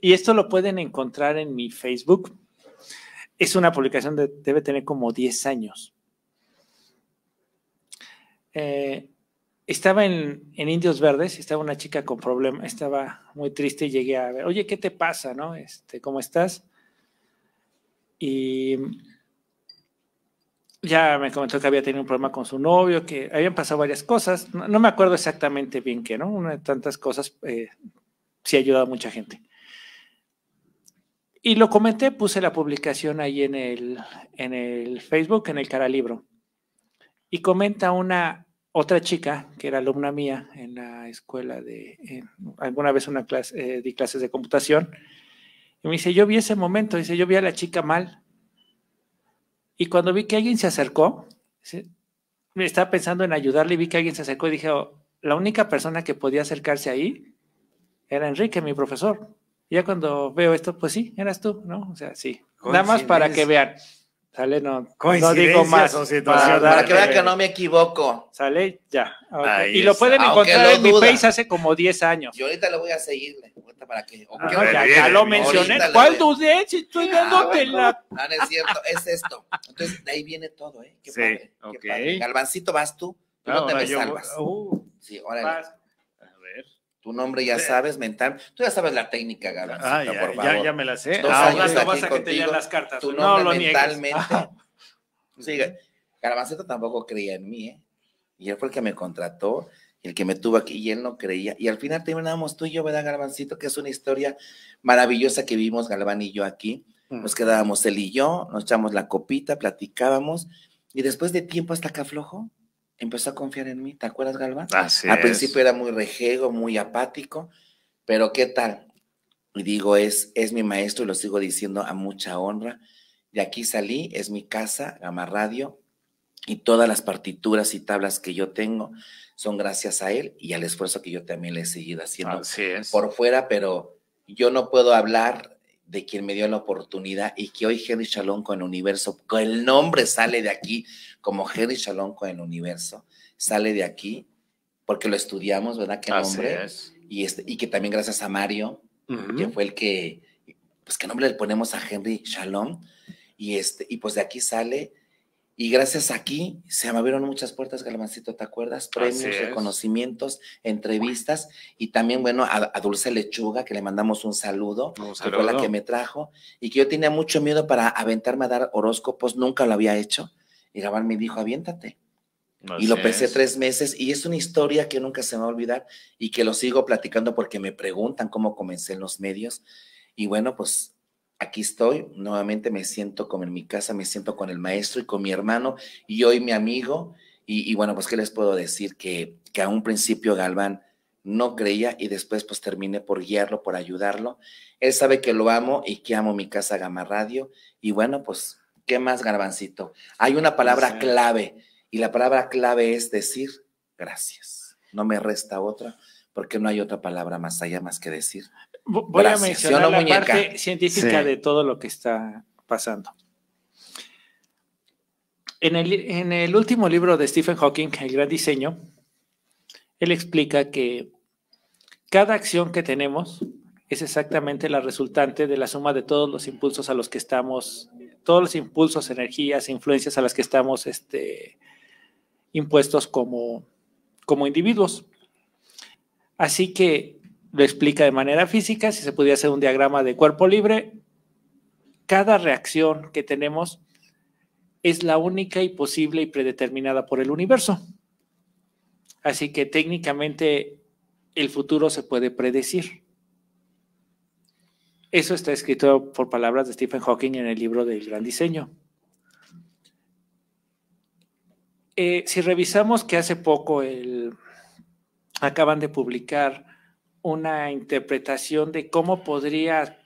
Y esto lo pueden encontrar en mi Facebook. Es una publicación que de, debe tener como 10 años. Eh, estaba en, Indios Verdes, estaba una chica con problemas, estaba muy triste y llegué a ver, oye, ¿qué te pasa? ¿No? Este, ¿Cómo estás? Y ya me comentó que había tenido un problema con su novio, que habían pasado varias cosas, no, me acuerdo exactamente bien qué, ¿no? Una de tantas cosas eh, sí ha ayudado a mucha gente. Y lo comenté, puse la publicación ahí en el, en el Facebook, en el Caralibro. Y comenta una otra chica que era alumna mía en la escuela de, alguna vez una clase, eh, di clases de computación. Y me dice, yo vi ese momento, dice, yo vi a la chica mal. Y cuando vi que alguien se acercó, me estaba pensando en ayudarle y vi que alguien se acercó y dije, la única persona que podía acercarse ahí era Enrique, mi profesor ya cuando veo esto, pues sí, eras tú, ¿no? O sea, sí. Nada más para que vean. Sale, no, no digo más. para, para, que vean que no me equivoco. Sale, ya. Y lo pueden encontrar en mi Face hace como 10 años. Yo ahorita lo voy a seguirle. Para que, ah, ya, lo mencioné. ¿Cuál dudé? Si estoy ah, dándote la. No, ah, no, es cierto, es esto. Entonces, de ahí viene todo, ¿eh? Que sí, padre, okay. Galvancito, vas tú. Tú ah, no, te me salvas. Uh, sí, órale. Tu nombre ya sabes, mental. Tú ya sabes la técnica, Galán. Ah, ya, por favor. Ya, ya, me la sé. no vas a que te las cartas. tú no, lo mentalmente. Ah. tampoco creía en mí, ¿eh? Y él fue el que me contrató, el que me tuvo aquí, y él no creía. Y al final terminamos tú y yo, ¿verdad, Garbancito? Que es una historia maravillosa que vivimos Galván y yo aquí. Mm. Nos quedábamos él y yo, nos echamos la copita, platicábamos, y después de tiempo hasta acá aflojo empezó a confiar en mí. ¿Te acuerdas, Galván? Así Al principio era muy rejego, muy apático, pero ¿qué tal? Y digo, es, es mi maestro y lo sigo diciendo a mucha honra. De aquí salí, es mi casa, Gama Radio, y todas las partituras y tablas que yo tengo son gracias a él y al esfuerzo que yo también le he seguido haciendo por fuera, pero yo no puedo hablar de quien me dio la oportunidad y que hoy Henry Shalom con el universo, con el nombre sale de aquí, como Henry Shalom con el universo, sale de aquí, porque lo estudiamos, ¿verdad? que nombre. Y, este, y que también gracias a Mario, que fue el que, pues qué nombre le ponemos a Henry Shalom. Y, este, y pues de aquí sale, y gracias a aquí se me abrieron muchas puertas, Galmancito, ¿te acuerdas? Premios, reconocimientos, entrevistas y también, bueno, a, Dulce Lechuga, que le mandamos un saludo, un saludo, que fue la que me trajo y que yo tenía mucho miedo para aventarme a dar horóscopos, nunca lo había hecho. Y Galván me dijo, aviéntate. y lo pensé tres meses y es una historia que nunca se va a olvidar y que lo sigo platicando porque me preguntan cómo comencé en los medios. Y bueno, pues aquí estoy, nuevamente me siento como en mi casa, me siento con el maestro y con mi hermano y hoy mi amigo. Y, bueno, pues qué les puedo decir que, que a un principio Galván no creía y después pues terminé por guiarlo, por ayudarlo. Él sabe que lo amo y que amo mi casa Gama Radio. Y bueno, pues ¿Qué más, garbancito? Hay una palabra clave y la palabra clave es decir gracias. No me resta otra porque no hay otra palabra más allá más que decir. Voy a mencionar la parte científica de todo lo que está pasando. En el, en el último libro de Stephen Hawking, El Gran Diseño, él explica que cada acción que tenemos es exactamente la resultante de la suma de todos los impulsos a los que estamos todos los impulsos, energías, influencias a las que estamos este, impuestos como, como individuos. Así que lo explica de manera física, si se pudiera hacer un diagrama de cuerpo libre, cada reacción que tenemos es la única y posible y predeterminada por el universo. Así que técnicamente el futuro se puede predecir. Eso está escrito por palabras de Stephen Hawking en el libro del Gran Diseño. Eh, si revisamos que hace poco acaban de publicar una interpretación de cómo podría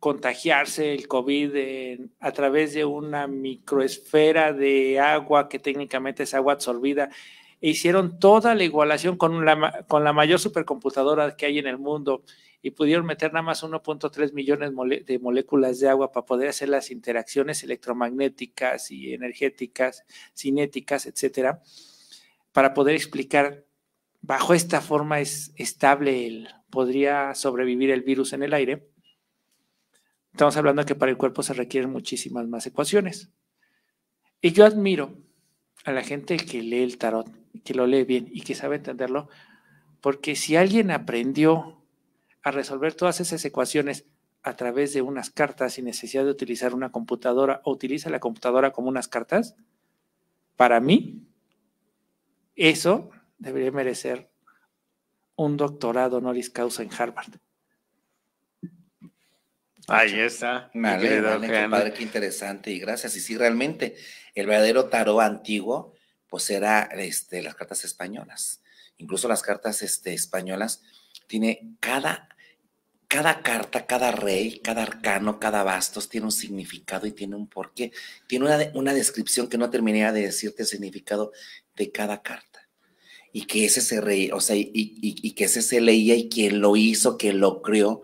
contagiarse el COVID a través de una microesfera de agua que técnicamente es agua absorbida. E hicieron toda la igualación con la mayor supercomputadora que hay en el mundo y pudieron meter nada más 1.3 millones de moléculas de agua para poder hacer las interacciones electromagnéticas y energéticas, cinéticas, etcétera, para poder explicar bajo esta forma es estable el, podría sobrevivir el virus en el aire. Estamos hablando que para el cuerpo se requieren muchísimas más ecuaciones. Y yo admiro a la gente que lee el tarot, que lo lee bien y que sabe entenderlo, porque si alguien aprendió a resolver todas esas ecuaciones a través de unas cartas sin necesidad de utilizar una computadora o utiliza la computadora como unas cartas, para mí, eso debería merecer un doctorado honoris causa en Harvard. Ahí está. Vale, qué qué interesante y gracias. Y sí, realmente el verdadero tarot antiguo, pues era este, las cartas españolas. Incluso las cartas este, españolas tiene cada, cada carta, cada rey, cada arcano, cada bastos tiene un significado y tiene un porqué. Tiene una, descripción que no terminé de decirte el significado de cada carta. Y que ese se o sea, y, que ese se leía y quien lo hizo, quien lo creó,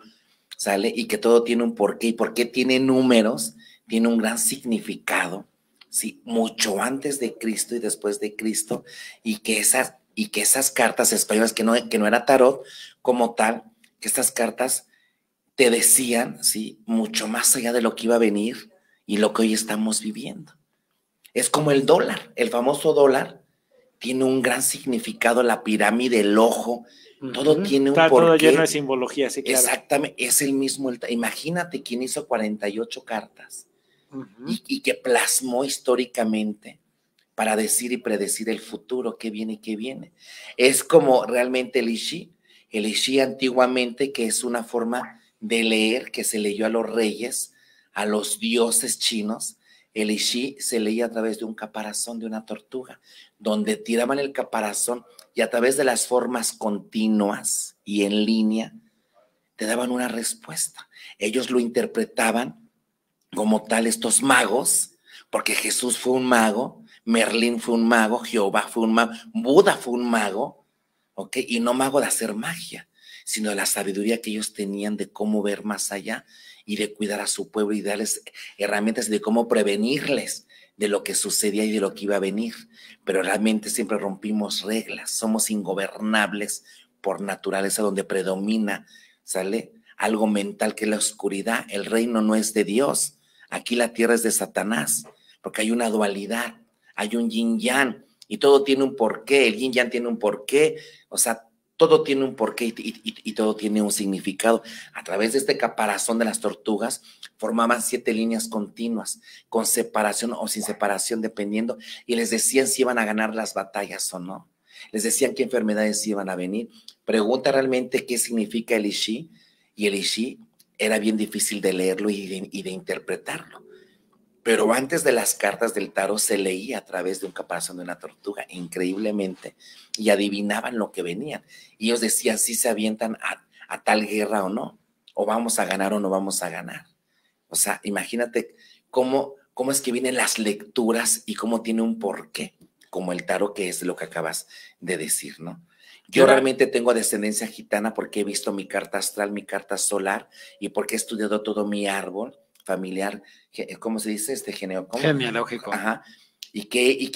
¿sale? Y que todo tiene un porqué. Y qué tiene números, tiene un gran significado. Sí, mucho antes de Cristo y después de Cristo, y que esas y que esas cartas españolas, que no, que no era tarot como tal, que estas cartas te decían, ¿sí? Mucho más allá de lo que iba a venir y lo que hoy estamos viviendo. Es como el dólar, el famoso dólar tiene un gran significado, la pirámide, el ojo, todo tiene un porqué. todo lleno de simbología, sí, Exactamente, es el mismo. imagínate quién hizo 48 cartas y, y que plasmó históricamente para decir y predecir el futuro, qué viene y qué viene. Es como realmente el Ishi, el Ishi antiguamente, que es una forma de leer que se leyó a los reyes, a los dioses chinos. El Ishi se leía a través de un caparazón de una tortuga, donde tiraban el caparazón y a través de las formas continuas y en línea te daban una respuesta. Ellos lo interpretaban como tal estos magos, porque Jesús fue un mago, Merlín fue un mago, Jehová fue un mago, Buda fue un mago, ¿ok? Y no mago de hacer magia, sino de la sabiduría que ellos tenían de cómo ver más allá y de cuidar a su pueblo y darles herramientas de cómo prevenirles de lo que sucedía y de lo que iba a venir. Pero realmente siempre rompimos reglas, somos ingobernables por naturaleza donde predomina, ¿sale? Algo mental que es la oscuridad, el reino no es de Dios, aquí la tierra es de Satanás, porque hay una dualidad hay un yin yang y todo tiene un porqué, el yin yang tiene un porqué, o sea, todo tiene un porqué y, todo tiene un significado. A través de este caparazón de las tortugas formaban siete líneas continuas, con separación o sin separación, dependiendo, y les decían si iban a ganar las batallas o no. Les decían qué enfermedades iban a venir. Pregunta realmente qué significa el Ishi, y el Ishi era bien difícil de leerlo y de interpretarlo. Pero antes de las cartas del tarot se leía a través de un caparazón de una tortuga, increíblemente, y adivinaban lo que venían. Y ellos decían si se avientan a, tal guerra o no, o vamos a ganar o no vamos a ganar. O sea, imagínate cómo, cómo es que vienen las lecturas y cómo tiene un porqué, como el tarot, que es lo que acabas de decir, ¿no? Yo realmente tengo descendencia gitana porque he visto mi carta astral, mi carta solar y porque he estudiado todo mi árbol familiar, eh, ¿cómo se dice? Este género? genealógico. Y que, y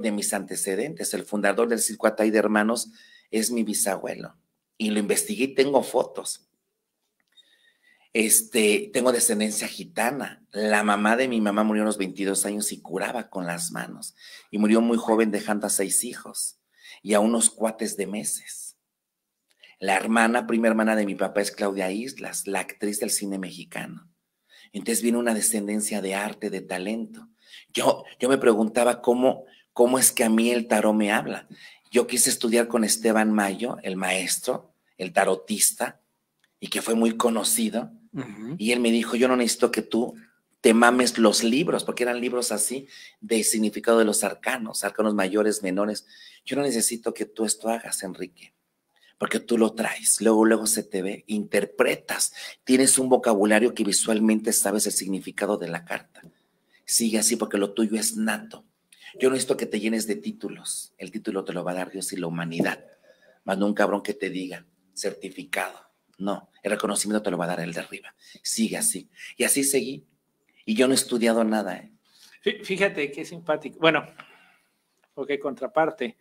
de mis antecedentes. El fundador del Circo Atay de Hermanos es mi bisabuelo. Y lo investigué y tengo fotos. Este, tengo descendencia gitana. La mamá de mi mamá murió a los 22 años y curaba con las manos. Y murió muy joven dejando a seis hijos y a unos cuates de meses. La hermana, prima hermana de mi papá es Claudia Islas, la actriz del cine mexicano. Entonces viene una descendencia de arte, de talento. Yo, yo me preguntaba cómo, cómo es que a mí el tarot me habla. Yo quise estudiar con Esteban Mayo, el maestro, el tarotista, y que fue muy conocido. Y él me dijo, yo no necesito que tú te mames los libros, porque eran libros así de significado de los arcanos, arcanos mayores, menores. Yo no necesito que tú esto hagas, Enrique porque tú lo traes, luego, luego se te ve, interpretas, tienes un vocabulario que visualmente sabes el significado de la carta. Sigue así porque lo tuyo es nato. Yo no necesito que te llenes de títulos, el título te lo va a dar Dios y la humanidad, más no un cabrón que te diga certificado, no, el reconocimiento te lo va a dar el de arriba, sigue así. Y así seguí, y yo no he estudiado nada. ¿eh? Fíjate qué simpático, bueno, porque contraparte,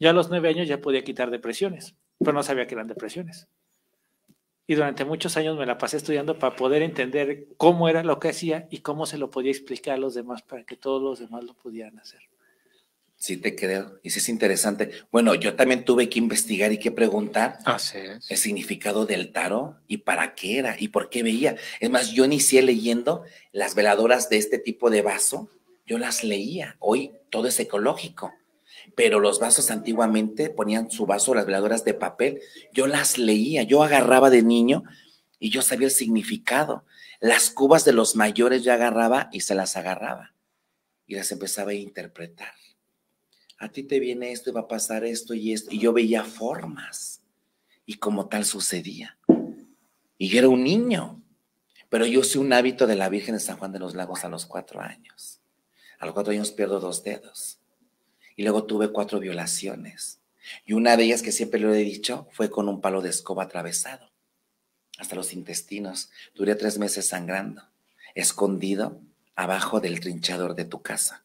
ya a los nueve años ya podía quitar depresiones pero no sabía que eran depresiones. Y durante muchos años me la pasé estudiando para poder entender cómo era lo que hacía y cómo se lo podía explicar a los demás para que todos los demás lo pudieran hacer. Sí, te creo. Y sí es interesante. Bueno, yo también tuve que investigar y que preguntar el significado del tarot y para qué era y por qué veía. Es más, yo inicié leyendo las veladoras de este tipo de vaso. Yo las leía. Hoy todo es ecológico pero los vasos antiguamente ponían su vaso, las veladoras de papel, yo las leía, yo agarraba de niño y yo sabía el significado. Las cubas de los mayores yo agarraba y se las agarraba y las empezaba a interpretar. A ti te viene esto y va a pasar esto y esto. Y yo veía formas y como tal sucedía. Y yo era un niño, pero yo usé un hábito de la Virgen de San Juan de los Lagos a los cuatro años. A los cuatro años pierdo dos dedos y luego tuve cuatro violaciones. Y una de ellas que siempre lo he dicho fue con un palo de escoba atravesado hasta los intestinos. Duré tres meses sangrando, escondido abajo del trinchador de tu casa.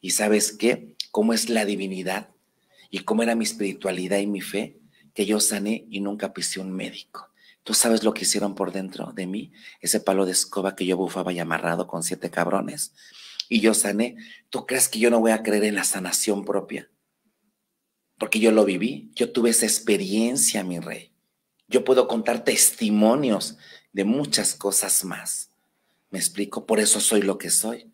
Y sabes qué, cómo es la divinidad y cómo era mi espiritualidad y mi fe, que yo sané y nunca pisé un médico. Tú sabes lo que hicieron por dentro de mí, ese palo de escoba que yo bufaba y amarrado con siete cabrones y yo sané, ¿tú crees que yo no voy a creer en la sanación propia? Porque yo lo viví, yo tuve esa experiencia, mi rey. Yo puedo contar testimonios de muchas cosas más. ¿Me explico? Por eso soy lo que soy.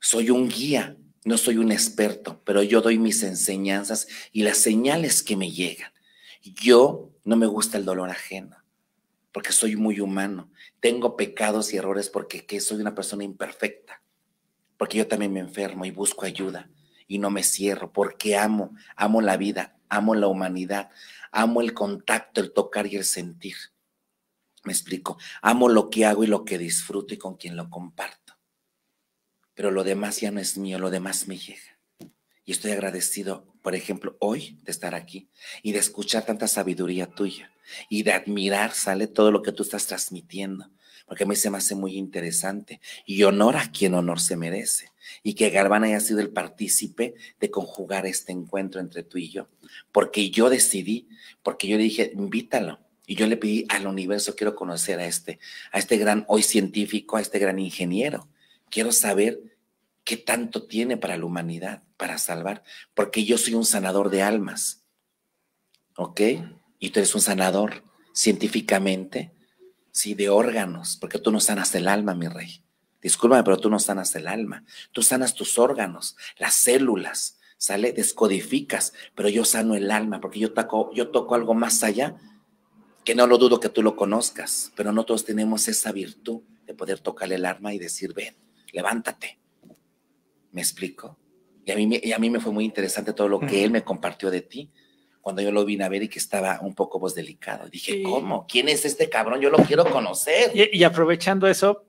Soy un guía, no soy un experto, pero yo doy mis enseñanzas y las señales que me llegan. Yo no me gusta el dolor ajeno, porque soy muy humano. Tengo pecados y errores porque soy una persona imperfecta porque yo también me enfermo y busco ayuda y no me cierro, porque amo, amo la vida, amo la humanidad, amo el contacto, el tocar y el sentir. Me explico, amo lo que hago y lo que disfruto y con quien lo comparto. Pero lo demás ya no es mío, lo demás me llega. Y estoy agradecido, por ejemplo, hoy de estar aquí y de escuchar tanta sabiduría tuya y de admirar, sale todo lo que tú estás transmitiendo porque a mí se me hace muy interesante y honor a quien honor se merece y que Garbana haya sido el partícipe de conjugar este encuentro entre tú y yo, porque yo decidí, porque yo le dije, invítalo. Y yo le pedí al universo, quiero conocer a este, a este gran hoy científico, a este gran ingeniero. Quiero saber qué tanto tiene para la humanidad, para salvar, porque yo soy un sanador de almas. ¿Ok? Y tú eres un sanador científicamente, sí, de órganos, porque tú no sanas el alma, mi rey. Discúlpame, pero tú no sanas el alma. Tú sanas tus órganos, las células, ¿sale? Descodificas, pero yo sano el alma, porque yo toco, yo toco algo más allá, que no lo dudo que tú lo conozcas, pero no todos tenemos esa virtud de poder tocar el alma y decir, ven, levántate. ¿Me explico? y a mí me fue muy interesante todo lo que él me compartió de ti, cuando yo lo vine a ver y que estaba un poco voz pues, delicado. Dije, ¿cómo? ¿Quién es este cabrón? Yo lo quiero conocer. Y, aprovechando eso,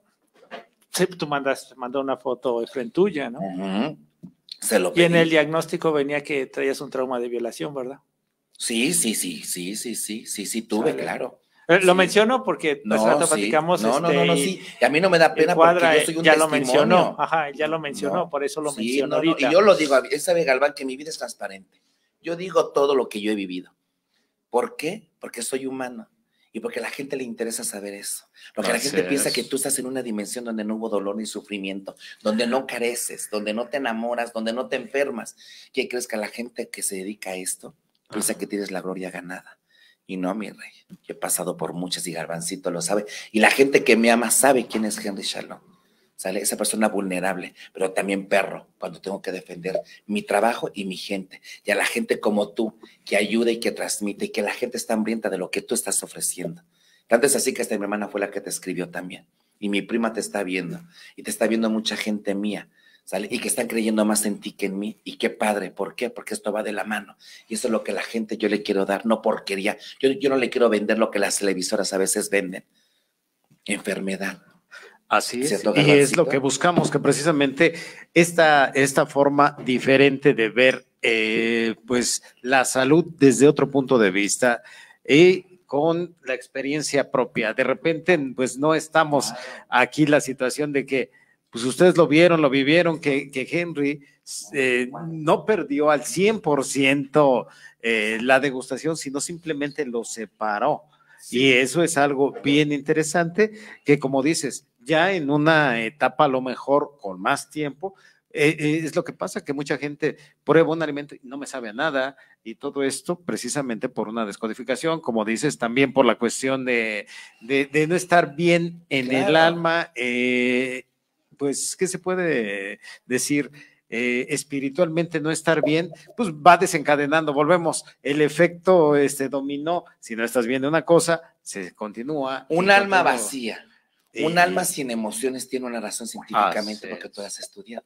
tú mandas, mandó una foto frente tuya, ¿no? Se lo Y en el diagnóstico venía que traías un trauma de violación, ¿verdad? Sí, sí, sí, sí, sí, sí, sí, sí, tuve, claro. Eh, lo menciono porque no, platicamos. este, no, no, sí. Y a mí no me da pena porque yo eh, soy un Ya lo mencionó, ajá, ya lo mencionó, por eso lo mencionó Y yo lo digo, él sabe Galván que mi vida es transparente. Yo digo todo lo que yo he vivido. ¿Por qué? Porque soy humano y porque a la gente le interesa saber eso. Porque la gente piensa que tú estás en una dimensión donde no hubo dolor ni sufrimiento, donde no careces, donde no te enamoras, donde no te enfermas. ¿Qué crees que la gente que se dedica a esto piensa que tienes la gloria ganada? Y no, mi rey, yo he pasado por muchas y Garbancito lo sabe. Y la gente que me ama sabe quién es Henry Shalom. ¿sale? Esa persona vulnerable, pero también perro, cuando tengo que defender mi trabajo y mi gente, y a la gente como tú, que ayuda y que transmite, y que la gente está hambrienta de lo que tú estás ofreciendo. Tanto es así que esta mi hermana fue la que te escribió también, y mi prima te está viendo, y te está viendo mucha gente mía, ¿sale? Y que están creyendo más en ti que en mí. Y qué padre, ¿por qué? Porque esto va de la mano. Y eso es lo que la gente yo le quiero dar, no porquería. yo no le quiero vender lo que las televisoras a veces venden. Enfermedad, Así es, y es lo que buscamos, que precisamente esta, esta forma diferente de ver eh, pues la salud desde otro punto de vista y con la experiencia propia. De repente, pues no estamos aquí la situación de que, pues ustedes lo vieron, lo vivieron, que, Henry eh, no perdió al 100% eh, la degustación, sino simplemente lo separó. Y eso es algo bien interesante que, como dices, ya en una etapa a lo mejor con más tiempo, eh, eh, es lo que pasa, que mucha gente prueba un alimento y no me sabe a nada, y todo esto precisamente por una descodificación, como dices, también por la cuestión de, no estar bien en el alma, eh, pues, ¿qué se puede decir? espiritualmente no estar bien, pues va desencadenando, volvemos, el efecto este, dominó, si no estás bien de una cosa, se continúa. Un alma vacía. Un alma sin emociones tiene una razón científicamente porque tú has estudiado.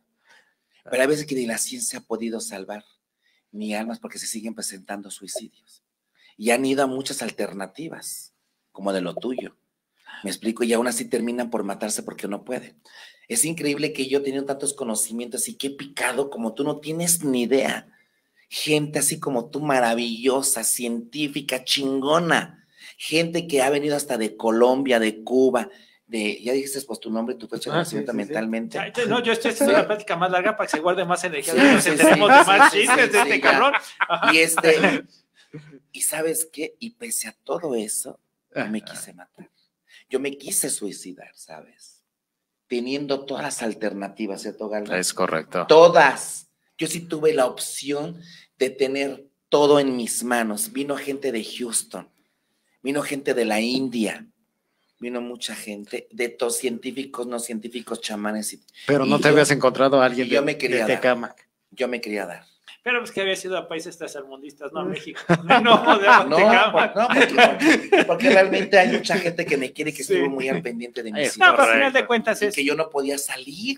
Pero hay veces que ni la ciencia ha podido salvar ni almas porque se siguen presentando suicidios. Y han ido a muchas alternativas, como de lo tuyo. Me explico, y aún así terminan por matarse porque no pueden. Es increíble que yo tenga tantos conocimientos y qué picado, como tú no tienes ni idea. Gente así como tú, maravillosa, científica, chingona. Gente que ha venido hasta de Colombia, de Cuba, ya dijiste pues tu nombre, tu fecha de ah, nacimiento mentalmente. no, yo estoy haciendo la plática más larga para que se guarde más energía. tenemos chistes de este cabrón. Y este, y sabes qué, y pese a todo eso, yo me quise matar. Yo me quise suicidar, ¿sabes? Teniendo todas las alternativas, ¿cierto, Galván? Es correcto. Todas. Yo sí tuve la opción de tener todo en mis manos. Vino gente de Houston, vino gente de la India, vino mucha gente, de todos científicos, no científicos, chamanes. Y, Pero no te habías encontrado a alguien de, yo me quería de yo me quería dar. Pero es pues que había sido a países tercermundistas, no a mm. México. No, no, no, porque, realmente hay mucha gente que me quiere que estuvo muy al pendiente de mi No, pero pues, al final de cuentas es... Que yo no podía salir.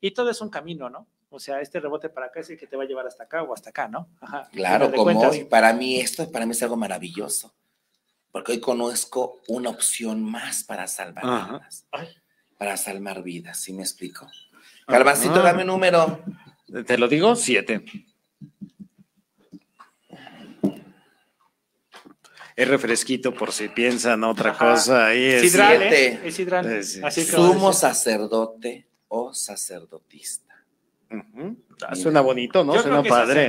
Y todo es un camino, ¿no? O sea, este rebote para acá es el que te va a llevar hasta acá o hasta acá, ¿no? Claro, como hoy. Para mí esto, para mí es algo maravilloso porque hoy conozco una opción más para salvar vidas. Para salvar vidas, ¿sí me explico? Ah. Calvacito, dame número. Te lo digo, siete. Es refresquito por si piensan otra cosa. es Es hidral. ¿eh? Sumo sacerdote o sacerdotista. Suena bonito, ¿no? Yo Suena padre.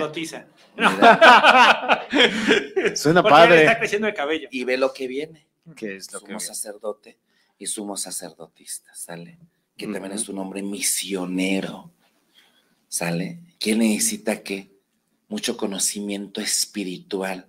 Suena padre. creciendo Y ve lo que viene. Que es lo sacerdote y sumo sacerdotista, ¿sale? Que también es un hombre misionero, ¿sale? Que necesita que mucho conocimiento espiritual,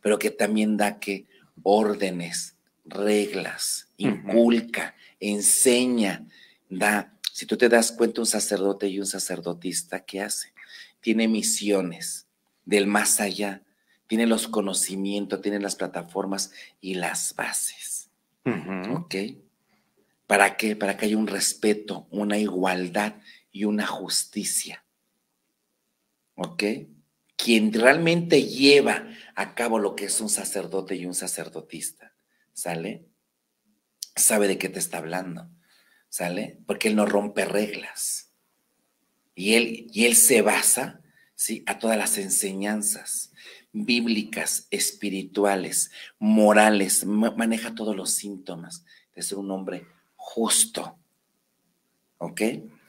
pero que también da que órdenes, reglas, inculca, enseña, da. Si tú te das cuenta, un sacerdote y un sacerdotista, ¿qué hace? Tiene misiones, del más allá, tiene los conocimientos, tiene las plataformas y las bases. ¿Ok? ¿Para qué? Para que haya un respeto, una igualdad y una justicia. ¿Ok? Quien realmente lleva a cabo lo que es un sacerdote y un sacerdotista, ¿sale? Sabe de qué te está hablando, ¿sale? Porque él no rompe reglas. Y él, y él se basa ¿sí? a todas las enseñanzas bíblicas, espirituales, morales, maneja todos los síntomas de ser un hombre justo. ¿Ok?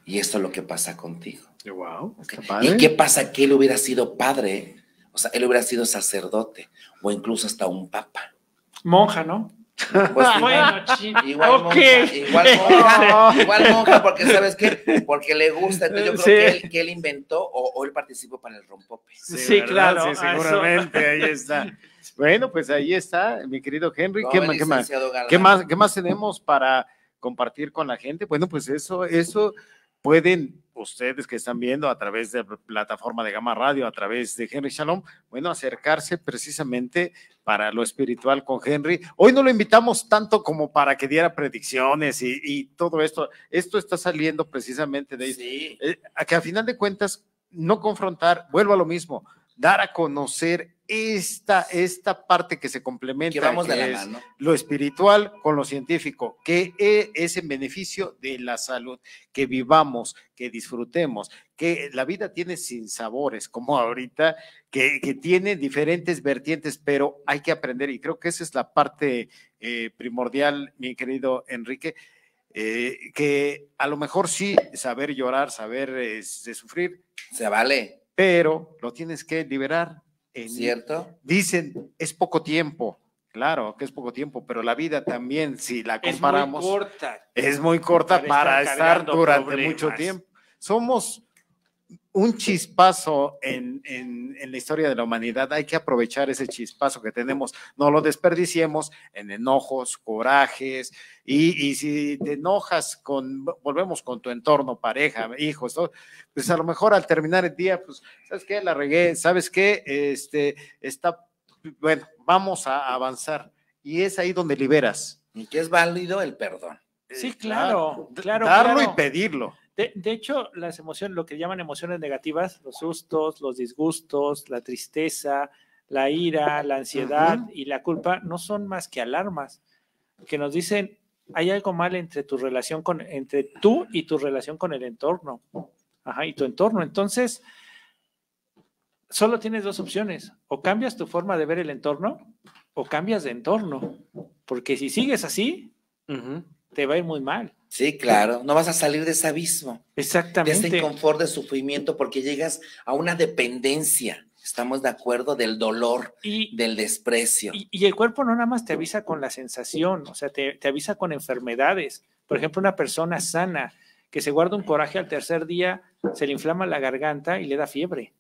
Y esto es lo que pasa contigo. Wow, ¿Y qué pasa que él hubiera sido padre? O sea, él hubiera sido sacerdote o incluso hasta un papa. Monja, ¿no? Pues igual, bueno, igual, monja, igual, monja, igual monja, porque sabes que porque le gusta. Entonces yo creo que, él, que, él, inventó o, o, él participó para el rompope. Sí, claro, seguramente ahí está. Bueno, pues ahí está, mi querido Henry. ¿Qué, más? ¿Qué, más? ¿Qué más tenemos para compartir con la gente? Bueno, pues eso, eso pueden ustedes que están viendo a través de plataforma de Gama Radio, a través de Henry Shalom, bueno, acercarse precisamente para lo espiritual con Henry. Hoy no lo invitamos tanto como para que diera predicciones y, todo esto. Esto está saliendo precisamente de ahí. Sí. Eh, a que al final de cuentas, no confrontar, vuelvo a lo mismo, dar a conocer esta, esta parte que se complementa lo espiritual con lo científico, que e, es en beneficio de la salud, que vivamos, que disfrutemos, que la vida tiene sin sabores como ahorita, que, tiene diferentes vertientes, pero hay que aprender, y creo que esa es la parte eh, primordial, mi querido Enrique, eh, que a lo mejor sí, saber llorar, saber eh, sufrir. Se vale pero lo tienes que liberar. ¿Cierto? Dicen, es poco tiempo. Claro, que es poco tiempo, pero la vida también, si la comparamos, es muy corta, es muy corta para, estar, durante mucho tiempo. Somos un chispazo en, la historia de la humanidad. Hay que aprovechar ese chispazo que tenemos. No lo desperdiciemos en enojos, corajes. Y, si te enojas con, volvemos con tu entorno, pareja, hijos, pues a lo mejor al terminar el día, pues, ¿sabes qué? La regué, ¿sabes qué? Este, está, bueno, vamos a avanzar. Y es ahí donde liberas. Y que es válido el perdón. Sí, eh, claro, claro. Darlo y pedirlo. De, hecho, las emociones, lo que llaman emociones negativas, los sustos, los disgustos, la tristeza, la ira, la ansiedad y la culpa, no son más que alarmas que nos dicen hay algo mal entre tu relación con, entre tú y tu relación con el entorno, ajá, y tu entorno. Entonces, solo tienes dos opciones, o cambias tu forma de ver el entorno o cambias de entorno, porque si sigues así, te va a ir muy mal. Sí, claro, no vas a salir de ese abismo. Exactamente. De ese confort de sufrimiento porque llegas a una dependencia. Estamos de acuerdo del dolor, y, del desprecio. Y, el cuerpo no nada más te avisa con la sensación, o sea, te avisa con enfermedades. Por ejemplo, una persona sana que se guarda un coraje al tercer día, se le inflama la garganta y le da fiebre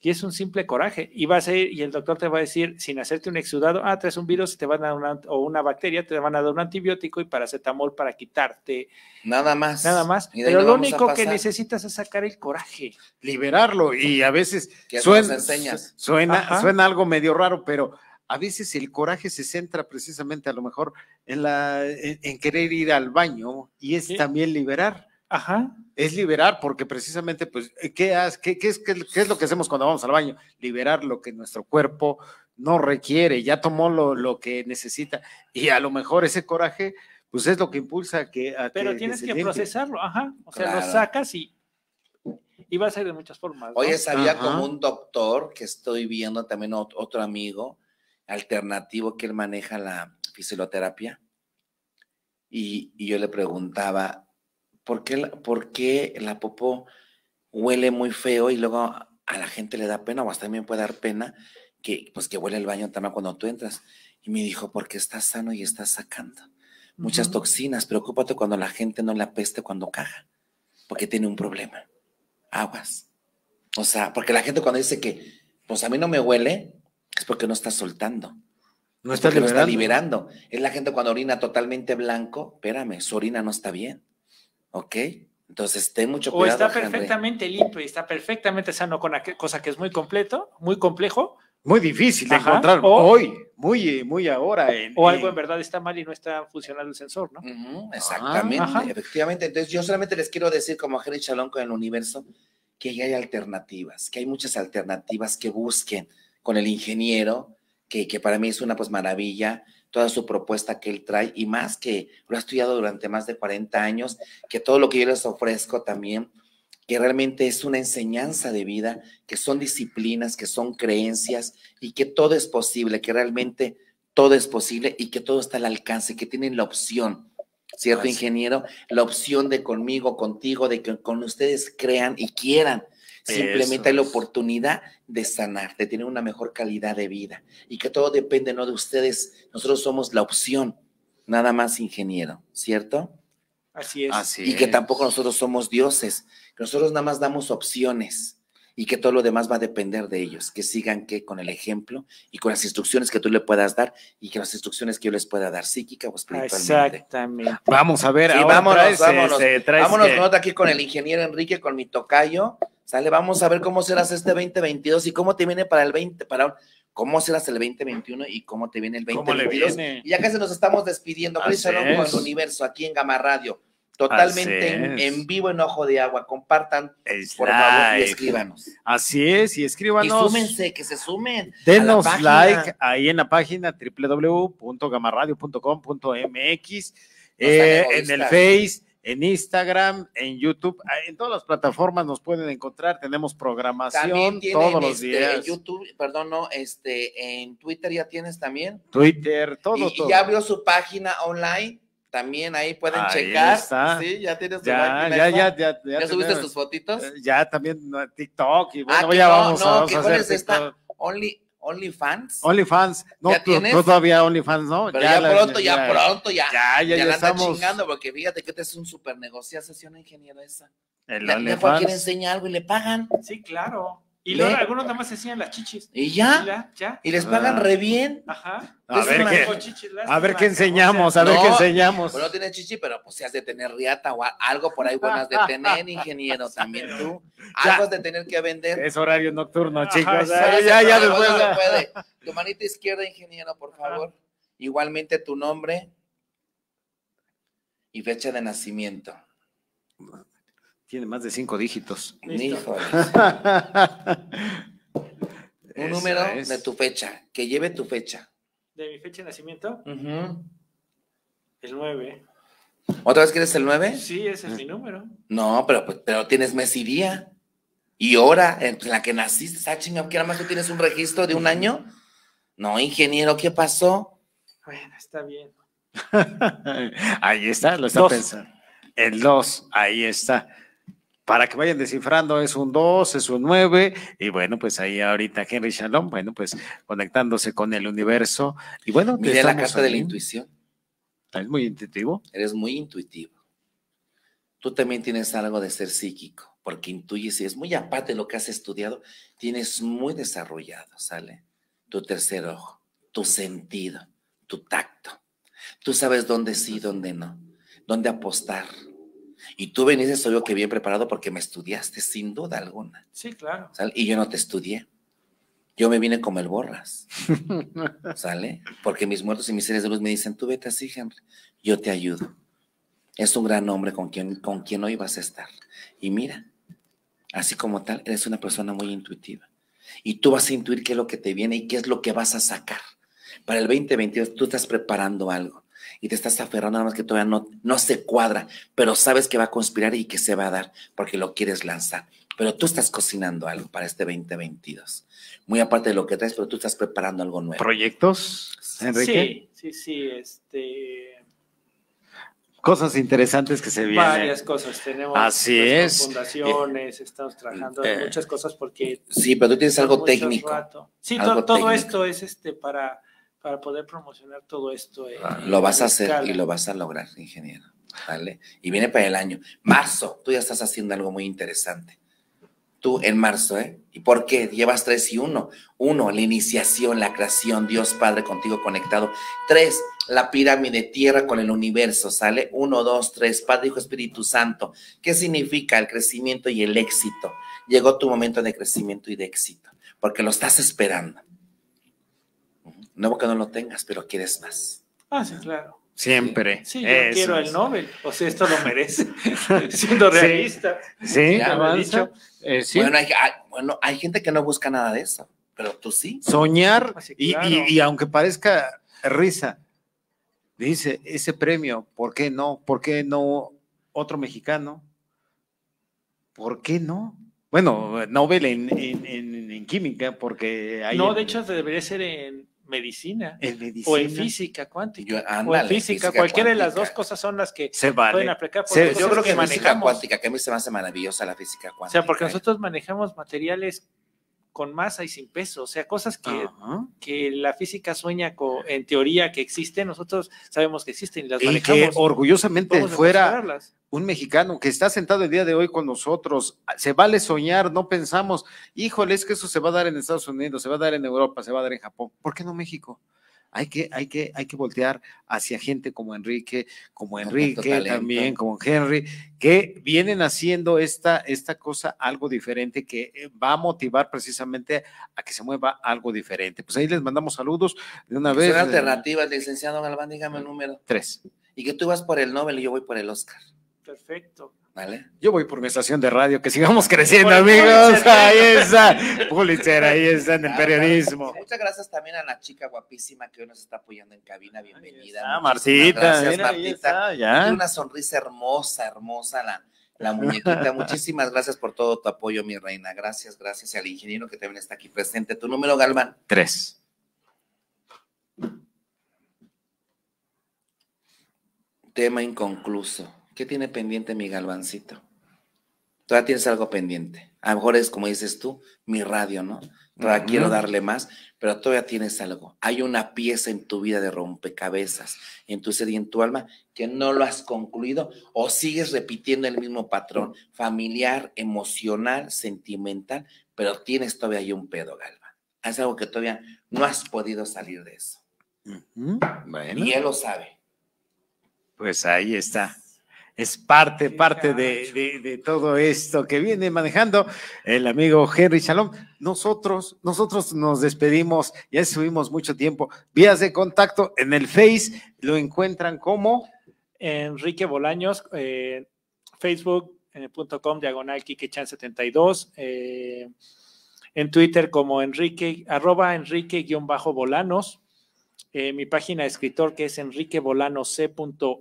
y es un simple coraje. Y vas a ir, y el doctor te va a decir, sin hacerte un exudado, ah, traes un virus, te van a dar una, o una bacteria, te van a dar un antibiótico y paracetamol para quitarte. Nada más. Nada más. Pero lo único que necesitas es sacar el coraje. Liberarlo. Y a veces suena, suena, suena algo medio raro, pero a veces el coraje se centra precisamente a lo mejor en, la, en, querer ir al baño y es también liberar. Ajá. Es liberar, porque precisamente, pues, eh, ¿qué, qué, es, es lo que hacemos cuando vamos al baño? Liberar lo que nuestro cuerpo no requiere, ya tomó lo, que necesita. Y a lo mejor ese coraje, pues es lo que impulsa que... Pero tienes que procesarlo, ajá. O sea, lo sacas y, y va a ser de muchas formas. Hoy Oye, sabía como un doctor que estoy viendo también otro amigo alternativo que él maneja la fisioterapia. y yo le preguntaba, ¿por qué, la popó huele muy feo y luego a la gente le da pena o hasta a puede dar pena que, pues, que huele el baño también cuando tú entras? Y me dijo, porque estás sano y estás sacando muchas toxinas. Preocúpate cuando la gente no le apeste cuando caga, porque tiene un problema. Aguas. O sea, porque la gente cuando dice que, pues a mí no me huele, es porque no está soltando. No liberando. no está liberando. Es la gente cuando orina totalmente blanco, espérame, su orina no está bien. ¿Ok? Entonces, ten mucho cuidado. O está perfectamente limpio y está perfectamente sano con aquel cosa que es muy completo, muy complejo. Muy difícil de encontrar hoy, muy, muy ahora. o algo en verdad está mal y no está funcionando el sensor, ¿no? Ah, exactamente, efectivamente. Entonces, yo solamente les quiero decir, como a Henry Chalón con el universo, que hay alternativas, que hay muchas alternativas que busquen con el ingeniero, que, que para mí es una pues maravilla toda su propuesta que él trae y más que lo ha estudiado durante más de 40 años, que todo lo que yo les ofrezco también, que realmente es una enseñanza de vida, que son disciplinas, que son creencias y que todo es posible, que realmente todo es posible y que todo está al alcance, que tienen la opción, ¿cierto, ingeniero? La opción de conmigo, contigo, de que con ustedes crean y quieran Simplemente hay la oportunidad de sanar, de tener una mejor calidad de vida y que todo depende no de ustedes. Nosotros somos la opción, nada más ingeniero, ¿cierto? Así es. Así y que tampoco nosotros somos dioses, que nosotros nada más damos opciones y que todo lo demás va a depender de ellos, que sigan que con el ejemplo y con las instrucciones que tú le puedas dar y que las instrucciones que yo les pueda dar psíquica o espiritualmente. Exactamente. Vamos a ver, sí, ahora vámonos, traes, eh, vámonos, vámonos aquí con el ingeniero Enrique, con mi tocayo. Sale, vamos a ver cómo serás este 2022 y cómo te viene para el 20, para cómo serás el 2021 y cómo te viene el 2022. Viene? Y ya casi nos estamos despidiendo, Chris con el universo aquí en Gama Radio. Totalmente en, vivo en Ojo de Agua. Compartan, por favor, y escríbanos. Así es, y escríbanos. Y súmense, que se sumen. Denos like ahí en la página www.gamaradio.com.mx, eh, en el Face en Instagram, en YouTube, ah, en todas las plataformas nos pueden encontrar, tenemos programación todos los este, en YouTube, perdón, no, este, en Twitter ya tienes también. Twitter, todo, todo. Y ya abrió su página online. También ahí pueden ahí checar. Está. Sí, ya tienes tu ya, ya, ya, ya, ya. subiste tus fotitos? Eh, ya, también TikTok y bueno, ah, ya vamos, a, vamos a hacer esta? Only OnlyFans. OnlyFans. No, ¿Ya no todavía OnlyFans, ¿no? Pero ya, ya, pronto, ya, pronto, ya. Ya, ya, la estamos... chingando, porque fíjate que te este es un super negocio, sesión ingeniero esa. El OnlyFans. enseña algo y le pagan. Sí, claro. Y luego algunos nada más se hacían las chichis. ¿Y ya? ¿Y, les pagan ah. re bien? Ajá. A ver, qué, enseñamos, a ver qué enseñamos. no tiene chichi, pero pues si has de tener riata o algo por ahí buenas de tener, ingeniero, también tú. Algo has de tener que vender. Es horario nocturno, chicos. ya, ya, ya después. Tu manita izquierda, ingeniero, por favor. Igualmente tu nombre y fecha de nacimiento. Tiene más de cinco dígitos. Un número de tu fecha, que lleve tu fecha. ¿De mi fecha de nacimiento? El 9. ¿Otra vez quieres el 9? Sí, ese es mi número. No, pues, pero, tienes mes y día. Y hora en la que naciste, ah, chingado, que nada más tú tienes un registro de un año. No, ingeniero, ¿qué pasó? Bueno, está bien. ahí está, lo está pensando. El 2, ahí está para que vayan descifrando, es un 2, es un 9, y bueno, pues ahí ahorita Henry Shalom, bueno, pues conectándose con el universo, y bueno. Mira la carta de la intuición. Es muy intuitivo. Eres muy intuitivo. Tú también tienes algo de ser psíquico, porque intuyes, y es muy aparte de lo que has estudiado, tienes muy desarrollado, ¿sale? Tu tercer ojo, tu sentido, tu tacto. Tú sabes dónde sí, dónde no, dónde apostar, y tú veniste, soy que bien preparado porque me estudiaste, sin duda alguna. Sí, claro. Y yo no te estudié. Yo me vine como el borras. ¿Sale? Porque mis muertos y mis seres de luz me dicen, tú vete así, Henry, yo te ayudo. Es un gran hombre con quien, con quien hoy vas a estar. Y mira, así como tal, eres una persona muy intuitiva. Y tú vas a intuir qué es lo que te viene y qué es lo que vas a sacar. Para el 2022 tú estás preparando algo y te estás aferrando nada más que todavía no, no se cuadra, pero sabes que va a conspirar y que se va a dar porque lo quieres lanzar. Pero tú estás cocinando algo para este 2022. Muy aparte de lo que traes, pero tú estás preparando algo nuevo. ¿Proyectos, Enrique? Sí, sí, sí. Este, cosas interesantes que se vienen. Varias cosas tenemos. Así pues, es. Fundaciones, estamos trabajando eh. en muchas cosas porque. Sí, pero tú tienes algo técnico. Sí, todo, esto es este para para poder promocionar todo esto. Ah, lo vas a hacer y lo vas a lograr, ingeniero. ¿Vale? Y viene para el año. Marzo, tú ya estás haciendo algo muy interesante. Tú en marzo, ¿eh? ¿Y por qué? Llevas tres y uno. Uno, la iniciación, la creación, Dios Padre contigo conectado. Tres, la pirámide tierra con el universo, ¿sale? Uno, dos, tres, Padre, Hijo, Espíritu Santo. ¿Qué significa el crecimiento y el éxito? Llegó tu momento de crecimiento y de éxito, porque lo estás esperando. No que no lo tengas, pero quieres más. Ah, sí, claro. Siempre. Sí, yo quiero el Nobel. O sea, esto lo merece. Siendo realista. Sí, eh, Bueno, hay, gente que no busca nada de eso, pero tú sí. Soñar, ah, y, aunque parezca risa, dice ese premio, ¿por qué no? ¿Por qué no otro mexicano? ¿Por qué no? Bueno, Nobel en, en, en química, porque hay. No, de hecho, debería ser en, medicina, o en física cuántica, yo, o en física, cualquiera de las dos cosas son las que se pueden aplicar. Por yo creo que, que manejamos. física cuántica, que a mí se me hace maravillosa la física cuántica. O sea, porque ¿eh? nosotros manejamos materiales con masa y sin peso, o sea, cosas que, que la física sueña en teoría que existen, nosotros sabemos que existen y las manejamos. Que orgullosamente fuera un mexicano que está sentado el día de hoy con nosotros, ah, se vale soñar, no pensamos, híjole, es que eso se va a dar en Estados Unidos, se va a dar en Europa, se va a dar en Japón, ¿por qué no México? Hay que, hay que, hay que voltear hacia gente como Enrique, como Enrique también, como Henry, que vienen haciendo esta, esta cosa algo diferente que eh, va a motivar precisamente a que se mueva algo diferente. Pues ahí les mandamos saludos de una vez. Son eh, alternativas, licenciado Galván, dígame el mm, número. Tres. Y que tú vas por el Nobel y yo voy por el Oscar. Perfecto. Yo voy por mi estación de radio, que sigamos creciendo, amigos. Ahí está, Pulitzer, ahí está en el periodismo. Muchas gracias también a la chica guapísima que hoy nos está apoyando en cabina. Bienvenida. Ah, Marcita. Gracias, una sonrisa hermosa, hermosa la, la muñequita. Muchísimas gracias por todo tu apoyo, mi reina. Gracias, gracias al ingeniero que también está aquí presente. ¿Tu número, Galván? Tres. Tema inconcluso. ¿Qué tiene pendiente mi galvancito? Todavía tienes algo pendiente. A lo mejor es, como dices tú, mi radio, ¿no? Todavía quiero darle más, pero todavía tienes algo. Hay una pieza en tu vida de rompecabezas, en tu ser y en tu alma, que no lo has concluido o sigues repitiendo el mismo patrón familiar, emocional, sentimental, pero tienes todavía ahí un pedo, Galva. Es algo que todavía no has podido salir de eso. Y él lo sabe. Pues ahí está es parte, parte de, todo esto que viene manejando el amigo Henry Shalom. Nosotros, nosotros nos despedimos, ya estuvimos mucho tiempo. Vías de contacto en el Face, lo encuentran como Enrique Bolaños, eh, facebook.com diagonal kikechan72, eh, en Twitter como Enrique, arroba Enrique-bolanos en eh, mi página de escritor que es enriquebolanoc.es.tl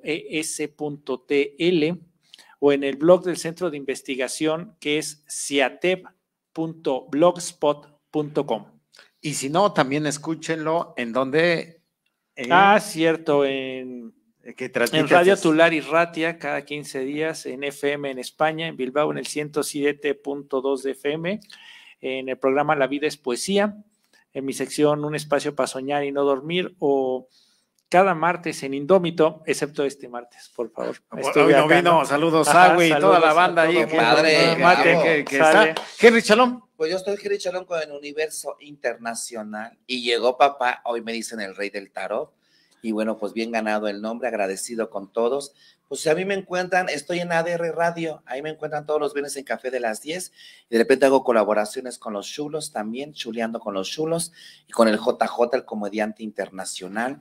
o en el blog del Centro de Investigación que es ciatep.blogspot.com. Y si no, también escúchenlo en donde... ah, cierto, en, eh, que en Radio Tular y Ratia cada 15 días, en FM en España, en Bilbao en el 107.2 de FM, en el programa La Vida es Poesía en mi sección Un espacio para soñar y no dormir o cada martes en Indómito, excepto este martes, por favor. Ah, estoy no saludos a y toda la banda ahí. Padre, que, está. Henry Chalón. Pues yo estoy Henry Chalón con el Universo Internacional y llegó papá, hoy me dicen el rey del tarot. Y bueno, pues bien ganado el nombre, agradecido con todos. Pues a mí me encuentran, estoy en ADR Radio, ahí me encuentran todos los viernes en Café de las 10 y de repente hago colaboraciones con los chulos también, chuleando con los chulos y con el JJ, el comediante internacional.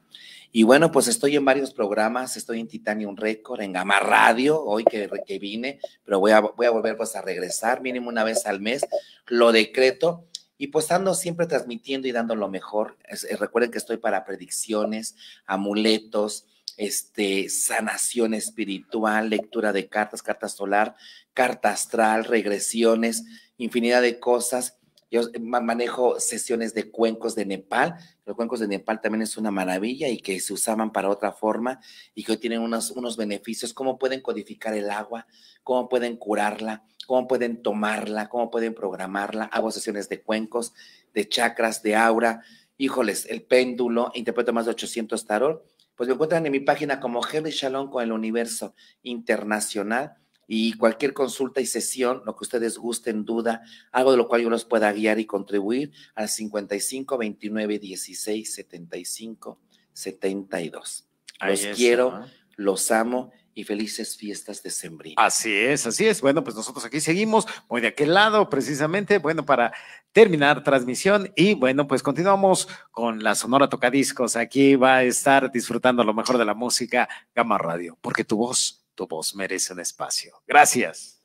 Y bueno, pues estoy en varios programas, estoy en Titanium Record, en Gama Radio, hoy que, que vine, pero voy a, voy a volver pues a regresar mínimo una vez al mes, lo decreto y pues siempre transmitiendo y dando lo mejor. Eh, recuerden que estoy para predicciones, amuletos, este, sanación espiritual, lectura de cartas, carta solar, carta astral, regresiones, infinidad de cosas. Yo eh, manejo sesiones de cuencos de Nepal. Los cuencos de Nepal también es una maravilla y que se usaban para otra forma y que tienen unos, unos beneficios. Cómo pueden codificar el agua, cómo pueden curarla, cómo pueden tomarla, cómo pueden programarla. Hago sesiones de cuencos, de chakras, de aura. Híjoles, el péndulo, interpreto más de 800 tarot. Pues me encuentran en mi página como Henry Shalom con el Universo Internacional y cualquier consulta y sesión, lo que ustedes gusten, duda, algo de lo cual yo los pueda guiar y contribuir al 55 29 16 75 72. los quiero, los amo y felices fiestas de sembrino. Así es, así es. Bueno, pues nosotros aquí seguimos, muy de aquel lado precisamente, bueno, para terminar transmisión y bueno, pues continuamos con la Sonora Tocadiscos. Aquí va a estar disfrutando lo mejor de la música Gama Radio, porque tu voz tu voz merece un espacio. Gracias.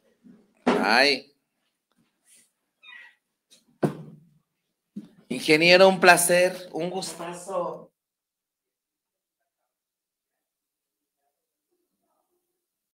Ay. Ingeniero, un placer, un gustazo.